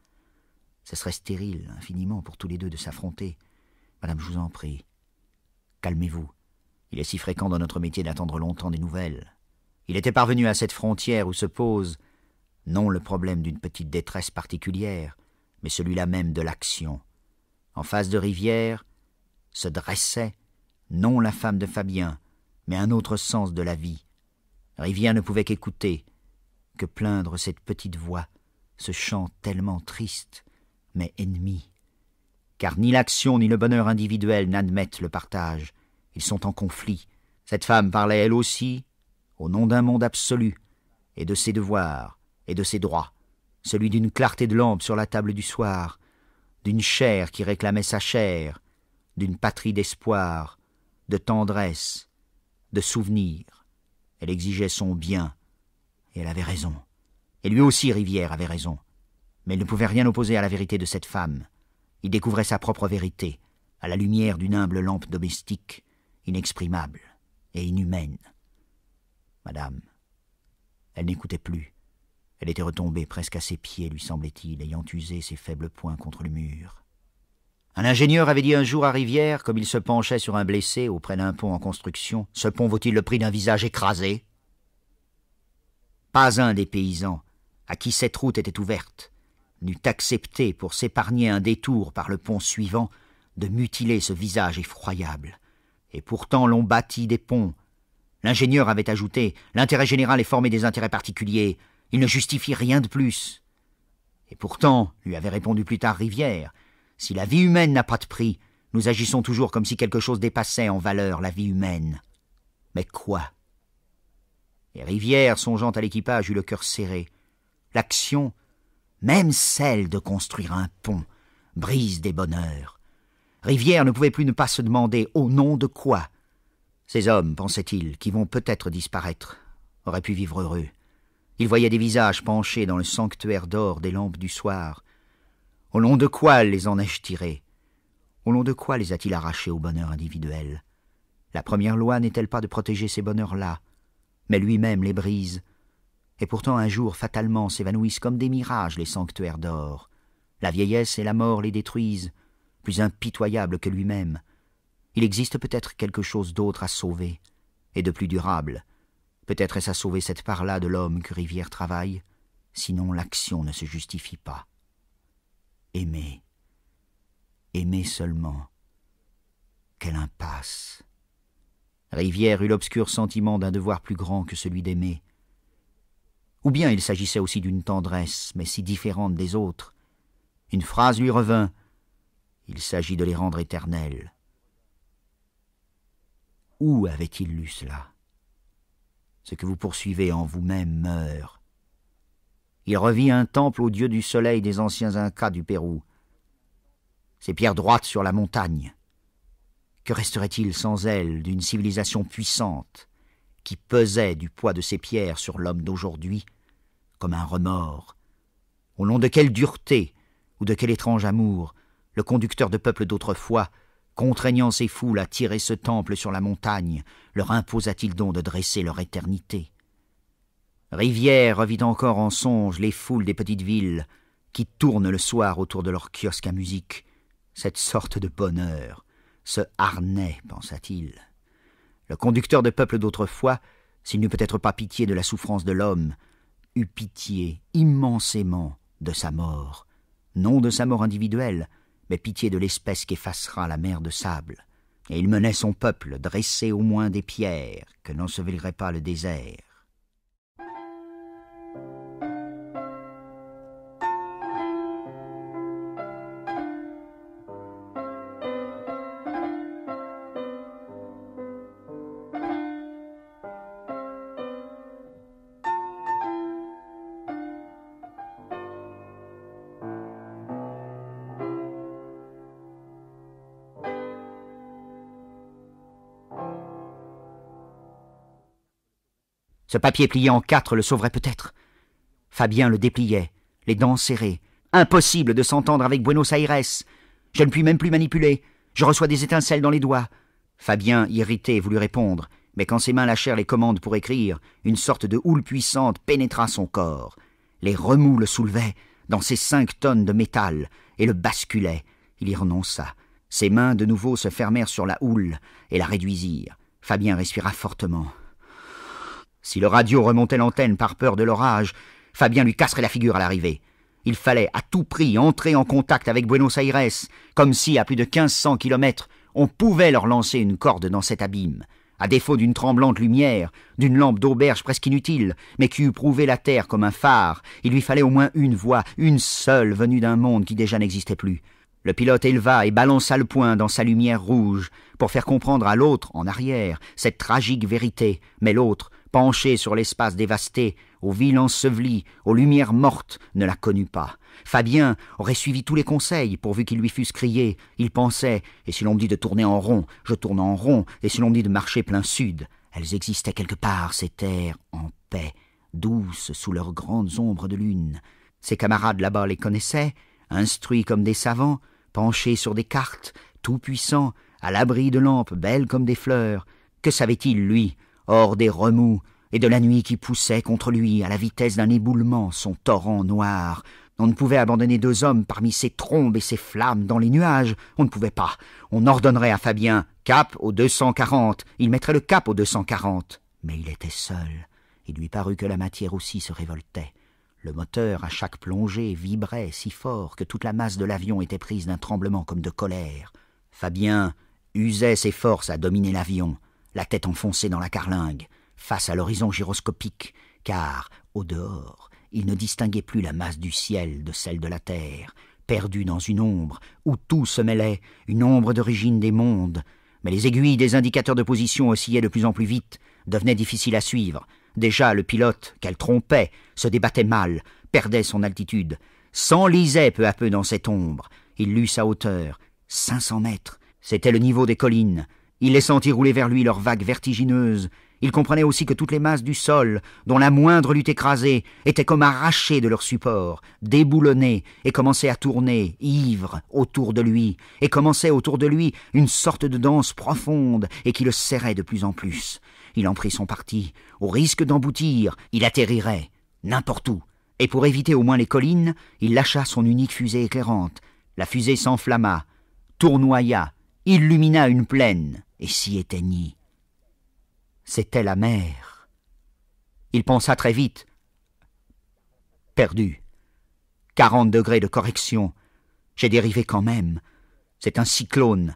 Ce serait stérile, infiniment, pour tous les deux de s'affronter. Madame, je vous en prie, calmez-vous. Il est si fréquent dans notre métier d'attendre longtemps des nouvelles. Il était parvenu à cette frontière où se pose, non le problème d'une petite détresse particulière, mais celui-là même de l'action. En face de Rivière, se dressait, non la femme de Fabien, mais un autre sens de la vie. Rivière ne pouvait qu'écouter, que plaindre cette petite voix, ce chant tellement triste, mais ennemi. Car ni l'action ni le bonheur individuel n'admettent le partage. Ils sont en conflit. Cette femme parlait elle aussi, au nom d'un monde absolu, et de ses devoirs, et de ses droits, celui d'une clarté de lampe sur la table du soir, d'une chair qui réclamait sa chair, d'une patrie d'espoir, de tendresse, de souvenirs. Elle exigeait son bien, et elle avait raison. Et lui aussi, Rivière, avait raison. Mais il ne pouvait rien opposer à la vérité de cette femme. Il découvrait sa propre vérité, à la lumière d'une humble lampe domestique, inexprimable et inhumaine. Madame, elle n'écoutait plus. Elle était retombée presque à ses pieds, lui semblait-il, ayant usé ses faibles poings contre le mur. Un ingénieur avait dit un jour à Rivière, comme il se penchait sur un blessé auprès d'un pont en construction, Ce pont vaut-il le prix d'un visage écrasé Pas un des paysans, à qui cette route était ouverte, n'eût accepté, pour s'épargner un détour par le pont suivant, de mutiler ce visage effroyable. Et pourtant l'on bâtit des ponts. L'ingénieur avait ajouté L'intérêt général est formé des intérêts particuliers, il ne justifie rien de plus. Et pourtant, lui avait répondu plus tard Rivière, si la vie humaine n'a pas de prix, nous agissons toujours comme si quelque chose dépassait en valeur la vie humaine. Mais quoi Et Rivière, songeant à l'équipage, eut le cœur serré. L'action, même celle de construire un pont, brise des bonheurs. Rivière ne pouvait plus ne pas se demander au nom de quoi. Ces hommes, pensait-il, qui vont peut-être disparaître, auraient pu vivre heureux. Il voyait des visages penchés dans le sanctuaire d'or des lampes du soir, au nom de quoi les en ai-je tirés Au nom de quoi les a-t-il arrachés au bonheur individuel La première loi n'est-elle pas de protéger ces bonheurs-là Mais lui-même les brise. Et pourtant un jour, fatalement, s'évanouissent comme des mirages les sanctuaires d'or. La vieillesse et la mort les détruisent, plus impitoyables que lui-même. Il existe peut-être quelque chose d'autre à sauver, et de plus durable. Peut-être est-ce à sauver cette part-là de l'homme que Rivière travaille, sinon l'action ne se justifie pas aimer, aimer seulement. Quelle impasse. Rivière eut l'obscur sentiment d'un devoir plus grand que celui d'aimer. Ou bien il s'agissait aussi d'une tendresse, mais si différente des autres. Une phrase lui revint. Il s'agit de les rendre éternels. Où avait-il lu cela Ce que vous poursuivez en vous-même meurt, il revit un temple au dieu du soleil des anciens Incas du Pérou. ces pierres droites sur la montagne. Que resterait-il sans elles d'une civilisation puissante qui pesait du poids de ces pierres sur l'homme d'aujourd'hui comme un remords Au nom de quelle dureté ou de quel étrange amour le conducteur de peuples d'autrefois, contraignant ses foules à tirer ce temple sur la montagne, leur imposa-t-il donc de dresser leur éternité Rivière revit encore en songe les foules des petites villes qui tournent le soir autour de leur kiosque à musique. Cette sorte de bonheur, ce harnais, pensa-t-il. Le conducteur de peuple d'autrefois, s'il n'eut peut-être pas pitié de la souffrance de l'homme, eut pitié immensément de sa mort, non de sa mort individuelle, mais pitié de l'espèce qu'effacera la mer de sable. Et il menait son peuple dressé au moins des pierres que n'ensevelirait pas le désert. Le papier plié en quatre le sauverait peut-être. Fabien le dépliait, les dents serrées. Impossible de s'entendre avec Buenos Aires. Je ne puis même plus manipuler. Je reçois des étincelles dans les doigts. Fabien, irrité, voulut répondre, mais quand ses mains lâchèrent les commandes pour écrire, une sorte de houle puissante pénétra son corps. Les remous le soulevaient dans ses cinq tonnes de métal et le basculaient. Il y renonça. Ses mains de nouveau se fermèrent sur la houle et la réduisirent. Fabien respira fortement. Si le radio remontait l'antenne par peur de l'orage, Fabien lui casserait la figure à l'arrivée. Il fallait à tout prix entrer en contact avec Buenos Aires, comme si, à plus de 1500 kilomètres, on pouvait leur lancer une corde dans cet abîme. À défaut d'une tremblante lumière, d'une lampe d'auberge presque inutile, mais qui eût prouvé la terre comme un phare, il lui fallait au moins une voix, une seule, venue d'un monde qui déjà n'existait plus. Le pilote éleva et balança le poing dans sa lumière rouge, pour faire comprendre à l'autre, en arrière, cette tragique vérité, mais l'autre, penché sur l'espace dévasté, aux villes ensevelies, aux lumières mortes, ne la connut pas. Fabien aurait suivi tous les conseils, pourvu qu'ils lui fussent criés. Il pensait, et si l'on me dit de tourner en rond, je tourne en rond, et si l'on me dit de marcher plein sud. Elles existaient quelque part, ces terres, en paix, douces sous leurs grandes ombres de lune. Ses camarades là-bas les connaissaient, instruits comme des savants, penchés sur des cartes, tout-puissants, à l'abri de lampes belles comme des fleurs. Que savait-il, lui hors des remous et de la nuit qui poussait contre lui à la vitesse d'un éboulement son torrent noir. On ne pouvait abandonner deux hommes parmi ces trombes et ces flammes dans les nuages, on ne pouvait pas. On ordonnerait à Fabien cap au 240, il mettrait le cap au 240. Mais il était seul. Il lui parut que la matière aussi se révoltait. Le moteur, à chaque plongée, vibrait si fort que toute la masse de l'avion était prise d'un tremblement comme de colère. Fabien usait ses forces à dominer l'avion la tête enfoncée dans la carlingue, face à l'horizon gyroscopique, car, au dehors, il ne distinguait plus la masse du ciel de celle de la terre, perdue dans une ombre, où tout se mêlait, une ombre d'origine des mondes, mais les aiguilles des indicateurs de position oscillaient de plus en plus vite, devenaient difficiles à suivre. Déjà, le pilote, qu'elle trompait, se débattait mal, perdait son altitude, s'enlisait peu à peu dans cette ombre. Il lut sa hauteur. cinq cents mètres. C'était le niveau des collines. Il les sentit rouler vers lui leurs vagues vertigineuses. Il comprenait aussi que toutes les masses du sol, dont la moindre lutte écrasée, étaient comme arrachées de leur support, déboulonnées, et commençaient à tourner, ivres, autour de lui, et commençaient autour de lui une sorte de danse profonde, et qui le serrait de plus en plus. Il en prit son parti. Au risque d'emboutir, il atterrirait, n'importe où, et pour éviter au moins les collines, il lâcha son unique fusée éclairante. La fusée s'enflamma, tournoya, illumina une plaine et s'y éteignit. C'était la mer. Il pensa très vite. Perdu. Quarante degrés de correction. J'ai dérivé quand même. C'est un cyclone.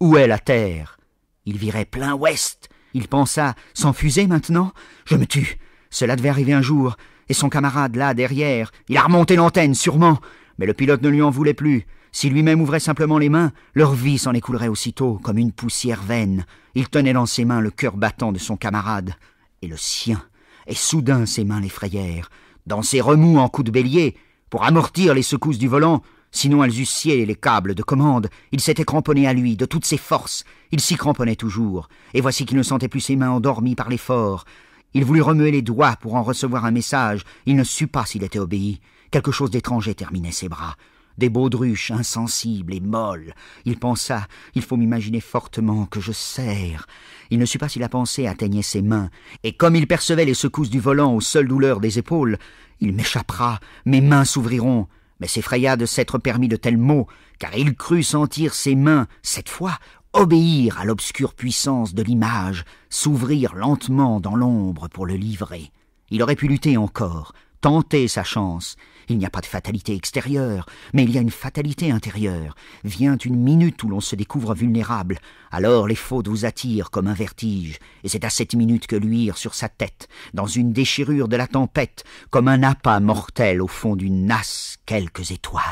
Où est la Terre Il virait plein ouest. Il pensa Sans fusée maintenant Je me tue. Cela devait arriver un jour. Et son camarade, là, derrière, il a remonté l'antenne, sûrement. Mais le pilote ne lui en voulait plus. Si lui-même ouvrait simplement les mains, leur vie s'en écoulerait aussitôt, comme une poussière vaine. Il tenait dans ses mains le cœur battant de son camarade, et le sien, et soudain ses mains l'effrayèrent. Dans ses remous en coups de bélier, pour amortir les secousses du volant, sinon elles eussent les câbles de commande, il s'était cramponné à lui, de toutes ses forces, il s'y cramponnait toujours, et voici qu'il ne sentait plus ses mains endormies par l'effort. Il voulut remuer les doigts pour en recevoir un message, il ne sut pas s'il était obéi. Quelque chose d'étranger terminait ses bras des baudruches insensibles et molles. Il pensa Il faut m'imaginer fortement que je serre. Il ne sut pas si la pensée atteignait ses mains, et comme il percevait les secousses du volant aux seules douleurs des épaules, il m'échappera, mes mains s'ouvriront. Mais s'effraya de s'être permis de tels mots, car il crut sentir ses mains, cette fois, obéir à l'obscure puissance de l'image, s'ouvrir lentement dans l'ombre pour le livrer. Il aurait pu lutter encore, tenter sa chance. Il n'y a pas de fatalité extérieure, mais il y a une fatalité intérieure. Vient une minute où l'on se découvre vulnérable, alors les fautes vous attirent comme un vertige, et c'est à cette minute que luire sur sa tête, dans une déchirure de la tempête, comme un appât mortel au fond d'une nasse, quelques étoiles.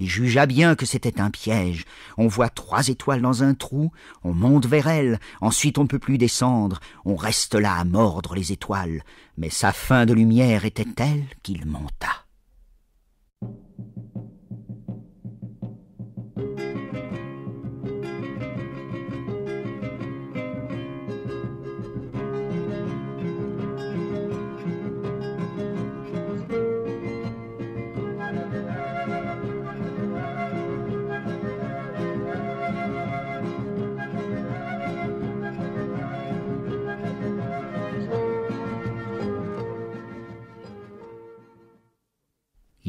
Il jugea bien que c'était un piège. On voit trois étoiles dans un trou, on monte vers elles, ensuite on ne peut plus descendre, on reste là à mordre les étoiles. Mais sa fin de lumière était telle qu'il monta.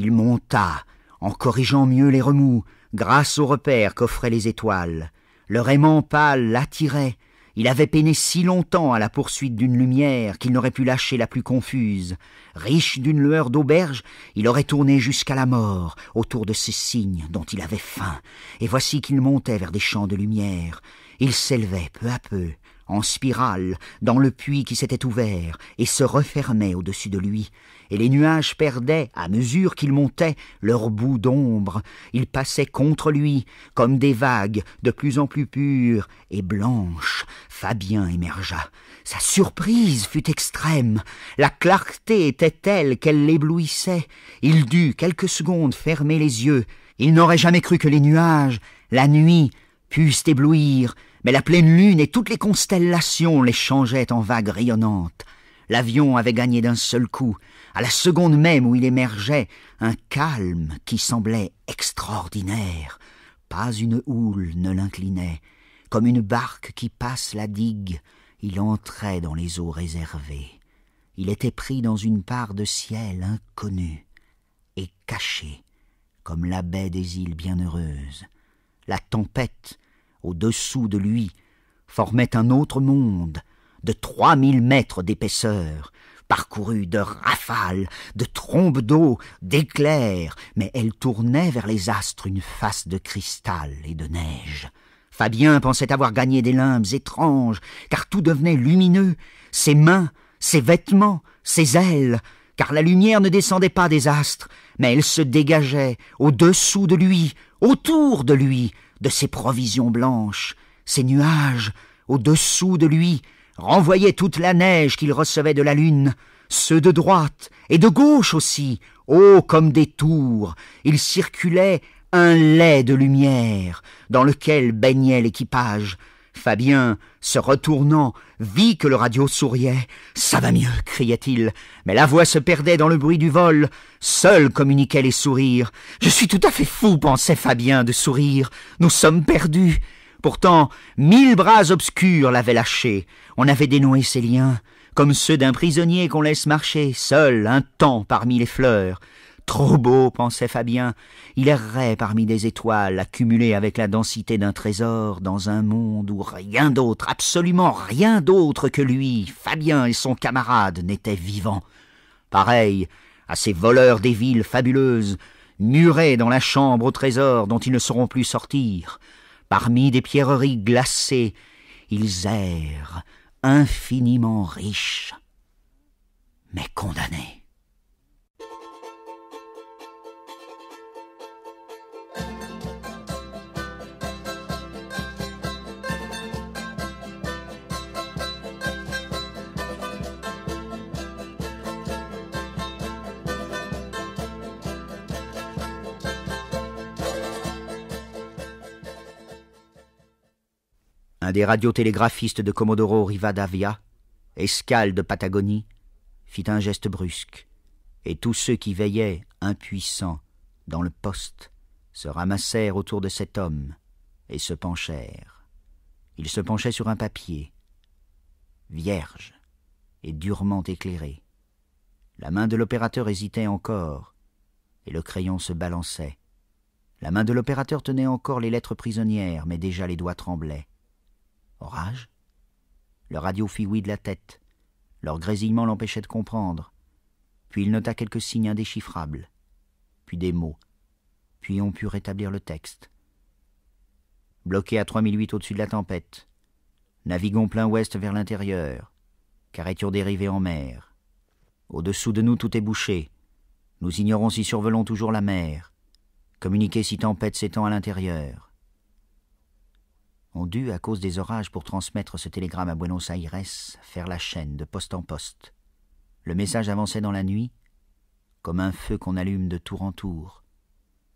Il monta, en corrigeant mieux les remous, grâce aux repères qu'offraient les étoiles. Leur aimant pâle l'attirait. Il avait peiné si longtemps à la poursuite d'une lumière qu'il n'aurait pu lâcher la plus confuse. Riche d'une lueur d'auberge, il aurait tourné jusqu'à la mort autour de ces signes dont il avait faim. Et voici qu'il montait vers des champs de lumière. Il s'élevait peu à peu, en spirale, dans le puits qui s'était ouvert et se refermait au-dessus de lui et les nuages perdaient, à mesure qu'ils montaient, leur bout d'ombre. Ils passaient contre lui, comme des vagues, de plus en plus pures et blanches. Fabien émergea. Sa surprise fut extrême. La clarté était telle qu'elle l'éblouissait. Il dut, quelques secondes, fermer les yeux. Il n'aurait jamais cru que les nuages, la nuit, pussent éblouir, mais la pleine lune et toutes les constellations les changeaient en vagues rayonnantes. L'avion avait gagné d'un seul coup. À la seconde même où il émergeait, un calme qui semblait extraordinaire. Pas une houle ne l'inclinait. Comme une barque qui passe la digue, il entrait dans les eaux réservées. Il était pris dans une part de ciel inconnue et caché, comme la baie des îles bienheureuses. La tempête, au-dessous de lui, formait un autre monde, de trois mille mètres d'épaisseur, parcourue de rafales, de trombes d'eau, d'éclairs, mais elle tournait vers les astres une face de cristal et de neige. Fabien pensait avoir gagné des limbes étranges, car tout devenait lumineux, ses mains, ses vêtements, ses ailes, car la lumière ne descendait pas des astres, mais elle se dégageait au-dessous de lui, autour de lui, de ses provisions blanches, ses nuages, au-dessous de lui, renvoyaient toute la neige qu'il recevait de la lune, ceux de droite et de gauche aussi, Oh, comme des tours, il circulait un lait de lumière dans lequel baignait l'équipage. Fabien, se retournant, vit que le radio souriait. Ça va mieux, criait-il, mais la voix se perdait dans le bruit du vol. Seul communiquaient les sourires. Je suis tout à fait fou, pensait Fabien, de sourire. Nous sommes perdus. Pourtant, mille bras obscurs l'avaient lâché. On avait dénoué ses liens, comme ceux d'un prisonnier qu'on laisse marcher, seul, un temps parmi les fleurs. Trop beau, pensait Fabien. Il errait parmi des étoiles, accumulées avec la densité d'un trésor, dans un monde où rien d'autre, absolument rien d'autre que lui, Fabien et son camarade, n'étaient vivants. Pareil à ces voleurs des villes fabuleuses, murés dans la chambre au trésor dont ils ne sauront plus sortir parmi des pierreries glacées, ils errent, infiniment riches, mais condamnés. un des radiotélégraphistes de Comodoro Rivadavia, escale de Patagonie, fit un geste brusque, et tous ceux qui veillaient, impuissants, dans le poste, se ramassèrent autour de cet homme et se penchèrent. Il se penchait sur un papier, vierge et durement éclairé. La main de l'opérateur hésitait encore, et le crayon se balançait. La main de l'opérateur tenait encore les lettres prisonnières, mais déjà les doigts tremblaient. Orage Le radio fit oui de la tête. Leur grésillement l'empêchait de comprendre. Puis il nota quelques signes indéchiffrables. Puis des mots. Puis on put rétablir le texte. Bloqué à 3008 au-dessus de la tempête. Naviguons plein ouest vers l'intérieur. Car étions dérivés en mer. Au-dessous de nous, tout est bouché. Nous ignorons si survelons toujours la mer. Communiquer si tempête s'étend à l'intérieur ont dû, à cause des orages, pour transmettre ce télégramme à Buenos Aires, faire la chaîne de poste en poste. Le message avançait dans la nuit, comme un feu qu'on allume de tour en tour.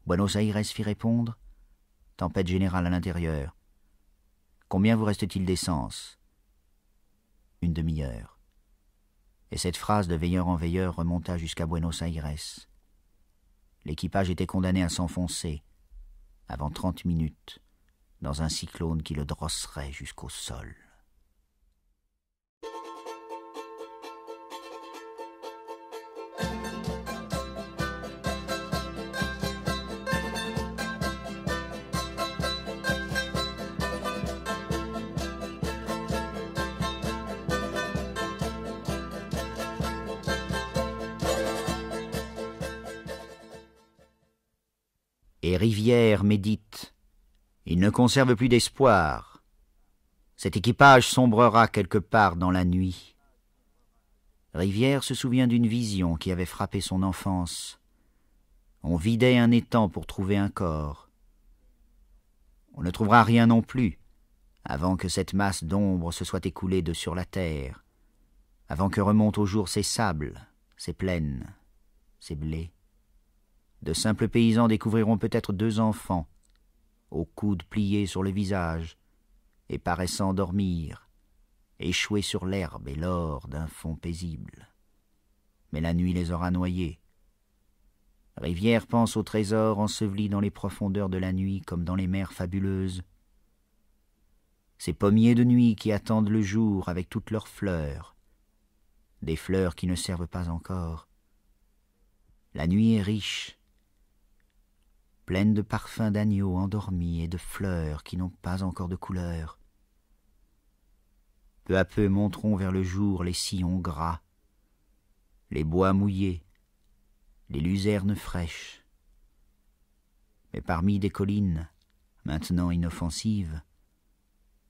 Buenos Aires fit répondre Tempête générale à l'intérieur. Combien vous reste-t-il d'essence Une demi-heure. Et cette phrase de veilleur en veilleur remonta jusqu'à Buenos Aires. L'équipage était condamné à s'enfoncer avant trente minutes dans un cyclone qui le drosserait jusqu'au sol. et Rivière médite il ne conserve plus d'espoir. Cet équipage sombrera quelque part dans la nuit. Rivière se souvient d'une vision qui avait frappé son enfance. On vidait un étang pour trouver un corps. On ne trouvera rien non plus avant que cette masse d'ombre se soit écoulée de sur la terre, avant que remontent au jour ces sables, ces plaines, ces blés. De simples paysans découvriront peut-être deux enfants, aux coudes pliés sur le visage, et paraissant dormir, échoués sur l'herbe et l'or d'un fond paisible. Mais la nuit les aura noyés. Rivière pense aux trésors ensevelis dans les profondeurs de la nuit comme dans les mers fabuleuses. Ces pommiers de nuit qui attendent le jour avec toutes leurs fleurs, des fleurs qui ne servent pas encore. La nuit est riche, pleine de parfums d'agneaux endormis et de fleurs qui n'ont pas encore de couleur. Peu à peu monteront vers le jour les sillons gras, les bois mouillés, les luzernes fraîches. Mais parmi des collines, maintenant inoffensives,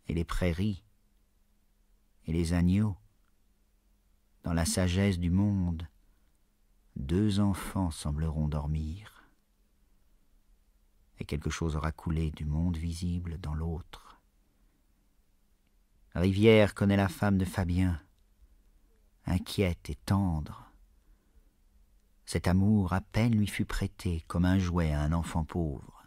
et les prairies, et les agneaux, dans la sagesse du monde, deux enfants sembleront dormir et quelque chose aura coulé du monde visible dans l'autre. Rivière connaît la femme de Fabien, inquiète et tendre. Cet amour à peine lui fut prêté comme un jouet à un enfant pauvre.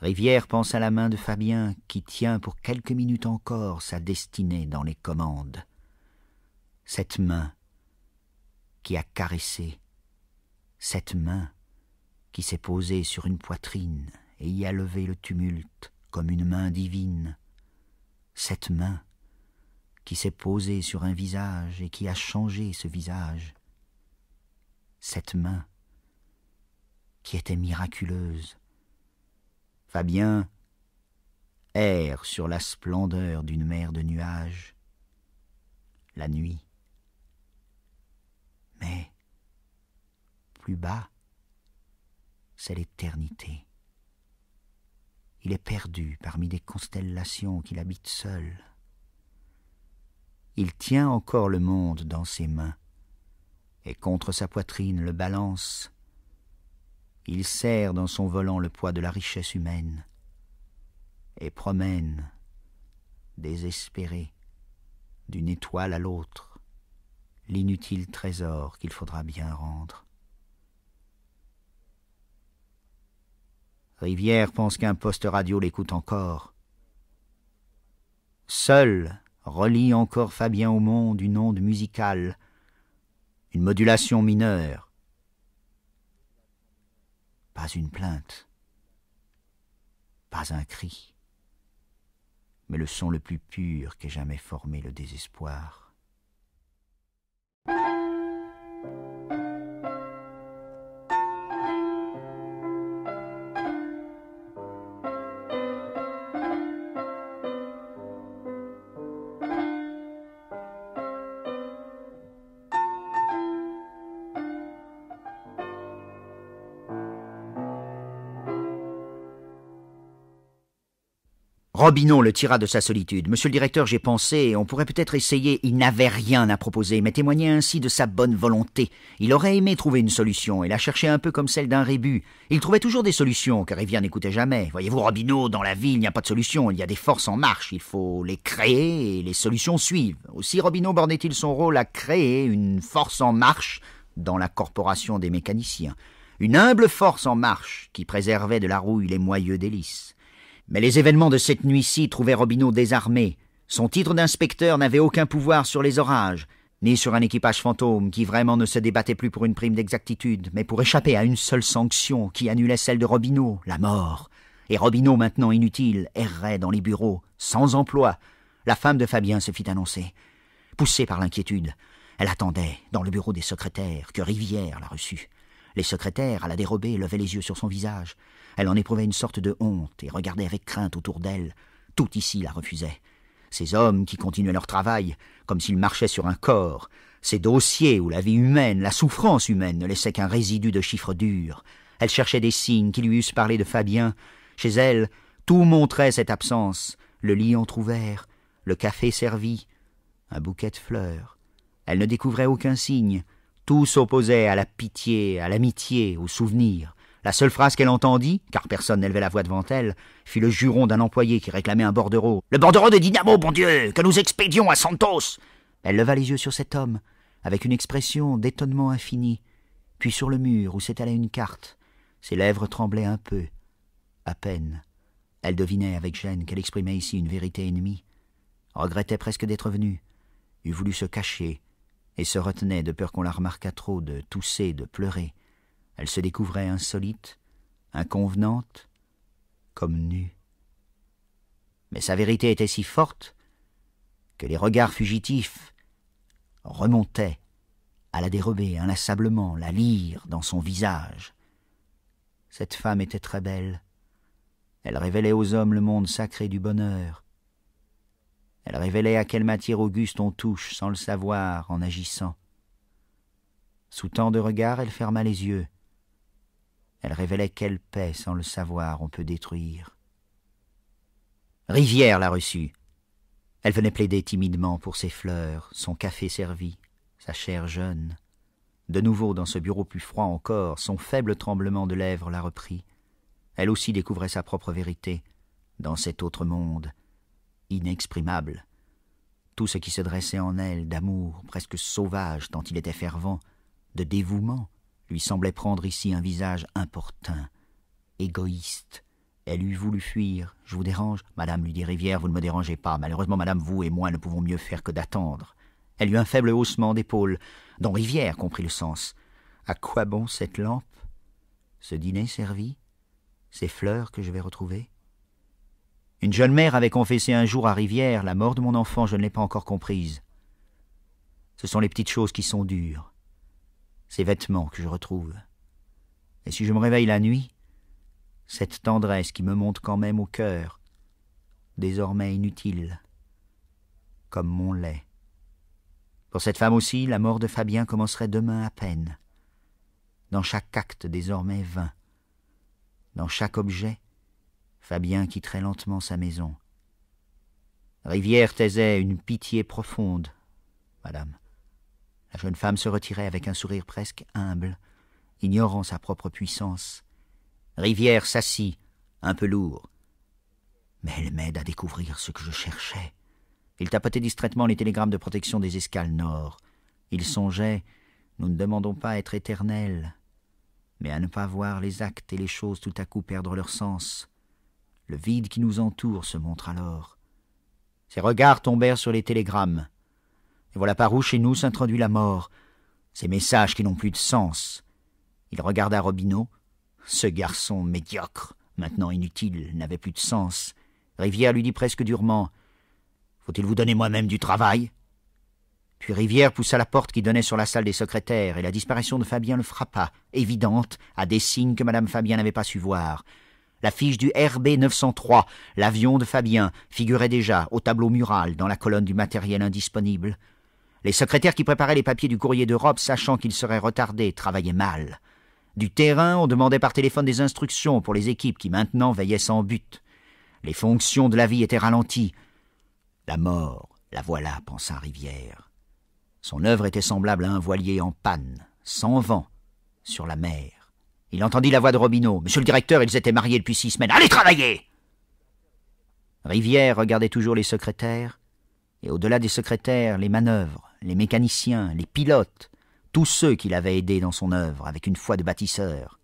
Rivière pense à la main de Fabien qui tient pour quelques minutes encore sa destinée dans les commandes. Cette main qui a caressé, cette main qui s'est posée sur une poitrine et y a levé le tumulte comme une main divine. Cette main qui s'est posée sur un visage et qui a changé ce visage. Cette main qui était miraculeuse. Fabien erre sur la splendeur d'une mer de nuages. La nuit. Mais, plus bas, c'est l'éternité. Il est perdu parmi des constellations qu'il habite seul. Il tient encore le monde dans ses mains, et contre sa poitrine le balance. Il serre dans son volant le poids de la richesse humaine, et promène, désespéré, d'une étoile à l'autre, l'inutile trésor qu'il faudra bien rendre. Rivière pense qu'un poste radio l'écoute encore. Seul relie encore Fabien au monde une onde musicale, une modulation mineure. Pas une plainte, pas un cri, mais le son le plus pur qu'ait jamais formé le désespoir. Robineau le tira de sa solitude. Monsieur le directeur, j'ai pensé, on pourrait peut-être essayer. Il n'avait rien à proposer, mais témoignait ainsi de sa bonne volonté. Il aurait aimé trouver une solution, et la cherchait un peu comme celle d'un rébut. Il trouvait toujours des solutions, car Rivière n'écoutait jamais. Voyez-vous, Robineau, dans la vie, il n'y a pas de solution, il y a des forces en marche, il faut les créer, et les solutions suivent. Aussi, Robineau bornait-il son rôle à créer une force en marche dans la corporation des mécaniciens. Une humble force en marche qui préservait de la rouille les moyeux délices. Mais les événements de cette nuit-ci trouvaient Robineau désarmé. Son titre d'inspecteur n'avait aucun pouvoir sur les orages, ni sur un équipage fantôme qui vraiment ne se débattait plus pour une prime d'exactitude, mais pour échapper à une seule sanction qui annulait celle de Robineau, la mort. Et Robineau, maintenant inutile, errait dans les bureaux, sans emploi. La femme de Fabien se fit annoncer. Poussée par l'inquiétude, elle attendait, dans le bureau des secrétaires, que Rivière la reçût. Les secrétaires, à la dérobée, levaient les yeux sur son visage. Elle en éprouvait une sorte de honte et regardait avec crainte autour d'elle. Tout ici la refusait. Ces hommes qui continuaient leur travail, comme s'ils marchaient sur un corps, ces dossiers où la vie humaine, la souffrance humaine ne laissait qu'un résidu de chiffres durs. Elle cherchait des signes qui lui eussent parlé de Fabien. Chez elle, tout montrait cette absence. Le lit entr'ouvert, le café servi, un bouquet de fleurs. Elle ne découvrait aucun signe. Tout s'opposait à la pitié, à l'amitié, au souvenir. La seule phrase qu'elle entendit, car personne n'élevait la voix devant elle, fut le juron d'un employé qui réclamait un bordereau. Le bordereau de Dynamo, bon Dieu, que nous expédions à Santos Elle leva les yeux sur cet homme, avec une expression d'étonnement infini, puis sur le mur où s'étalait une carte. Ses lèvres tremblaient un peu, à peine. Elle devinait avec gêne qu'elle exprimait ici une vérité ennemie, regrettait presque d'être venue, eût voulu se cacher, et se retenait de peur qu'on la remarquât trop de tousser, de pleurer. Elle se découvrait insolite, inconvenante, comme nue. Mais sa vérité était si forte que les regards fugitifs remontaient à la dérober inlassablement, la lire dans son visage. Cette femme était très belle. Elle révélait aux hommes le monde sacré du bonheur. Elle révélait à quelle matière auguste on touche sans le savoir en agissant. Sous tant de regards, elle ferma les yeux. Elle révélait quelle paix, sans le savoir, on peut détruire. Rivière la reçut. Elle venait plaider timidement pour ses fleurs, son café servi, sa chair jeune. De nouveau, dans ce bureau plus froid encore, son faible tremblement de lèvres la reprit. Elle aussi découvrait sa propre vérité, dans cet autre monde, inexprimable. Tout ce qui se dressait en elle d'amour presque sauvage tant il était fervent, de dévouement, lui semblait prendre ici un visage importun, égoïste. Elle eût voulu fuir. Je vous dérange Madame, lui dit Rivière, vous ne me dérangez pas. Malheureusement, madame, vous et moi ne pouvons mieux faire que d'attendre. Elle eut un faible haussement d'épaule, dont Rivière comprit le sens. À quoi bon cette lampe Ce dîner servi Ces fleurs que je vais retrouver Une jeune mère avait confessé un jour à Rivière La mort de mon enfant, je ne l'ai pas encore comprise. Ce sont les petites choses qui sont dures ces vêtements que je retrouve. Et si je me réveille la nuit, cette tendresse qui me monte quand même au cœur, désormais inutile, comme mon lait. Pour cette femme aussi, la mort de Fabien commencerait demain à peine. Dans chaque acte désormais vain, dans chaque objet, Fabien quitterait lentement sa maison. Rivière taisait une pitié profonde, madame. La jeune femme se retirait avec un sourire presque humble, ignorant sa propre puissance. Rivière s'assit, un peu lourd. Mais elle m'aide à découvrir ce que je cherchais. Il tapotait distraitement les télégrammes de protection des escales nord. Il songeait Nous ne demandons pas à être éternels, mais à ne pas voir les actes et les choses tout à coup perdre leur sens. Le vide qui nous entoure se montre alors. Ses regards tombèrent sur les télégrammes. Et voilà par où chez nous s'introduit la mort, ces messages qui n'ont plus de sens. Il regarda Robineau. Ce garçon médiocre, maintenant inutile, n'avait plus de sens. Rivière lui dit presque durement Faut-il vous donner moi-même du travail Puis Rivière poussa la porte qui donnait sur la salle des secrétaires, et la disparition de Fabien le frappa, évidente, à des signes que Madame Fabien n'avait pas su voir. La fiche du RB 903, l'avion de Fabien, figurait déjà au tableau mural dans la colonne du matériel indisponible. Les secrétaires qui préparaient les papiers du courrier d'Europe, sachant qu'ils seraient retardés, travaillaient mal. Du terrain, on demandait par téléphone des instructions pour les équipes qui maintenant veillaient sans but. Les fonctions de la vie étaient ralenties. La mort, la voilà, pensa Rivière. Son œuvre était semblable à un voilier en panne, sans vent, sur la mer. Il entendit la voix de Robineau. Monsieur le directeur, ils étaient mariés depuis six semaines. Allez travailler Rivière regardait toujours les secrétaires, et au-delà des secrétaires, les manœuvres les mécaniciens, les pilotes, tous ceux qui l'avaient aidé dans son œuvre avec une foi de bâtisseur.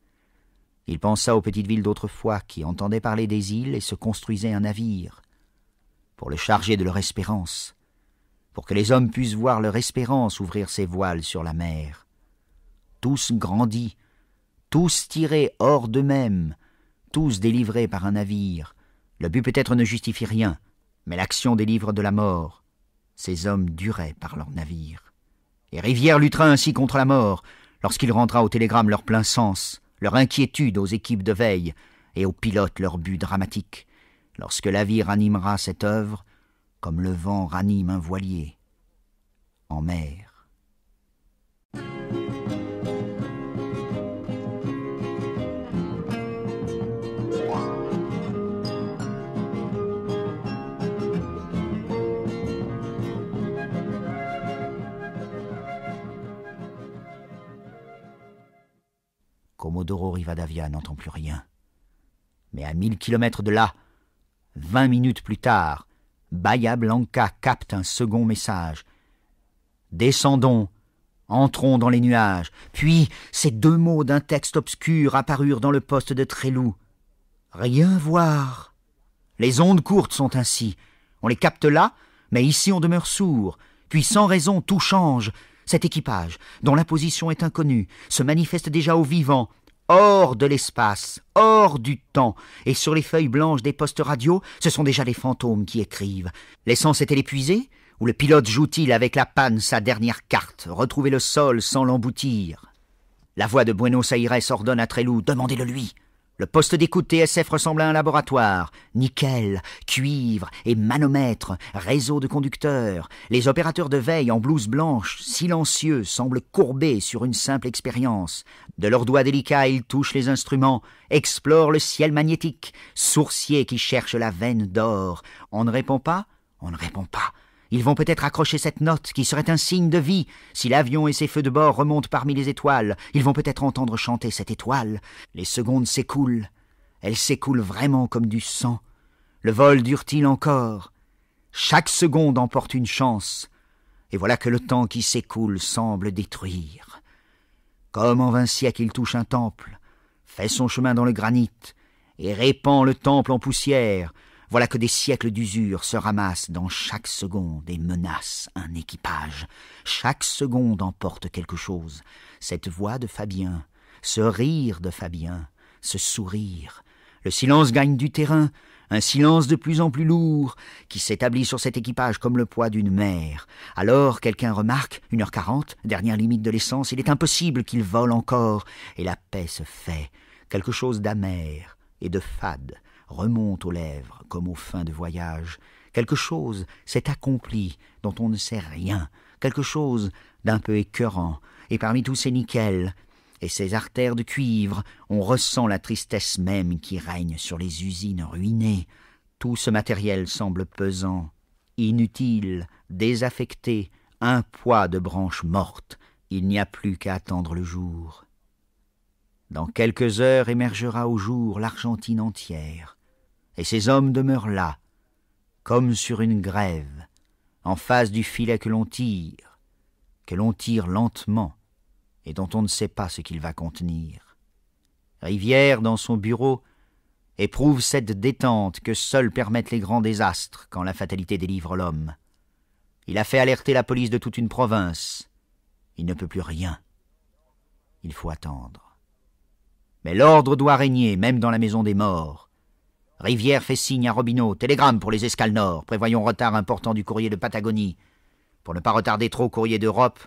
Il pensa aux petites villes d'autrefois qui entendaient parler des îles et se construisaient un navire, pour le charger de leur espérance, pour que les hommes puissent voir leur espérance ouvrir ses voiles sur la mer. Tous grandis, tous tirés hors d'eux-mêmes, tous délivrés par un navire. Le but peut-être ne justifie rien, mais l'action délivre de la mort, ces hommes duraient par leur navire. Et Rivière luttera ainsi contre la mort, lorsqu'il rendra au télégramme leur plein sens, leur inquiétude aux équipes de veille, et aux pilotes leur but dramatique, lorsque la vie ranimera cette œuvre, comme le vent ranime un voilier. En mer, Comodoro Rivadavia n'entend plus rien. Mais à mille kilomètres de là, vingt minutes plus tard, Bahia Blanca capte un second message. Descendons, entrons dans les nuages. Puis ces deux mots d'un texte obscur apparurent dans le poste de Trélou. Rien voir. Les ondes courtes sont ainsi. On les capte là, mais ici on demeure sourd. Puis sans raison tout change. Cet équipage, dont la position est inconnue, se manifeste déjà au vivant, hors de l'espace, hors du temps, et sur les feuilles blanches des postes radio, ce sont déjà les fantômes qui écrivent. L'essence est-elle épuisée Ou le pilote joue-t-il avec la panne sa dernière carte, retrouver le sol sans l'emboutir La voix de Buenos Aires ordonne à Trélou Demandez-le lui le poste d'écoute TSF ressemble à un laboratoire. Nickel, cuivre et manomètre, réseau de conducteurs. Les opérateurs de veille en blouse blanche, silencieux, semblent courbés sur une simple expérience. De leurs doigts délicats, ils touchent les instruments, explorent le ciel magnétique. Sourciers qui cherchent la veine d'or. On ne répond pas On ne répond pas. Ils vont peut-être accrocher cette note qui serait un signe de vie. Si l'avion et ses feux de bord remontent parmi les étoiles, ils vont peut-être entendre chanter cette étoile. Les secondes s'écoulent. Elles s'écoulent vraiment comme du sang. Le vol dure-t-il encore Chaque seconde emporte une chance. Et voilà que le temps qui s'écoule semble détruire. Comme en vingt siècles il touche un temple, fait son chemin dans le granit, et répand le temple en poussière, voilà que des siècles d'usure se ramassent dans chaque seconde et menacent un équipage. Chaque seconde emporte quelque chose. Cette voix de Fabien, ce rire de Fabien, ce sourire. Le silence gagne du terrain, un silence de plus en plus lourd, qui s'établit sur cet équipage comme le poids d'une mer. Alors quelqu'un remarque, une heure quarante, dernière limite de l'essence, il est impossible qu'il vole encore, et la paix se fait. Quelque chose d'amer et de fade remonte aux lèvres comme aux fins de voyage. Quelque chose s'est accompli dont on ne sait rien, quelque chose d'un peu écœurant, et parmi tous ces nickels et ces artères de cuivre, on ressent la tristesse même qui règne sur les usines ruinées. Tout ce matériel semble pesant, inutile, désaffecté, un poids de branches mortes. Il n'y a plus qu'à attendre le jour. Dans quelques heures émergera au jour l'Argentine entière et ces hommes demeurent là, comme sur une grève, en face du filet que l'on tire, que l'on tire lentement, et dont on ne sait pas ce qu'il va contenir. Rivière, dans son bureau, éprouve cette détente que seuls permettent les grands désastres quand la fatalité délivre l'homme. Il a fait alerter la police de toute une province. Il ne peut plus rien. Il faut attendre. Mais l'ordre doit régner, même dans la maison des morts, Rivière fait signe à Robineau. Télégramme pour les escales nord. Prévoyons retard important du courrier de Patagonie. Pour ne pas retarder trop courrier d'Europe,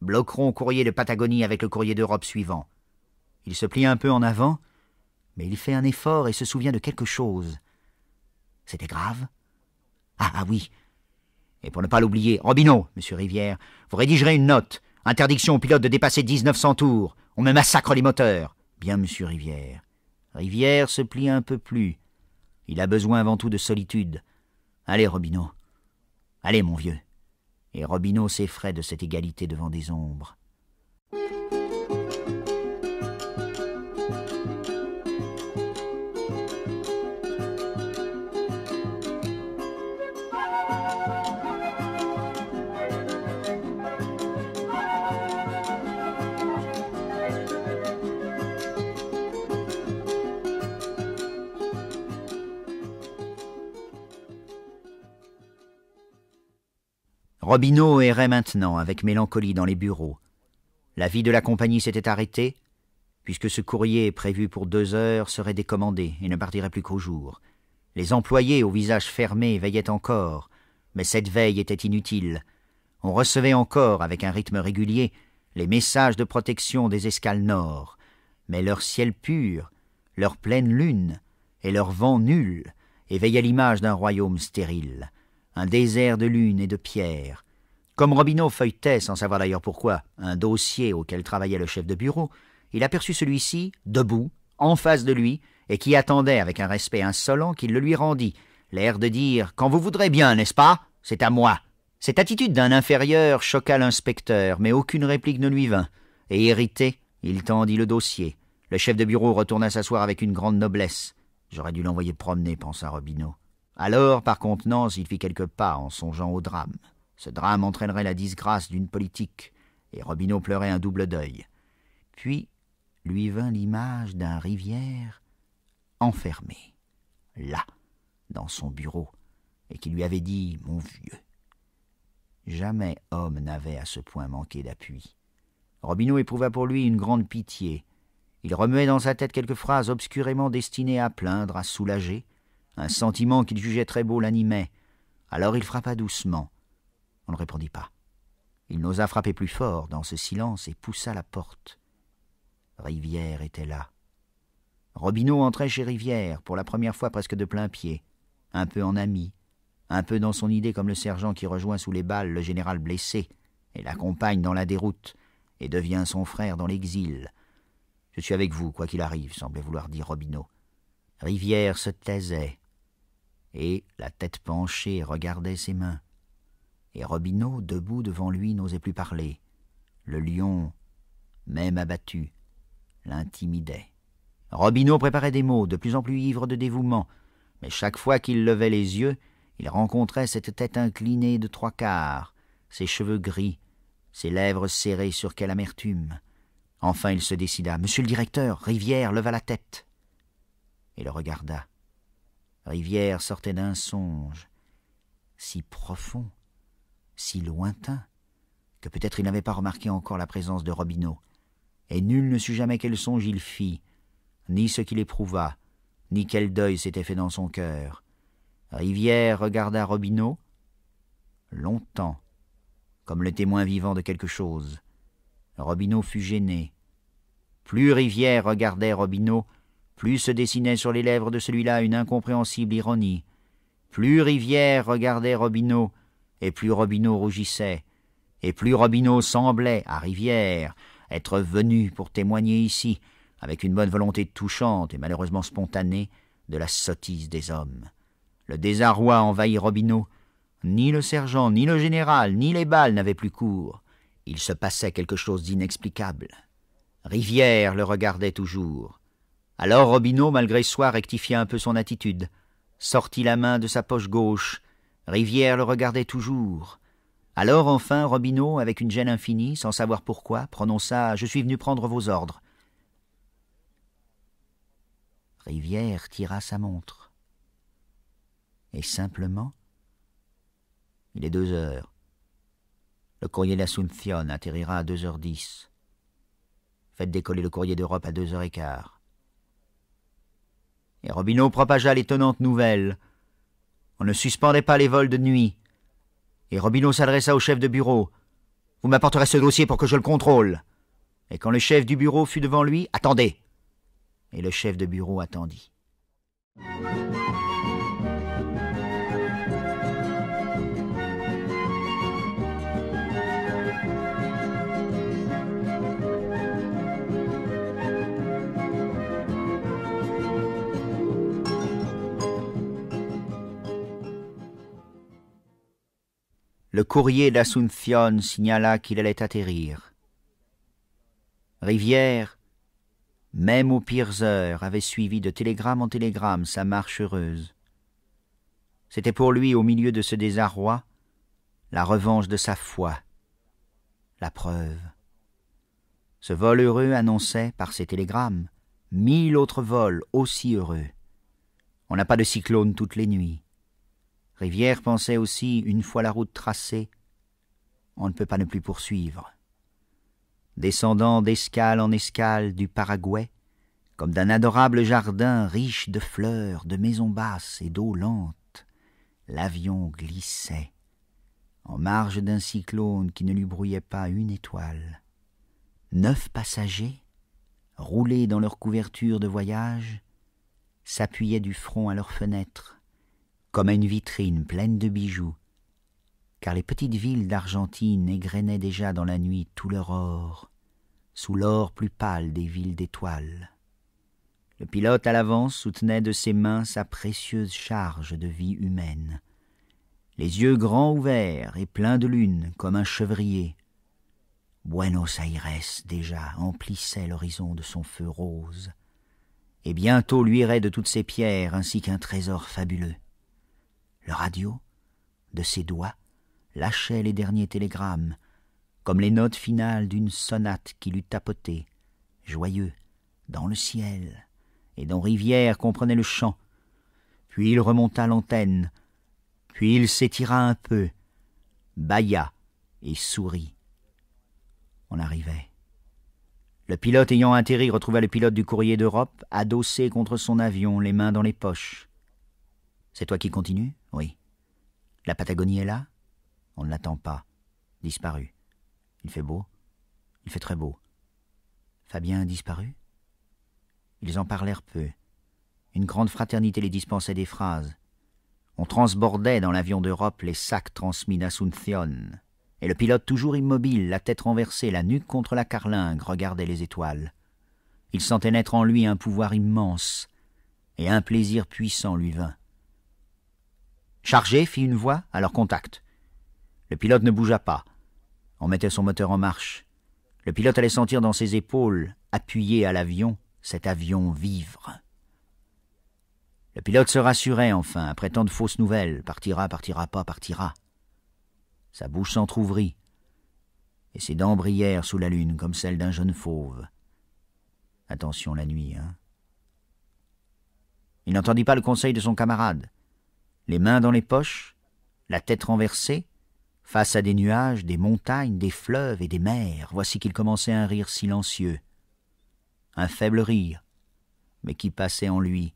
bloquerons courrier de Patagonie avec le courrier d'Europe suivant. Il se plie un peu en avant, mais il fait un effort et se souvient de quelque chose. C'était grave Ah, ah oui Et pour ne pas l'oublier, Robineau, monsieur Rivière, vous rédigerez une note. Interdiction aux pilotes de dépasser 1900 tours. On me massacre les moteurs. Bien, monsieur Rivière. Rivière se plie un peu plus. Il a besoin avant tout de solitude. Allez, Robineau. Allez, mon vieux. Et Robineau s'effraie de cette égalité devant des ombres. Robineau errait maintenant avec mélancolie dans les bureaux. La vie de la compagnie s'était arrêtée, puisque ce courrier prévu pour deux heures serait décommandé et ne partirait plus qu'au jour. Les employés au visage fermé veillaient encore, mais cette veille était inutile. On recevait encore, avec un rythme régulier, les messages de protection des escales nord, mais leur ciel pur, leur pleine lune et leur vent nul éveillaient l'image d'un royaume stérile un désert de lune et de pierre. Comme Robineau feuilletait, sans savoir d'ailleurs pourquoi, un dossier auquel travaillait le chef de bureau, il aperçut celui-ci, debout, en face de lui, et qui attendait avec un respect insolent qu'il le lui rendît, l'air de dire Quand vous voudrez bien, n'est-ce pas C'est à moi. Cette attitude d'un inférieur choqua l'inspecteur, mais aucune réplique ne lui vint, et irrité, il tendit le dossier. Le chef de bureau retourna s'asseoir avec une grande noblesse. J'aurais dû l'envoyer promener, pensa Robineau. Alors, par contenance, il fit quelques pas en songeant au drame. Ce drame entraînerait la disgrâce d'une politique, et Robineau pleurait un double deuil. Puis lui vint l'image d'un rivière enfermé, là, dans son bureau, et qui lui avait dit Mon vieux. Jamais homme n'avait à ce point manqué d'appui. Robineau éprouva pour lui une grande pitié. Il remuait dans sa tête quelques phrases obscurément destinées à plaindre, à soulager, un sentiment qu'il jugeait très beau l'animait. Alors il frappa doucement. On ne répondit pas. Il n'osa frapper plus fort dans ce silence et poussa la porte. Rivière était là. Robineau entrait chez Rivière, pour la première fois presque de plein pied, un peu en ami, un peu dans son idée comme le sergent qui rejoint sous les balles le général blessé, et l'accompagne dans la déroute, et devient son frère dans l'exil. Je suis avec vous, quoi qu'il arrive, semblait vouloir dire Robineau. Rivière se taisait, et, la tête penchée, regardait ses mains. Et Robineau, debout devant lui, n'osait plus parler. Le lion, même abattu, l'intimidait. Robineau préparait des mots, de plus en plus ivres de dévouement, mais chaque fois qu'il levait les yeux, il rencontrait cette tête inclinée de trois quarts, ses cheveux gris, ses lèvres serrées sur quelle amertume. Enfin il se décida. Monsieur le directeur, Rivière leva la tête et le regarda. Rivière sortait d'un songe, si profond, si lointain, que peut-être il n'avait pas remarqué encore la présence de Robineau, et nul ne sut jamais quel songe il fit, ni ce qu'il éprouva, ni quel deuil s'était fait dans son cœur. Rivière regarda Robineau longtemps, comme le témoin vivant de quelque chose. Robineau fut gêné. Plus Rivière regardait Robineau, plus se dessinait sur les lèvres de celui-là une incompréhensible ironie. Plus Rivière regardait Robineau, et plus Robineau rougissait, et plus Robineau semblait, à Rivière, être venu pour témoigner ici, avec une bonne volonté touchante et malheureusement spontanée, de la sottise des hommes. Le désarroi envahit Robineau. Ni le sergent, ni le général, ni les balles n'avaient plus cours. Il se passait quelque chose d'inexplicable. Rivière le regardait toujours. Alors Robineau, malgré soi, rectifia un peu son attitude, sortit la main de sa poche gauche. Rivière le regardait toujours. Alors enfin, Robineau, avec une gêne infinie, sans savoir pourquoi, prononça Je suis venu prendre vos ordres. Rivière tira sa montre. Et simplement, il est deux heures. Le courrier d'Assumption atterrira à deux heures dix. Faites décoller le courrier d'Europe à deux heures et quart et Robineau propagea l'étonnante nouvelle. On ne suspendait pas les vols de nuit. Et Robineau s'adressa au chef de bureau. Vous m'apporterez ce dossier pour que je le contrôle. Et quand le chef du bureau fut devant lui, attendez. Et le chef de bureau attendit. le courrier d'Asuncion signala qu'il allait atterrir. Rivière, même aux pires heures, avait suivi de télégramme en télégramme sa marche heureuse. C'était pour lui, au milieu de ce désarroi, la revanche de sa foi, la preuve. Ce vol heureux annonçait, par ses télégrammes, mille autres vols aussi heureux. On n'a pas de cyclone toutes les nuits. Rivière pensait aussi, une fois la route tracée, on ne peut pas ne plus poursuivre. Descendant d'escale en escale du Paraguay, comme d'un adorable jardin riche de fleurs, de maisons basses et d'eau lente, l'avion glissait, en marge d'un cyclone qui ne lui brouillait pas une étoile. Neuf passagers, roulés dans leur couverture de voyage, s'appuyaient du front à leurs fenêtres, comme à une vitrine pleine de bijoux, car les petites villes d'Argentine égrenaient déjà dans la nuit tout leur or, sous l'or plus pâle des villes d'étoiles. Le pilote à l'avance soutenait de ses mains sa précieuse charge de vie humaine, les yeux grands ouverts et pleins de lune comme un chevrier. Buenos Aires déjà emplissait l'horizon de son feu rose, et bientôt luirait de toutes ses pierres ainsi qu'un trésor fabuleux le radio, de ses doigts, lâchait les derniers télégrammes, comme les notes finales d'une sonate qu'il eût tapotée, joyeux, dans le ciel, et dont Rivière comprenait le chant. Puis il remonta l'antenne, puis il s'étira un peu, bâilla et sourit. On arrivait. Le pilote ayant atterri retrouva le pilote du courrier d'Europe, adossé contre son avion, les mains dans les poches. C'est toi qui continues Oui. La Patagonie est là On ne l'attend pas. Disparu. Il fait beau Il fait très beau. Fabien a disparu Ils en parlèrent peu. Une grande fraternité les dispensait des phrases. On transbordait dans l'avion d'Europe les sacs transmis d'Asuncion. Et le pilote, toujours immobile, la tête renversée, la nuque contre la carlingue, regardait les étoiles. Il sentait naître en lui un pouvoir immense, et un plaisir puissant lui vint. Chargé, fit une voix, à leur contact. Le pilote ne bougea pas. On mettait son moteur en marche. Le pilote allait sentir dans ses épaules, appuyé à l'avion, cet avion vivre. Le pilote se rassurait enfin, après tant de fausses nouvelles. Partira, partira pas, partira. Sa bouche s'entr'ouvrit, et ses dents brillèrent sous la lune comme celles d'un jeune fauve. Attention la nuit, hein. Il n'entendit pas le conseil de son camarade les mains dans les poches, la tête renversée, face à des nuages, des montagnes, des fleuves et des mers, voici qu'il commençait un rire silencieux, un faible rire, mais qui passait en lui,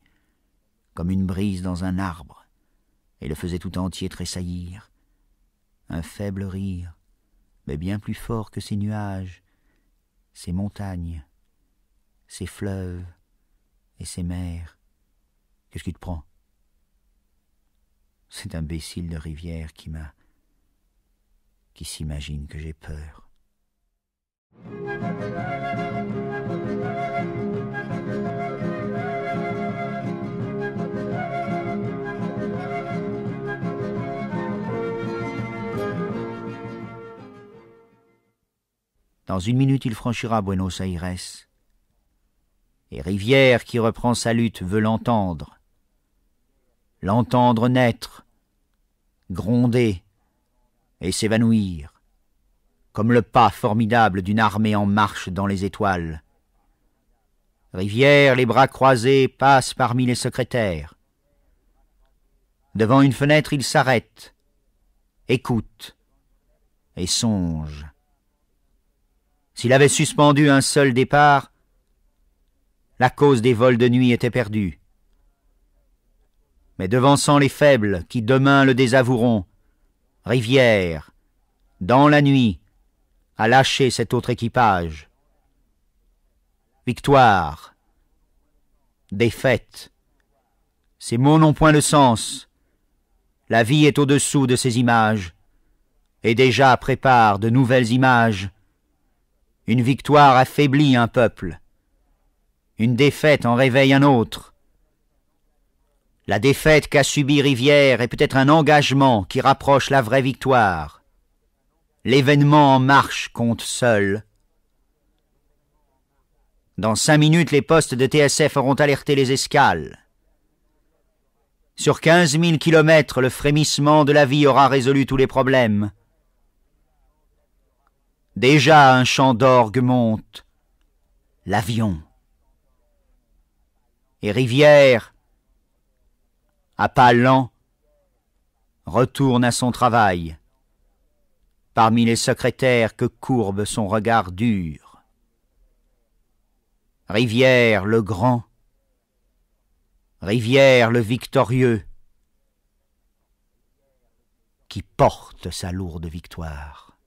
comme une brise dans un arbre, et le faisait tout entier tressaillir, un faible rire, mais bien plus fort que ces nuages, ces montagnes, ces fleuves et ces mers. Qu'est-ce qui te prend cet imbécile de Rivière qui m'a. qui s'imagine que j'ai peur. Dans une minute, il franchira Buenos Aires. Et Rivière, qui reprend sa lutte, veut l'entendre l'entendre naître, gronder et s'évanouir, comme le pas formidable d'une armée en marche dans les étoiles. Rivière, les bras croisés, passe parmi les secrétaires. Devant une fenêtre, il s'arrête, écoute et songe. S'il avait suspendu un seul départ, la cause des vols de nuit était perdue mais devançant les faibles qui demain le désavoueront. Rivière, dans la nuit, a lâché cet autre équipage. Victoire, défaite, ces mots n'ont point de sens. La vie est au-dessous de ces images, et déjà prépare de nouvelles images. Une victoire affaiblit un peuple, une défaite en réveille un autre, la défaite qu'a subie Rivière est peut-être un engagement qui rapproche la vraie victoire. L'événement en marche compte seul. Dans cinq minutes, les postes de TSF auront alerté les escales. Sur quinze mille kilomètres, le frémissement de la vie aura résolu tous les problèmes. Déjà un chant d'orgue monte. L'avion. Et Rivière, à pas retourne à son travail, parmi les secrétaires que courbe son regard dur. Rivière le grand, Rivière le victorieux, qui porte sa lourde victoire.